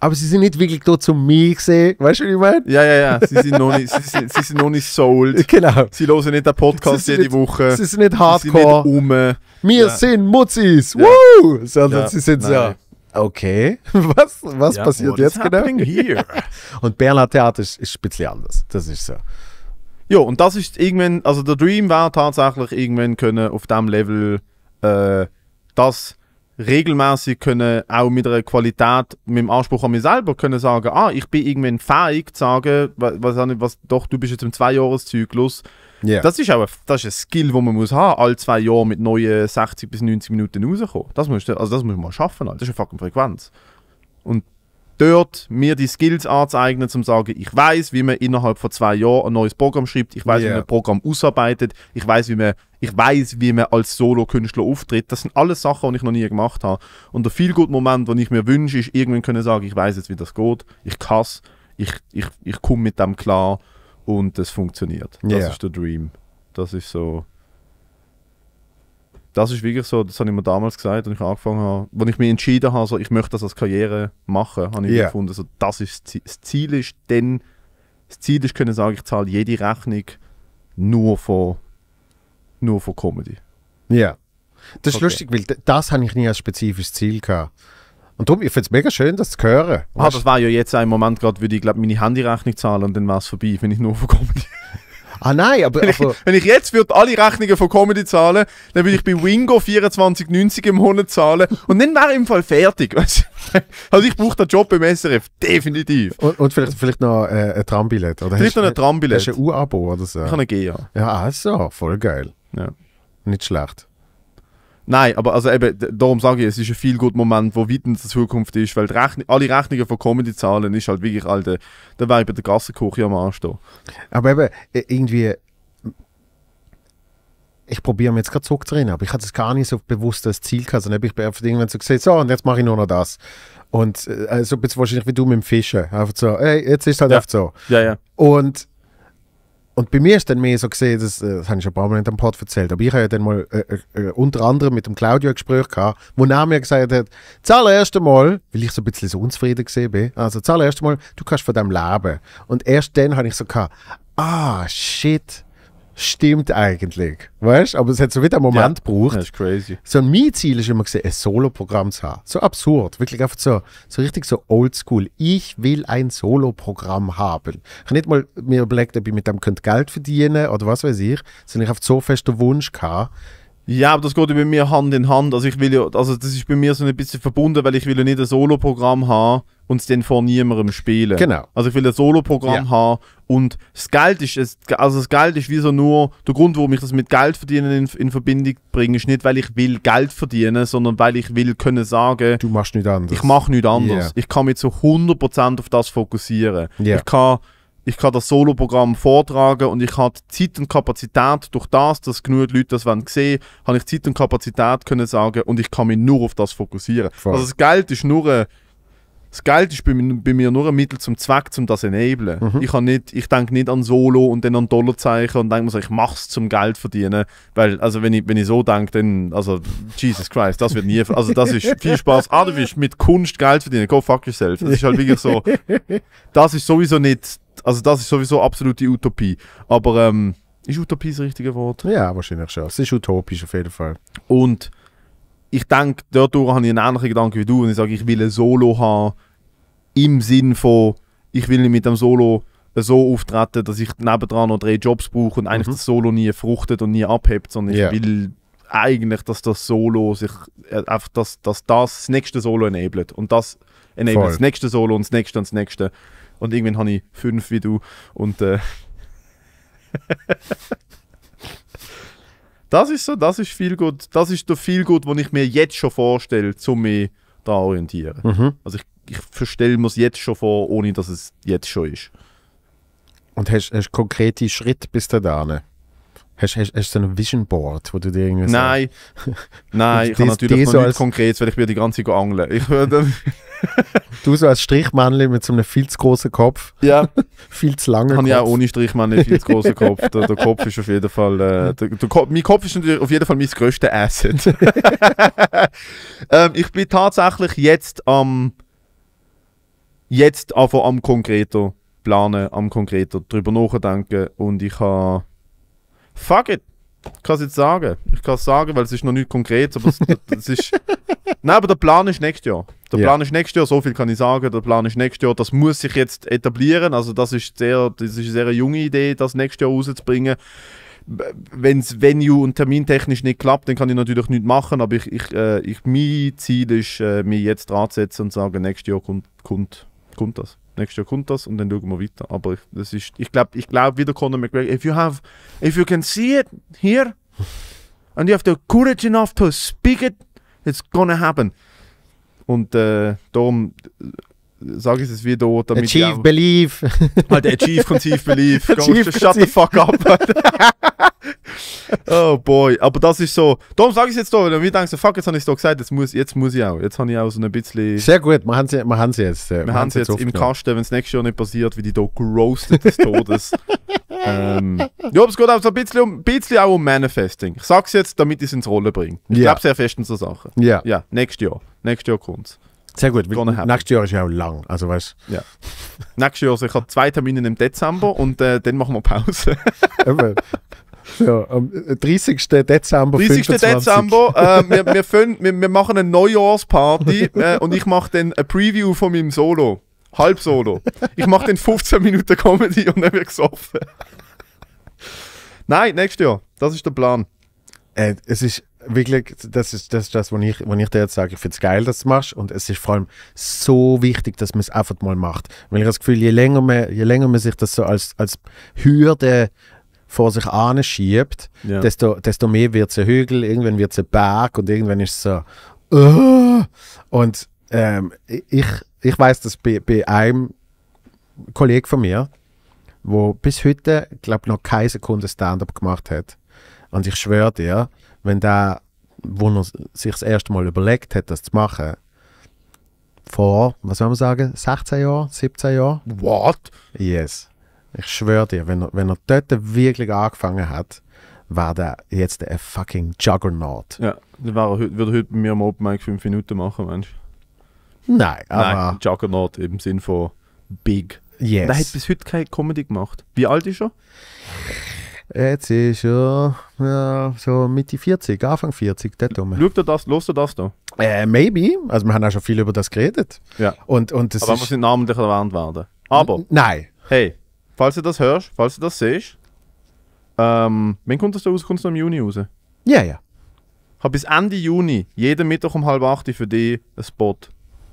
Aber sie sind nicht wirklich dort, zum mir gesehen. Weißt du, wie ich meine? Ja, ja, ja. Sie sind noch nicht, sie sind, sie sind noch nicht sold. *laughs* Genau. Sie hören nicht den Podcast jede nicht, Woche. Sie sind nicht hardcore. Sie sind nicht um. Wir ja. sind Mutzis. Ja. Woo! Sondern ja. sie sind so. Okay, *laughs* was, was ja, passiert jetzt genau? Here? *laughs* und Berliner Theater ist, ist ein anders, das ist so. Ja, und das ist irgendwann, also der Dream war tatsächlich irgendwann können auf dem Level äh, das regelmäßig können, auch mit einer Qualität, mit dem Anspruch an mich selber können sagen, ah, ich bin irgendwann fähig zu sagen, was, was doch, du bist jetzt im Zweijahreszyklus, Yeah. Das ist auch ein, das ist ein Skill, den man muss haben alle zwei Jahre mit neuen 60 bis 90 Minuten rauskommen. Das musst also das muss man schaffen, Alter. das ist eine fucking Frequenz. Und dort mir die Skills anzueignen, um zu sagen, ich weiß, wie man innerhalb von zwei Jahren ein neues Programm schreibt, ich weiß, yeah. wie man ein Programm ausarbeitet, ich weiß, wie man, ich weiß, wie man als Solo-Künstler auftritt. Das sind alles Sachen, die ich noch nie gemacht habe. Und der viel gute Moment, den ich mir wünsche, ist irgendwann können sagen, ich weiß jetzt, wie das geht, ich kann ich, ich, ich komme mit dem klar und es funktioniert. Das yeah. ist der Dream. Das ist so. Das ist wirklich so, das habe ich mir damals gesagt, als ich angefangen habe, als ich mich entschieden habe, so, ich möchte das als Karriere machen, habe ich yeah. gefunden, so, das ist das Ziel. das Ziel ist dann, das Ziel ist können sagen, ich zahle jede Rechnung nur von, nur Comedy. Ja. Yeah. Das ist okay. lustig, weil das habe ich nie als spezifisches Ziel gehabt. Und darum, ich finde es mega schön, das zu hören. Ah, das war ja jetzt ein Moment gerade, würde ich glaube meine Handyrechnung zahlen und dann war es vorbei, wenn ich nur von Comedy... *laughs* ah nein, aber... Wenn ich, aber wenn ich jetzt würde alle Rechnungen von Comedy zahlen, dann würde ich bei Wingo 24,90 im Monat zahlen und dann wäre ich im Fall fertig. *laughs* Weißt? Also ich brauche den Job im SRF, definitiv. Und, und vielleicht, vielleicht noch äh, ein Trambillett. vielleicht hast, noch ein Trambillett. Hast du ein U-Abo oder so? Ich kann ein G, ja. Ja, also, voll geil. Ja. Nicht schlecht. Nein, aber also eben, darum sage ich, es ist ein viel guter Moment, wo weit in der Zukunft ist, weil Rechn alle Rechnungen von Comedy zahlen ist halt wirklich alte, da wäre ich bei der Gassenküche am Arsch da. Aber eben, irgendwie, ich probiere mir jetzt gerade zurückzureden, aber ich hatte es gar nicht so bewusst als Ziel gehabt, sondern ich bin einfach irgendwann so gesehen, so und jetzt mache ich nur noch das. Und äh, so also, wahrscheinlich wie du mit dem Fischen, einfach so, hey, jetzt ist halt ja. oft so. Ja, ja. Und und bei mir ist dann mehr so gesehen, das, äh, das habe ich schon ein paar Mal in dem Pod erzählt, aber ich habe ja dann mal äh, äh, äh unter anderem mit dem Claudio ein Gespräch gehabt, wo er mir gesagt hat, zahle erst einmal, weil ich so ein bisschen so unzufrieden gesehen bin, also erst einmal, du kannst von deinem leben. Und erst dann habe ich so gehabt, ah, shit, stimmt eigentlich. Weißt Aber es hat so wieder einen Moment ja, gebraucht. Das ist crazy. So mein Ziel ist immer gesehen, ein Solo-Programm zu haben. So absurd. Wirklich einfach so, so richtig so oldschool. Ich will ein Solo-Programm haben. Ich habe nicht mal mir überlegt, ob ich mit dem Geld verdienen könnte oder was weiß ich, sondern ich habe so fest den Wunsch gehabt, ja, aber das geht ja bei mir Hand in Hand. Also ich will ja, also das ist bei mir so ein bisschen verbunden, weil ich will ja nicht ein Solo-Programm haben und es dann vor niemandem spielen. Genau. Also ich will ein Solo-Programm ja. haben und das Geld ist, also das Geld ist wie so nur, der Grund, warum ich das mit Geld verdienen in, in Verbindung bringe, ist nicht, weil ich will Geld verdienen, sondern weil ich will können sagen, du machst nichts anderes. Ich mache nichts anderes. Yeah. Ich kann mich zu 100% auf das fokussieren. Yeah. Ich kann ich kann das Solo-Programm vortragen und ich habe Zeit und Kapazität durch das, dass genug Leute das wollen sehen, habe ich Zeit und Kapazität können sagen und ich kann mich nur auf das fokussieren. Voll. Also das Geld ist nur ein, das Geld ist bei, bei, mir nur ein Mittel zum Zweck, um das zu enablen. Mhm. Ich, nicht, ich denke nicht an Solo und dann an Dollarzeichen und denke mir so, ich mache es zum Geld verdienen. Weil, also wenn ich, wenn ich so denke, dann, also Jesus Christ, das wird nie, also das ist viel Spaß. Ah, du willst mit Kunst Geld verdienen, go fuck yourself. Das ist halt wirklich so, *laughs* das ist sowieso nicht also das ist sowieso absolute Utopie. Aber ähm, ist Utopie das richtige Wort? Ja, wahrscheinlich schon. Es ist utopisch auf jeden Fall. Und ich denke, dadurch habe ich einen ähnlichen Gedanken wie du und ich sage, ich will ein Solo haben im Sinn von, ich will nicht mit dem Solo so auftreten, dass ich nebendran noch drei Jobs brauche und eigentlich mhm. das Solo nie fruchtet und nie abhebt, sondern yeah. ich will eigentlich, dass das Solo sich äh, einfach, dass, dass das, das nächste Solo enablet und das enablet Voll. das nächste Solo und das nächste und das nächste und irgendwann habe ich fünf wie du und äh, *laughs* das ist so, das ist viel gut, das ist der viel gut, den ich mir jetzt schon vorstelle, um mich da orientieren. Mhm. Also ich, ich verstelle mir es jetzt schon vor, ohne dass es jetzt schon ist. Und hast, du konkrete Schritte bis dahin? Hast du so ein Vision Board, wo du dir irgendwie Nein, so nein, ich *laughs* habe natürlich noch so nichts Konkretes, weil ich würde die ganze Zeit angeln. Ich würde *laughs* du so als Strichmännchen mit so einem viel zu großen Kopf. Ja. *laughs* viel zu langen Kopf. ich ja ohne Strichmännchen viel zu großen Kopf. Der, der, Kopf ist auf jeden Fall... Äh, der, der Kopf, mein Kopf ist natürlich auf jeden Fall mein grösstes Asset. ähm, ich bin tatsächlich jetzt am... Jetzt einfach am konkreten planen, am konkreten drüber nachdenken und ich habe fuck it. Ich kann es jetzt sagen. Ich kann es sagen, weil es ist noch nicht konkret, aber es, *laughs* das ist. Nein, aber der Plan ist nächstes Jahr. Der Plan ist nächstes Jahr, so viel kann ich sagen. Der Plan ist nächstes Jahr, das muss sich jetzt etablieren. Also, das ist, sehr, das ist eine sehr junge Idee, das nächstes Jahr rauszubringen. Wenn es Venue und termintechnisch nicht klappt, dann kann ich natürlich nichts machen. Aber ich, ich, äh, ich, mein Ziel ist, äh, mich jetzt dran zu setzen und zu sagen, nächstes Jahr kommt, kommt, kommt das nächstes Jahr kommt das und dann schauen wir weiter. Aber ich, das ist, ich glaube, ich glaub, wieder Conor McGregor, if you have, if you can see it here and you have the courage enough to speak it, it's gonna happen. Und äh, darum sage ich es wie dort. Damit achieve, auch, believe. Halt, achieve, conceive, Belief. achieve, shut the fuck up. *laughs* oh boy. Aber das ist so. Darum sage ich es jetzt da, weil du denken so, fuck, jetzt habe ich es doch gesagt, jetzt muss, jetzt muss ich auch. Jetzt habe ich auch so ein bisschen... Sehr gut, wir haben sie, wir haben sie jetzt. Äh, wir, wir haben sie jetzt, jetzt im Kasten, wenn es nächstes Jahr nicht passiert, wie die da roastet des Todes. *laughs* ähm, ja, aber es geht auch so ein bisschen, um, bisschen auch um Manifesting. Ich sage es jetzt, damit ich es ins Rollen bringe. Ich yeah. glaube sehr fest an so Sachen. Ja. Yeah. Ja, nächstes Jahr. Nächstes Jahr kommt es. Sehr gut, weil nächstes Jahr ist ja auch lang, also weißt Ja. *laughs* nächstes Jahr, also ich habe zwei Termine im Dezember und äh, dann machen wir Pause. *laughs* ja, am 30. Äh, Dezember, 30. 25. Dezember, äh, wir, wir, fün, wir, wir, machen eine Neujahrsparty äh, und ich mache dann ein Preview von meinem Solo. Halb Solo. Ich mache dann 15 Minuten Comedy und dann wird gesoffen. *laughs* Nein, nächstes Jahr. Das ist der Plan. Äh, es ist wirklich, das ist das, das was ich, was ich dir jetzt sage. Ich finde es geil, dass du es machst. Und es ist vor allem so wichtig, dass man es einfach mal macht. Weil ich habe das Gefühl, je länger man, je länger man sich das so als, als Hürde vor sich anschiebt, ja. desto, desto mehr wird es ein Hügel, irgendwann wird es ein Berg und irgendwann ist es so. Uh, und ähm, ich, ich weiß, dass bei, bei einem Kollegen von mir, wo bis heute, glaube noch keine Sekunde Stand-up gemacht hat, und ich schwöre dir, wenn der, wo er sich das erste Mal überlegt hat, das zu machen, vor, was soll man sagen, 16 Jahren, 17 Jahren? What? Yes. Ich schwöre dir, wenn er, wenn er dort wirklich angefangen hat, war der jetzt ein fucking Juggernaut. Ja, dann war er, würde er heute bei mir am Open Mic 5 Minuten machen, Mensch. Nein, aber... Nein, Juggernaut im Sinn von Big. Yes. Der hat bis heute keine Comedy gemacht. Wie alt ist er? Jetzt ist er ja, so Mitte 40, Anfang 40, der Dumme. Lügt er das, lost du das da? Äh, maybe. Also wir haben auch schon viel über das geredet. Ja. Und, und das Aber muss nicht namentlich erwähnt werden. Aber. Nein. Hey, falls du das hörst, falls du das siehst, ähm, wann kommt das da raus? Kommt es im Juni raus? Ja, ja. Ich habe bis Ende Juni, jeden Mittag um halb acht für dich einen Spot. Du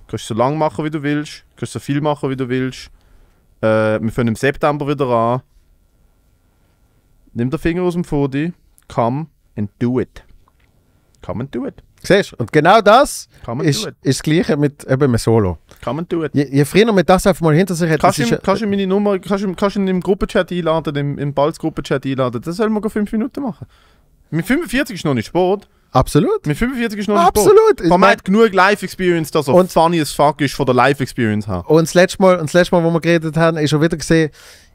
kannst so lang machen, wie du willst, du kannst so viel machen, wie du willst. Äh, wir fangen im September wieder an nimm den Finger aus dem Fudi, come and do it. Come and do it. Siehst Und genau das ist, ist das Gleiche mit eben einem Solo. Kann man tun. Je, je früher man das einfach mal hinter sich hat, kannst, ihm, ist, kannst du meine Nummer, kannst du kannst ihn im Gruppenchat einladen, im, im Balz-Gruppenchat einladen. Das sollen wir fünf Minuten machen. Mit 45 ist noch nicht Sport. Absolut. Mit 45 ist noch nicht Absolut. Sport. Absolut. Man hat genug Live-Experience, dass er und funny as fuck ist von der Live-Experience haben. Und das letzte Mal, und das letzte Mal, wo wir geredet haben, ist schon wieder gesehen,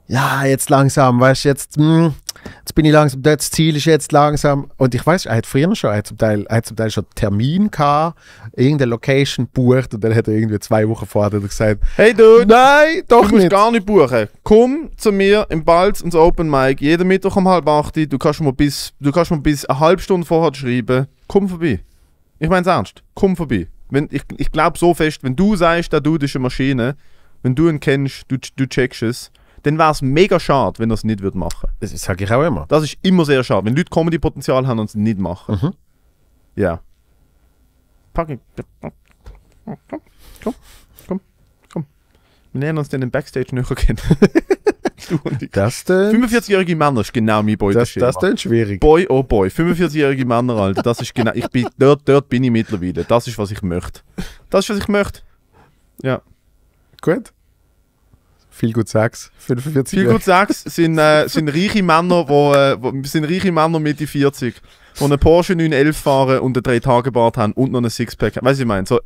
ja, jetzt langsam, weißt du, jetzt, hm, jetzt bin ich langsam, das Ziel ist jetzt langsam. Und ich weiß, er hat früher schon, er hat zum Teil, er hat zum Teil schon Termin gehabt, irgendeine Location bucht und dann hat er irgendwie zwei Wochen vorher gesagt: Hey du, nein, doch du musst nicht. gar nicht buchen. Komm zu mir im Balz ins Open Mic, jeden Mittwoch um halb acht. Du kannst mir bis, du kannst mir bis eine halbe Stunde vorher schreiben: Komm vorbei. Ich meine es ernst, komm vorbei. Wenn, ich ich glaube so fest, wenn du sagst, der Dude ist eine Maschine, wenn du ihn kennst, du, du checkst es dann wäre es mega schade, wenn er es nicht würde machen Das sage ich auch immer. Das ist immer sehr schade, wenn Leute Comedy-Potenzial haben und es nicht machen. Mhm. Ja. Fucking. Komm, komm, komm. Wir nähern uns dann im Backstage näher kennen. *laughs* du und Das denn? 45-jährige Männer ist genau mein Boy. Das, Beuteschema. das denn schwierig. Boy, oh boy. 45-jährige Männer, Alter. Das ist genau. Ich bin, dort, dort bin ich mittlerweile. Das ist, was ich möchte. Das ist, was ich möchte. Ja. Gut. Viel gut Sachs, 45 Viel gut Sachs sind, äh, sind reiche Männer, wo, äh, wo, sind reiche Männer Mitte 40, die einen Porsche 911 fahren und einen 3-Tage-Bart haben und noch einen Sixpack haben. Weißt du, ich meine, so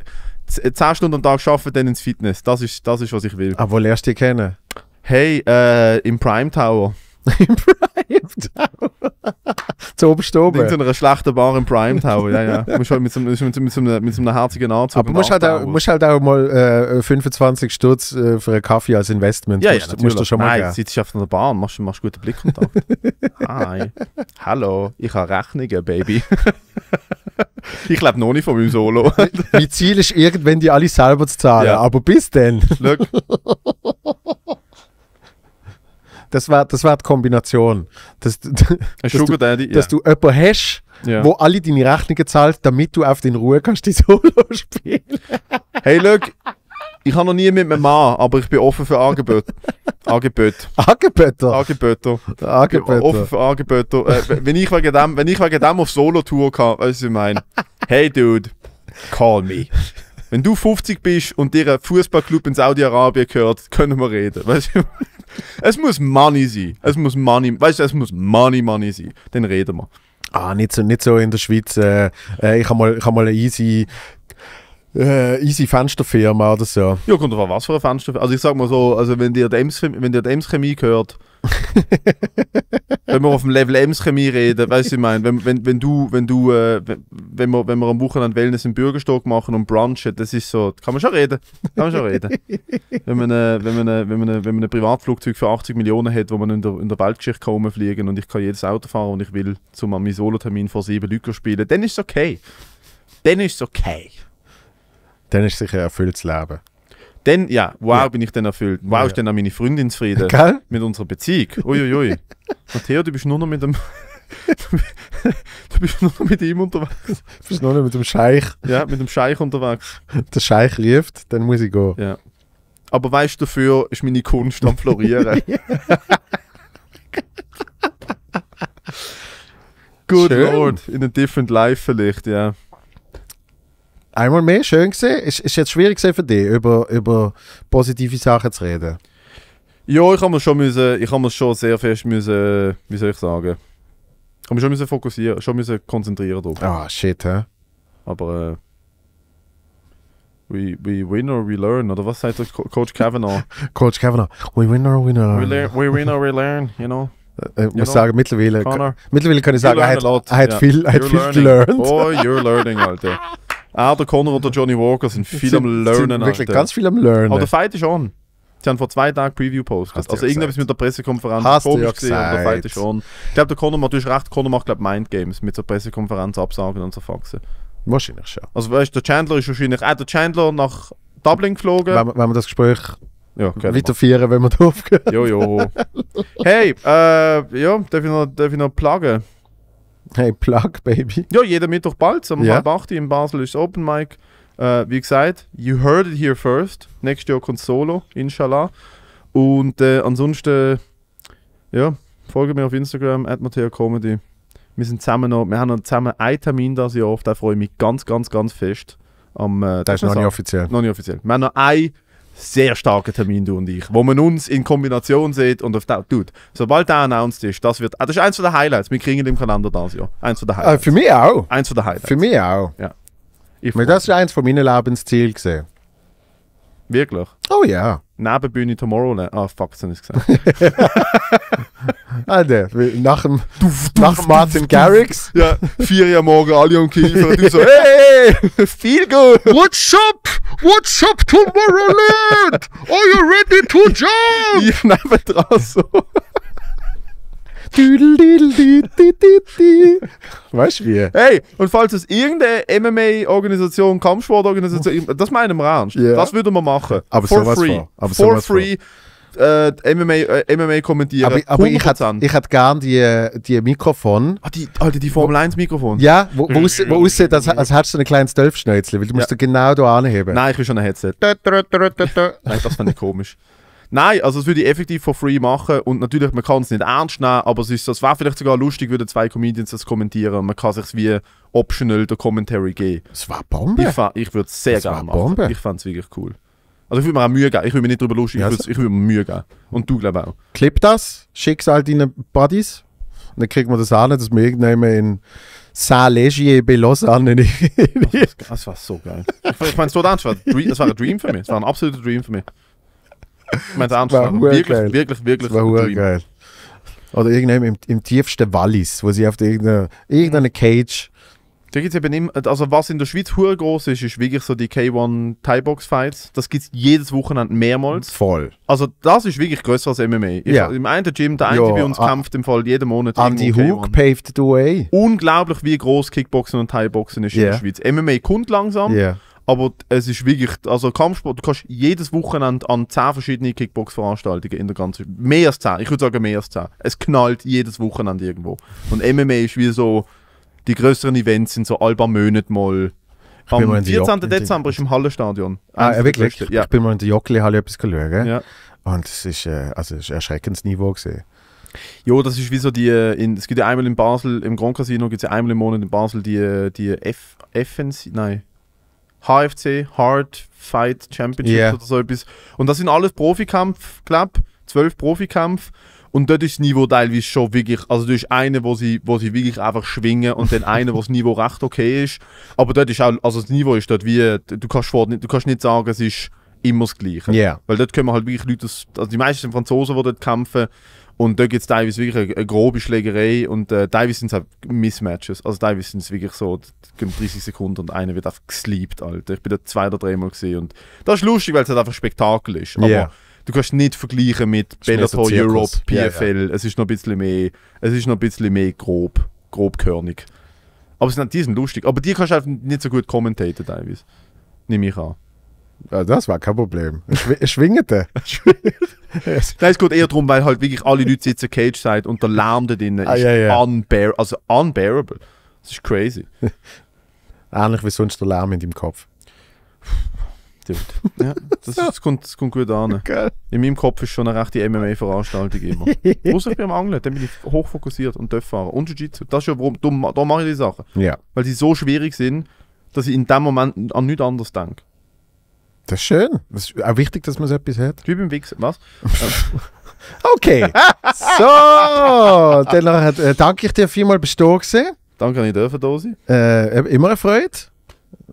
10 äh, Stunden am Tag arbeiten, dann ins Fitness. Das ist, das ist was ich will. Aber wo lernst du dich kennen? Hey, äh, im Prime Tower. Im Primetown. *laughs* Zu oberst oben. In so einer schlechten Bar im Primetown, Tower. Ja, ja. Du musst halt mit so, mit, so, mit, so, mit so einem, mit so einem herzigen Anzug. Aber musst halt, auch, musst halt auch mal äh, 25 Stutz äh, für einen Kaffee als Investment. Ja, musst, ja, musst du schon mal Nein, geben. sitzt auf einer Bahn, machst, du guten Blickkontakt. *laughs* Hi. Hallo, ich habe Rechnungen, Baby. *laughs* ich lebe noch nicht von meinem Solo. mein Ziel ist, irgendwann die alle selber zu zahlen. Ja. Aber bis dann. Look das wäre das wär die Kombination. *laughs* Dass, dass, du, Daddy, dass ja. du jemanden hast, ja. wo alle deine Rechnungen zahlt, damit du auf den Ruhe kannst die *laughs* Solo spielen. hey, look, ich habe noch nie mit meinem Mann, aber ich bin offen für Angebote. Angebote. Angebote? Angebote. Offen für Angebote. Äh, wenn, ich wegen dem, wenn ich wegen dem auf Solo-Tour kann, weißt du, ich meine, hey Dude, call me. Wenn du 50 bist und dir ein Fußballclub in Saudi-Arabien gehört, können wir reden. Weißt du? es muss Money sein. Es muss Money, weißt du, es muss Money, Money sein. Dann reden wir. Ah, nicht so, nicht so in der Schweiz. Äh, äh ich habe mal, hab mal eine easy, äh, easy Fensterfirma oder so. Ja, kommt auf was für eine Fensterfirma. Also ich sag mal so, also wenn dir die Ems, wenn dir die Ems Chemie gehört, *laughs* wenn wir auf dem Level M's Chemie reden, weißt du, ich meine, wenn, wenn, wenn du, wenn du, äh, wenn, wir, wenn wir am Wochenende Wellness im Bürgerstock machen und brunchen, das ist so, kann man schon reden, kann man schon reden. wenn, man, äh, wenn, man, äh, wenn, man, äh, wenn man ein Privatflugzeug für 80 Millionen hat, wo man in der, in der Weltgeschichte kann rumfliegen und ich kann jedes Auto fahren und ich will zum meinem solo vor sieben Leuten spielen, dann ist es okay. Dann ist es okay. Dann ist sicher ein erfülltes Leben. Denn, ja, wow, ja. bin ich dann erfüllt. Wow, ja, ist denn auch meine Freundin zufrieden. *laughs* Geil? Mit unserer Beziehung. Uiuiui. *laughs* Matteo, du bist nur noch mit dem. *laughs* du bist nur noch mit ihm unterwegs. Du bist nur noch mit dem Scheich. Ja, mit dem Scheich unterwegs. Der Scheich rieft, dann muss ich gehen. Ja. Aber weißt du, dafür ist meine Kunst am Florieren. Good Schön. Lord, in a different life vielleicht, ja einmal mehr schön gesehen. Ist, ist jetzt schwierig für dich, über, über positive Sachen zu reden? Ja, ich habe mir schon müssen, ich habe mir schon sehr fest müssen, wie soll ich sagen, ich habe mich schon müssen fokussieren, schon müssen konzentrieren drauf. Ah shit, hä? Aber äh, we, we win or we learn, oder was sagt Co Coach Kavanaugh? *laughs* Coach Kavanaugh, we win or we learn. We, we win or we learn, you know. Ich äh, äh, muss sagen, mittlerweile, mittlerweile kann ich sagen, er hat, hat yeah. viel, viel gelernt. Oh, you're learning, Alter. *laughs* Er, der Connor und der Johnny Walker sind viel sind, am Lernen. Sind wirklich ganz viel am Lernen. Aber der Fight ist on. Sie haben vor zwei Tagen Preview postet. Also ja irgendwas mit der Pressekonferenz Hast komisch ja gesehen und der Fight ist on. Ich glaube, der Connor du hast recht, Connor macht glaube Mind mit so Pressekonferenz absagen und so Faxen. Wahrscheinlich schon. Also weißt du, der Chandler ist wahrscheinlich auch äh, der Chandler nach Dublin geflogen. Wenn, wenn wir das Gespräch ja, weiterführen, wenn wir drauf gehen. Jojo. hey, äh, ja, darf ich noch, darf noch plagen? Hey, Plug, Baby. Ja, jeden Mittwoch bald, am ja. halb 8 in Basel ist Open Mic. Äh, wie gesagt, you heard it here first. Nächstes Jahr kommt Solo, inshallah. Und äh, ansonsten, ja, folge mir auf Instagram, Matteo Wir sind zusammen noch, wir haben noch zusammen einen Termin dieses Jahr, auf den freue ich mich ganz, ganz, ganz fest. Am, äh, das ist noch nicht offiziell. Noch nicht offiziell. Wir haben noch einen sehr starken Termin, du und ich, wo man uns in Kombination sieht und auf der, tut. Sobald der announced ist, das wird, ah, das ist eins von den Highlights, wir kriegen ihn im Kalender das Jahr. Eins von den äh, Highlights. Äh, für mich auch. Eins von den Highlights. Für mich auch. Ja. Ich das ist eins von meinen Lebenszielen gesehen. Wirklich? Oh ja. Nebenbühne Tomorrowland. Ah, fuck, das habe ich gesagt. *laughs* Alter, ah, nach dem, duf, nach duf, Martin duf, Garrix. Ja, vier Uhr morgen, alle am Kiefer. du so, hey, viel *laughs* gut. What's up? What's up Tomorrowland? Are you ready to jump? Ich Name draus so. weißt du wie? Hey, und falls es irgendeine MMA-Organisation, Kampfsportorganisation, das meinen wir ernst. Yeah. Das würden wir machen. Aber For free. For free äh, MMA, äh, MMA kommentieren. Aber, aber ich hätte ich hätt gern die, die Mikrofon. Ah, die, Alter, ah, die Formel 1 Mikrofon. Ja, wo, wo, aus, aussieht, als, mhm. als hättest du ein kleines Dölfschnäuzel, weil du ja. musst du genau da anheben. Nein, ich will schon ein Headset. *laughs* Nein, das fand ich komisch. Nein, also das würde ich effektiv for free machen und natürlich, man kann es nicht ernst nehmen, aber es, ist, es wäre vielleicht sogar lustig, würden zwei Comedians das kommentieren und man kann sich wie optional der Commentary geben. Es war Bombe. Ich, ich würde es sehr gerne machen. Bombe. Ich fand es wirklich cool. Also ich würde mir auch Mühe geben. Ich würde mir nicht darüber lustig, ja, ich, würde, mir Mühe geben. Und du glaube auch. Clip das, schick's all deinen Buddies und dann kriegt man das an, dass wir irgendjemand in Saint-Légier belos annehmen. das, war so geil. Ich meine, es tut ernst, das war ein Dream für mich. Das war ein absoluter Dream für mich. Ich meine, ernst, wirklich, wirklich, wirklich, wirklich war ein Dream. Geil. Oder irgendjemand im, im tiefsten Wallis, wo sie auf irgendeiner irgendeine Cage da gibt es eben immer, also was in der Schweiz hure groß ist, ist wirklich so die K1 Thai Box Fights. Das gibt es jedes Wochenende mehrmals. Voll. Also das ist wirklich größer als MMA. Ja. Im einen Gym, der eine, bei uns ah. kämpft im Fall jeden Monat. Andy Hook paved the way. Unglaublich, wie groß Kickboxen und Thai Boxen ist yeah. in der Schweiz. MMA kommt langsam. Yeah. Aber es ist wirklich, also Kampfsport, du kannst jedes Wochenende an 10 verschiedene Kickbox-Veranstaltungen in der ganzen, mehr als 10, ich würde sagen mehr als 10. Es knallt jedes Wochenende irgendwo. Und MMA ist wie so, die größeren Events sind so Alba Mönet mal. Am 14. Jock Dezember ist im Hallestadion. Ah, ja, wirklich? Ja. Ich bin mal in der Jockli-Halle etwas schauen. Ja. Und es ist, äh, also ist ein erschreckendes Niveau gesehen. Ja, das ist wie so die, äh, in, es gibt ja einmal in Basel, im Grand Casino gibt es ja einmal im Monat in Basel die, äh, die F, FNC, nein, HFC, Hard Fight Championship yeah. oder so etwas. Und das sind alles Profikampf, Club, zwölf Profikampf und dort ist das Niveau teilweise schon wirklich, also du hast einen, wo sie, wo sie wirklich einfach schwingen und dann einen, wo das Niveau recht okay ist. Aber dort ist auch, also das Niveau ist dort wie, du kannst, vor, du kannst nicht sagen, es ist immer das Gleiche. Yeah. Weil dort können halt wirklich Leute, also die meisten sind Franzosen, die dort kämpfen und dort gibt es teilweise wirklich eine, eine, grobe Schlägerei und äh, teilweise sind es auch Mismatches. Also teilweise sind es wirklich so Es 30 Sekunden und einer wird einfach gesleept, Alter. Ich bin da zwei oder dreimal gesehen und das ist lustig, weil es halt einfach Spektakel ist. Aber yeah du kannst nicht vergleichen mit Bellator Europe, PFL. Ja, es ist noch ein bisschen mehr, es ist noch ein bisschen mehr grob, grobkörnig. Aber sind, die sind lustig. Aber die kannst du halt nicht so gut kommentieren teilweise. Nehme ich an. Ja, das war kein Problem. Schwingete. *laughs* Nein, es geht eher darum, weil halt wirklich alle Leute sitzen Cage side und der Lärm da drinnen ah, ist ja, ja. Unbear also unbearable. Das ist crazy. *laughs* Ähnlich wie sonst der Lärm in deinem Kopf dort. *laughs* Ja, das, so. das, kommt, das kommt gut an. Geil. In meinem Kopf ist schon eine rechte MMA-Veranstaltung immer. *laughs* Außer beim Angeln, dann bin ich hochfokussiert und darf fahren. Und Jiu-Jitsu, das ist ja warum, da, da mache ich die Sachen. Ja. Weil sie so schwierig sind, dass ich in dem Moment an nichts anderes denke. Das ist schön. Das ist auch wichtig, dass man so etwas hat. Wie beim Wichsen, was? *laughs* okay. so, dann äh, danke ich dir viermal, bist du da gewesen. Danke, dass ich da sein äh, Immer eine Freude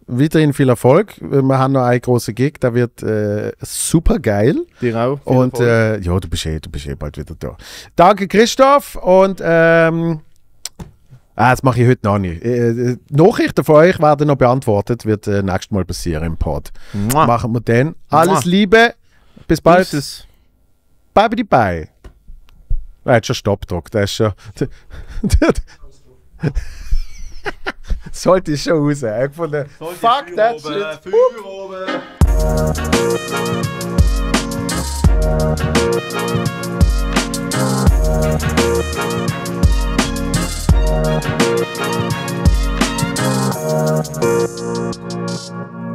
weiterhin viel Erfolg. Wir haben noch einen großen Gig, der wird äh, super geil. Dir auch. und äh, ja, du bist, eh, du bist eh bald wieder da. Danke, Christoph. Und ähm, ah, das mache ich heute noch nicht. Äh, äh Nachrichten von euch werden noch beantwortet, wird äh, nächstes Mal passieren im Pod. Mua. Machen wir dann. Alles Mua. Liebe. Bis bald. Tschüss. Bye, bye, bye. Er hat schon Stopp gedruckt. Der ist schon. *laughs* *laughs* Sollte ich schon raus. Ich habe gefunden, äh, Sollte fuck Feuer that oben, shit. Äh, Feuer oben.